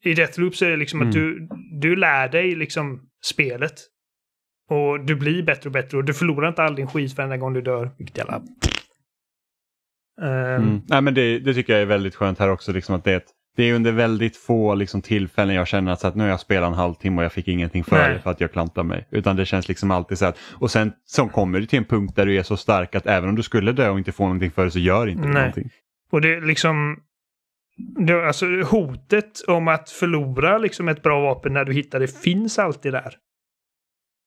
I Deathloop så är det liksom mm. att du, du lär dig liksom spelet och du blir bättre och bättre och du förlorar inte all din skit varenda gång du dör. Vilket jävla... Mm. Mm. Nej, men det, det, tycker jag är väldigt skönt här också. Liksom att det, är det är under väldigt få liksom, tillfällen jag känner att, så att nu har jag spelat en halvtimme och jag fick ingenting för det för att jag klantade mig. Utan det känns liksom alltid så att, och sen så kommer du till en punkt där du är så stark att även om du skulle dö och inte få någonting för det så gör inte Nej. någonting. Och det är liksom, det, alltså hotet om att förlora liksom ett bra vapen när du hittar det finns alltid där.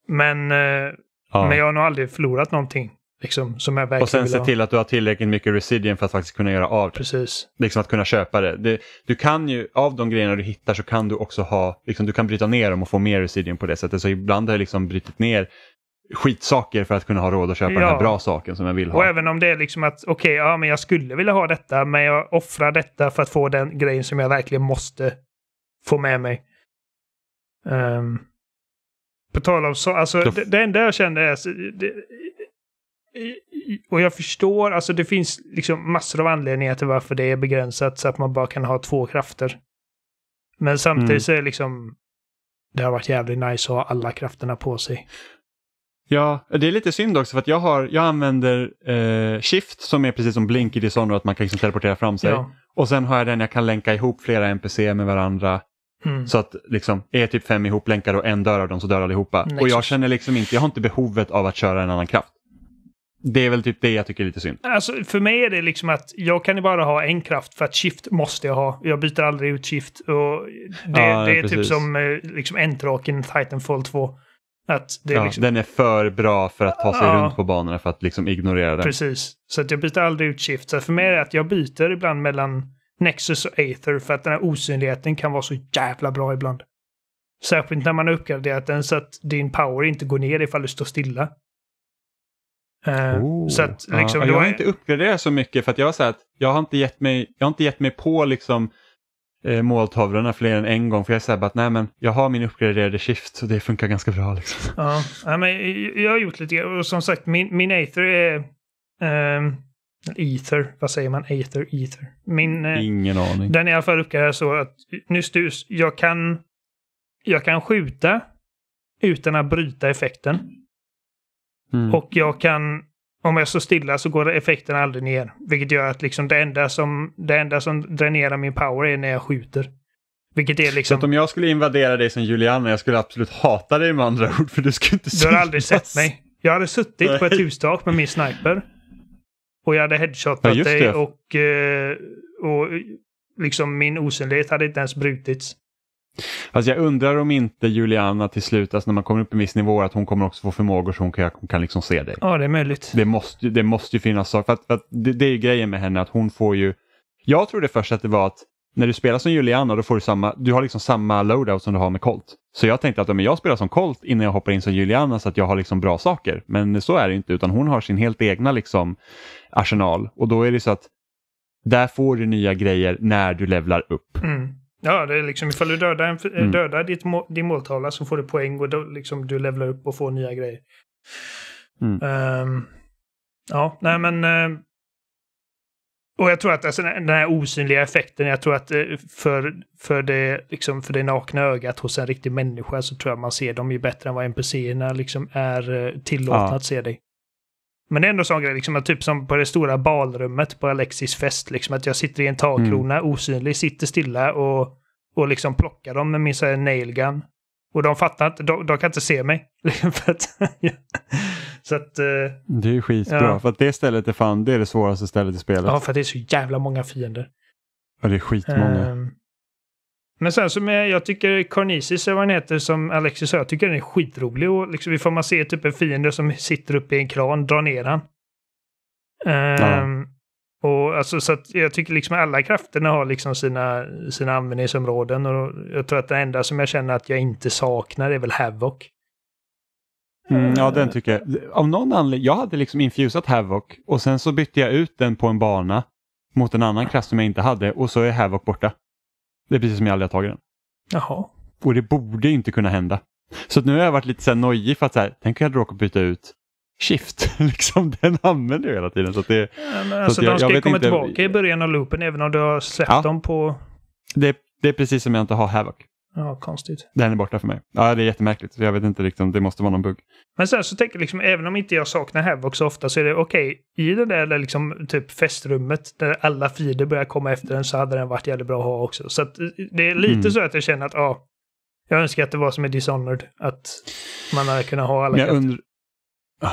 Men, eh, ja. men jag har nog aldrig förlorat någonting. Liksom, som jag verkligen och sen se till att du har tillräckligt mycket resilient för att faktiskt kunna göra av det. Precis. Liksom att kunna köpa det. det. Du kan ju, av de grejerna du hittar så kan du också ha, liksom, du kan bryta ner dem och få mer resilient på det sättet. Så ibland har jag liksom brutit ner skitsaker för att kunna ha råd att köpa ja. den här bra saken som jag vill ha. Och även om det är liksom att okej, okay, ja men jag skulle vilja ha detta men jag offrar detta för att få den grejen som jag verkligen måste få med mig. Um, på tal om så, alltså det, det enda jag känner är... det, och jag förstår, alltså det finns liksom massor av anledningar till varför det är begränsat så att man bara kan ha två krafter. Men samtidigt mm. så är det liksom... Det har varit jävligt nice att ha alla krafterna på sig. Ja, det är lite synd också för att jag, har, jag använder eh, shift som är precis som blink i Dishonored, att man kan liksom teleportera fram sig. Ja. Och sen har jag den jag kan länka ihop flera NPC med varandra. Mm. Så att liksom, är typ fem ihoplänkade och en dör av dem så dör allihopa. Next. Och jag känner liksom inte, jag har inte behovet av att köra en annan kraft. Det är väl typ det jag tycker är lite synd. Alltså, för mig är det liksom att jag kan ju bara ha en kraft för att shift måste jag ha. Jag byter aldrig ut shift. Och det, ja, det är typ precis. typ som eh, liksom, entraken Titanfall 2. Att det ja, liksom... Den är för bra för att ta sig ja. runt på banorna för att liksom ignorera den. Precis, så att jag byter aldrig ut shift. Så för mig är det att jag byter ibland mellan Nexus och Aether för att den här osynligheten kan vara så jävla bra ibland. Särskilt när man har uppgraderat den så att din power inte går ner ifall du står stilla. Uh, oh, så att, liksom, ja, jag har är... inte uppgraderat så mycket för att jag har sagt jag har inte gett mig, jag har inte gett mig på liksom eh, måltavlorna fler än en gång för jag är att nej men jag har min uppgraderade shift så det funkar ganska bra liksom. ja men jag har gjort lite och som sagt min, min Aether är eh, Ether, vad säger man? Ether, Ether. Min, eh, Ingen eh, aning. Den är i alla fall uppgraderad så att nystus, jag kan, jag kan skjuta utan att bryta effekten. Mm. Och jag kan, om jag står stilla så går effekten aldrig ner. Vilket gör att liksom det, enda som, det enda som dränerar min power är när jag skjuter. Vilket är liksom... Så om jag skulle invadera dig som Juliana, jag skulle absolut hata dig med andra ord för du skulle inte synas. Du har aldrig sett mig. Jag hade suttit Nej. på ett hustak med min sniper. Och jag hade headshotat ja, dig och, eh, och liksom min osynlighet hade inte ens brutits. Alltså jag undrar om inte Juliana till slut, alltså när man kommer upp i en viss nivå, att hon kommer också få förmågor så hon kan, kan liksom se dig. Ja, det är möjligt. Det måste, det måste ju finnas saker, för, att, för att det, det, är ju grejen med henne att hon får ju... Jag trodde först att det var att när du spelar som Juliana då får du samma, du har liksom samma loadout som du har med Colt. Så jag tänkte att men jag spelar som Colt innan jag hoppar in som Juliana så att jag har liksom bra saker. Men så är det inte utan hon har sin helt egna liksom arsenal och då är det så att där får du nya grejer när du levlar upp. Mm. Ja, det är liksom ifall du dödar, en, mm. dödar mm. ditt, din måltavla så får du poäng och då, liksom, du levlar upp och får nya grejer. Mm. Um, ja, nej men uh, och jag tror att alltså, den här osynliga effekten, jag tror att eh, för, för, det, liksom, för det nakna ögat hos en riktig människa så tror jag man ser dem ju bättre än vad NPCerna liksom är eh, tillåtna ja. att se dig. Men det är ändå sån grej, liksom, att typ som på det stora balrummet på Alexis fest, liksom, att jag sitter i en takkrona, mm. osynlig, sitter stilla och, och liksom plockar dem med min så här, nailgun. Och de fattar inte, de, de kan inte se mig. Liksom, så att, eh, det är ju skitbra, ja. för att det stället är fan det, är det svåraste stället i spelet. Ja, för att det är så jävla många fiender. Ja, det är skitmånga. Um, men sen som jag, jag tycker Carnisis, eller vad den heter, som Alexis sa, jag tycker den är skitrolig. Och liksom, vi får man se typ en fiende som sitter uppe i en kran, drar ner han. Um, ja. Och alltså, så att jag tycker liksom alla krafterna har liksom sina, sina användningsområden. Och jag tror att det enda som jag känner att jag inte saknar är väl Havoc. Mm, ja, den eh, tycker jag. Av någon anledning, jag hade liksom infusat Havoc och sen så bytte jag ut den på en bana mot en annan klass som jag inte hade och så är Havoc borta. Det är precis som jag aldrig har tagit den. Jaha. Och det borde inte kunna hända. Så nu har jag varit lite nojig för att så här, tänk om jag råkar byta ut Shift, liksom, den använder jag hela tiden. Så, det, ja, så alltså, jag, de ska jag komma inte... tillbaka i början av loopen även om du har släppt ja. dem på... Det, det, är precis som jag inte har Havoc. Ja, konstigt. Den är borta för mig. Ja, det är jättemärkligt. Jag vet inte, liksom, det måste vara någon bugg. Men sen så tänker jag, liksom, även om inte jag saknar Havoc så ofta så är det okej, okay, i det där liksom, typ festrummet där alla feeder börjar komma efter den så hade den varit jävligt bra att ha också. Så att, det är lite mm. så att jag känner att ja, jag önskar att det var som i Dishonored, att man hade kunnat ha alla krafter.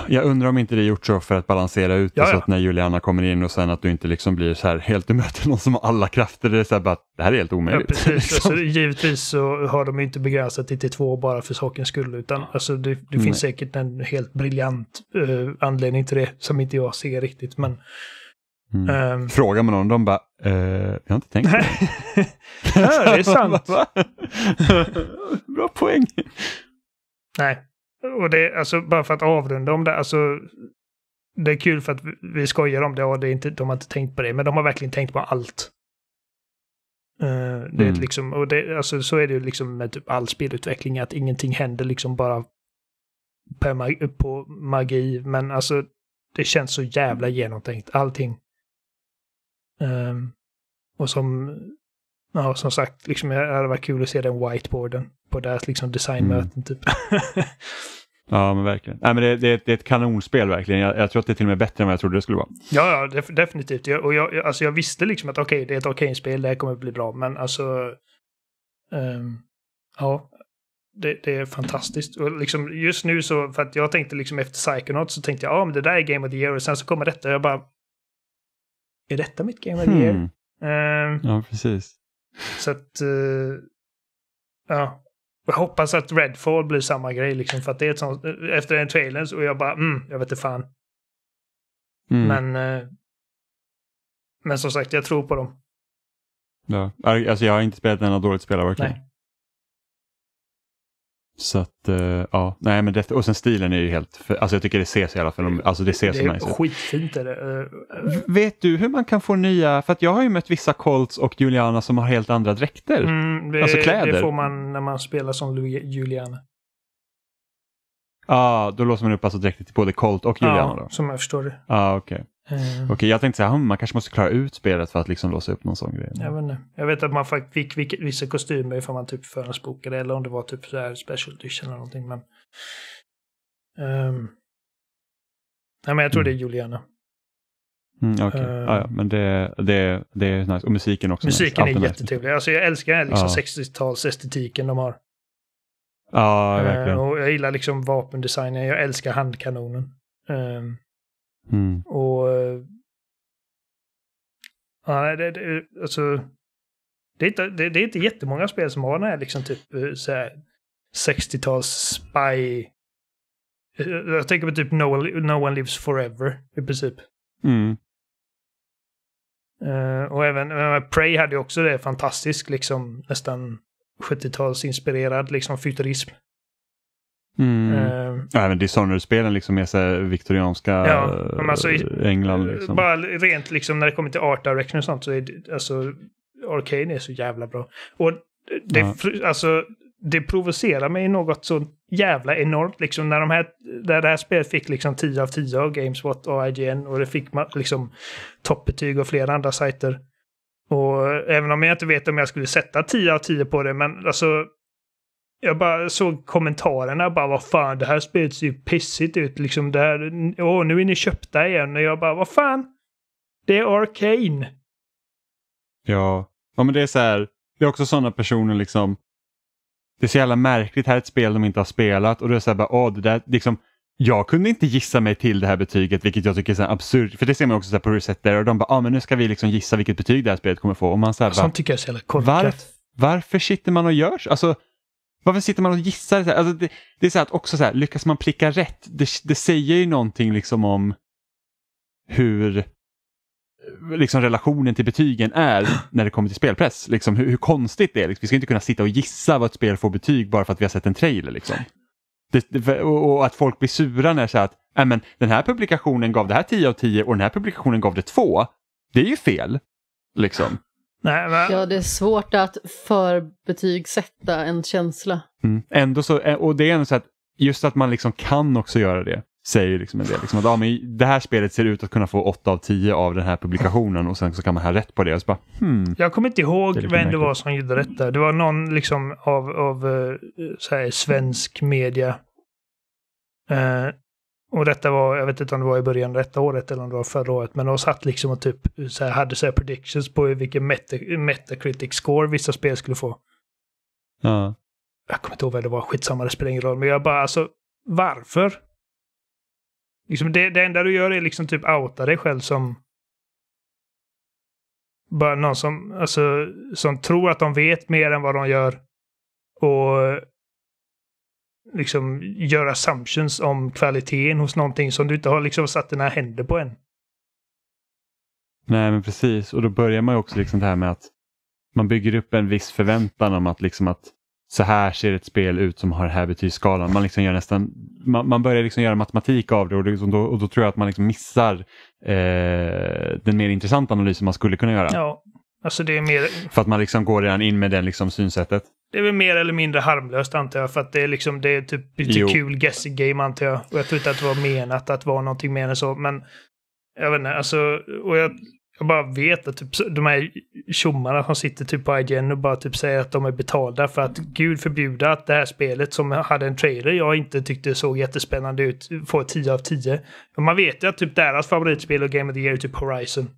Jag undrar om inte det är gjort så för att balansera ut det Jaja. så att när Juliana kommer in och sen att du inte liksom blir så här helt, du möter någon som har alla krafter, det är så här bara, det här är helt omöjligt. Ja, precis. liksom. alltså, givetvis så har de inte begränsat det till två bara för sakens skull, utan alltså, det, det finns säkert en helt briljant uh, anledning till det som inte jag ser riktigt. Men, Mm. Um, Frågar man någon, de bara, eh, jag har inte tänkt på det. ja, det är sant. Bra poäng. Nej, och det, alltså bara för att avrunda om det, alltså det är kul för att vi skojar om det och det är inte, de har inte tänkt på det, men de har verkligen tänkt på allt. Uh, det mm. är liksom, och det, alltså, så är det ju liksom med typ all spelutveckling, att ingenting händer liksom bara på magi, på magi men alltså det känns så jävla genomtänkt, allting. Um, och som, ja, som sagt, liksom, det hade varit kul att se den whiteboarden på deras liksom, designmöten. Mm. Typ. Ja, men verkligen. Nej, men det, det, det är ett kanonspel verkligen. Jag, jag, tror att det är till och med bättre än vad jag trodde det skulle vara. Ja, ja def definitivt. Jag, och jag, alltså jag visste liksom att okej, okay, det är ett okej okay spel, det här kommer att bli bra, men alltså... Um, ja, det, det, är fantastiskt. Och liksom just nu så, för att jag tänkte liksom efter Psychonaut så tänkte jag, ja ah, men det där är Game of the Year och sen så kommer detta och jag bara... Är detta mitt Game of the Year? Hmm. Um, ja, precis. Så att... Uh, ja, jag hoppas att Redfall blir samma grej liksom för att det är ett sånt, efter den trailern och jag bara mm, jag vet inte fan. Mm. Men eh, men som sagt, jag tror på dem. Ja, alltså jag har inte spelat denna dåligt spelare verkligen. Nej. Så att, uh, ja. Nej, men det, och sen stilen är ju helt, för, alltså jag tycker det ses i alla fall, alltså det ser så nice Det är skitfint. Är det. Eh, eh. Vet du hur man kan få nya, för att jag har ju mött vissa Colts och Juliana som har helt andra dräkter. Mm, det, alltså kläder. Det får man när man spelar som Juliana. Ja, ah, då låser man upp alltså dräkter till både Colt och Juliana ja, då? som jag förstår det. Ja, ah, okej. Okay. Eh. Okej, jag tänkte säga att man kanske måste klara ut spelet för att liksom låsa upp någon sån grej. Jag vet, Jag vet att man fick vissa kostymer ifall man typ förhandsbokade eller om det var typ så här special edition eller någonting. Men, um... Nej, men jag tror mm. det är mm. Juliana. Mm, okay. uh, eh. ah, ja, men det, det, det är nice. Och musiken också. Musiken nice. är jättetrevlig. Alltså, jag älskar liksom ja. 60-talsestetiken de har. Ja, verkligen. Uh, och jag gillar liksom vapendesignen. Jag älskar handkanonen. Um, Mm. Och... Eh, nej, det, det, alltså, det, är inte, det, det är inte jättemånga spel som har den här liksom typ 60-tals eh, spy... Eh, jag tänker på typ No One, no One Lives Forever i princip. Mm. Uh, och även uh, Prey hade ju också det fantastiskt, liksom nästan 70-talsinspirerad liksom futurism. Mm. Uh, även Dishonored-spelen liksom är så viktorianska ja, alltså, eh, England. Liksom. Bara rent liksom när det kommer till art direction och sånt så är det, alltså Arcane är så jävla bra. Och det, ja. alltså, det provocerar mig något så jävla enormt liksom när de här, där det här spelet fick liksom 10 av 10 av Gamespot och IGN och det fick liksom toppbetyg och flera andra sajter. Och även om jag inte vet om jag skulle sätta 10 av 10 på det, men alltså jag bara såg kommentarerna bara vad fan det här spelet ser ju pissigt ut liksom. Det här, åh nu är ni köpta igen och jag bara vad fan. Det är Arcane. Ja, ja men det är så här. Det är också sådana personer liksom. Det är så jävla märkligt, här är ett spel de inte har spelat och det är så här bara, åh det där liksom. Jag kunde inte gissa mig till det här betyget vilket jag tycker är så absurt. För det ser man också så här på resetter. och de bara, ah, men nu ska vi liksom gissa vilket betyg det här spelet kommer få. Och man så här, Sånt bara, tycker jag är så jävla korkat. Varför, varför sitter man och gör så? Alltså, varför sitter man och gissar? Så alltså det, det, är så att också så här, lyckas man pricka rätt, det, det säger ju någonting liksom om hur liksom relationen till betygen är när det kommer till spelpress. Liksom hur, hur konstigt det är. Liksom, vi ska inte kunna sitta och gissa vad ett spel får betyg bara för att vi har sett en trailer. Liksom. Det, det, och, och, att folk blir sura när så att äh, men den här publikationen gav det här 10 av 10 och den här publikationen gav det 2. Det är ju fel. Liksom. Nej, men... Ja, det är svårt att förbetygsätta en känsla. Mm. Ändå så, eh, och det är ändå så att just att man liksom kan också göra det säger ju liksom en del. Liksom att, ja, men det här spelet ser ut att kunna få 8 av 10 av den här publikationen och sen så kan man ha rätt på det. Och så bara, hmm. Jag kommer inte ihåg det vem det var som gjorde detta. Det var någon liksom av, av eh, så här, svensk media. Eh, och detta var, jag vet inte om det var i början av detta året eller om det var förra året, men de satt liksom och typ så här, hade så här predictions på vilken metacritic score vissa spel skulle få. Ja. Jag kommer inte ihåg vad det var, skitsamma, det spelar ingen roll. Men jag bara alltså, varför? Liksom det, det enda du gör är liksom typ outa dig själv som... Bara någon som, alltså, som tror att de vet mer än vad de gör. Och liksom göra assumptions om kvaliteten hos någonting som du inte har liksom satt dina händer på än. Nej, men precis. Och då börjar man ju också liksom det här med att man bygger upp en viss förväntan om att, liksom att så här ser ett spel ut som har den här betygsskalan. Man, liksom gör nästan, man, man börjar liksom göra matematik av det och, liksom då, och då tror jag att man liksom missar eh, den mer intressanta analysen man skulle kunna göra. Ja, alltså det är mer... För att man liksom går redan in med den liksom synsättet. Det är väl mer eller mindre harmlöst antar jag, för att det är liksom, det är typ lite kul guessing game antar jag. Och jag tror inte att det var menat att vara någonting mer än så, men jag vet inte, alltså, och jag, jag bara vet att typ, de här tjommarna som sitter typ på IGN och bara typ säger att de är betalda för att gud förbjuda att det här spelet som hade en trailer jag inte tyckte såg jättespännande ut får 10 av 10. man vet ju att typ deras favoritspel och Game of the Year är typ Horizon.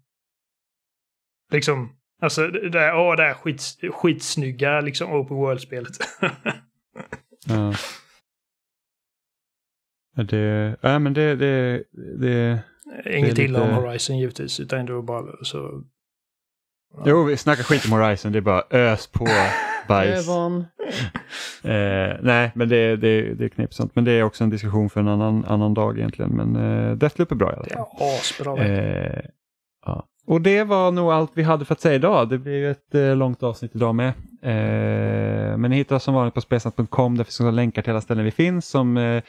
Liksom, Alltså det här åh, det där skits, skitsnygga liksom open world-spelet. ja. Det, ja men det, det, det Inget det illa lite... om Horizon givetvis, utan det var bara så... Ja. Jo, vi snackar skit om Horizon, det är bara ös på bajs. eh, nej, men det, det, det är knepigt Men det är också en diskussion för en annan, annan dag egentligen. Men eh, Deathloop är bra i alla fall. Det är asbra. Eh, ja. Och det var nog allt vi hade för att säga idag. Det blir ett eh, långt avsnitt idag med. Eh, men ni hittar oss som vanligt på spelsnack.com. Där finns några länkar till alla ställen vi finns som eh, eh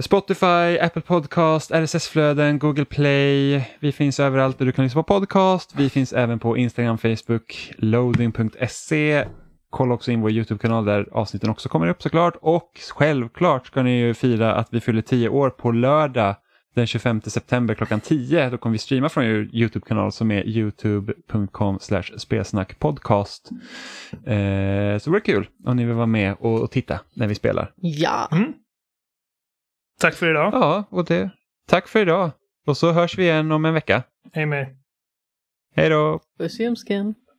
Spotify, Apple Podcast, RSS-flöden, Google Play. Vi finns överallt där du kan lyssna på podcast. Vi finns även på Instagram, Facebook, loading.se. Kolla också in vår YouTube-kanal där avsnitten också kommer upp såklart. Och självklart ska ni ju fira att vi fyller tio år på lördag den 25 september klockan 10. Då kommer vi streama från er YouTube-kanal som är youtube.com spelsnackpodcast. Eh, så det vore kul om ni vill vara med och, och titta när vi spelar. Ja. Mm. Tack för idag. Ja, och det. Tack för idag. Och så hörs vi igen om en vecka. Hej med Hej då. Puss i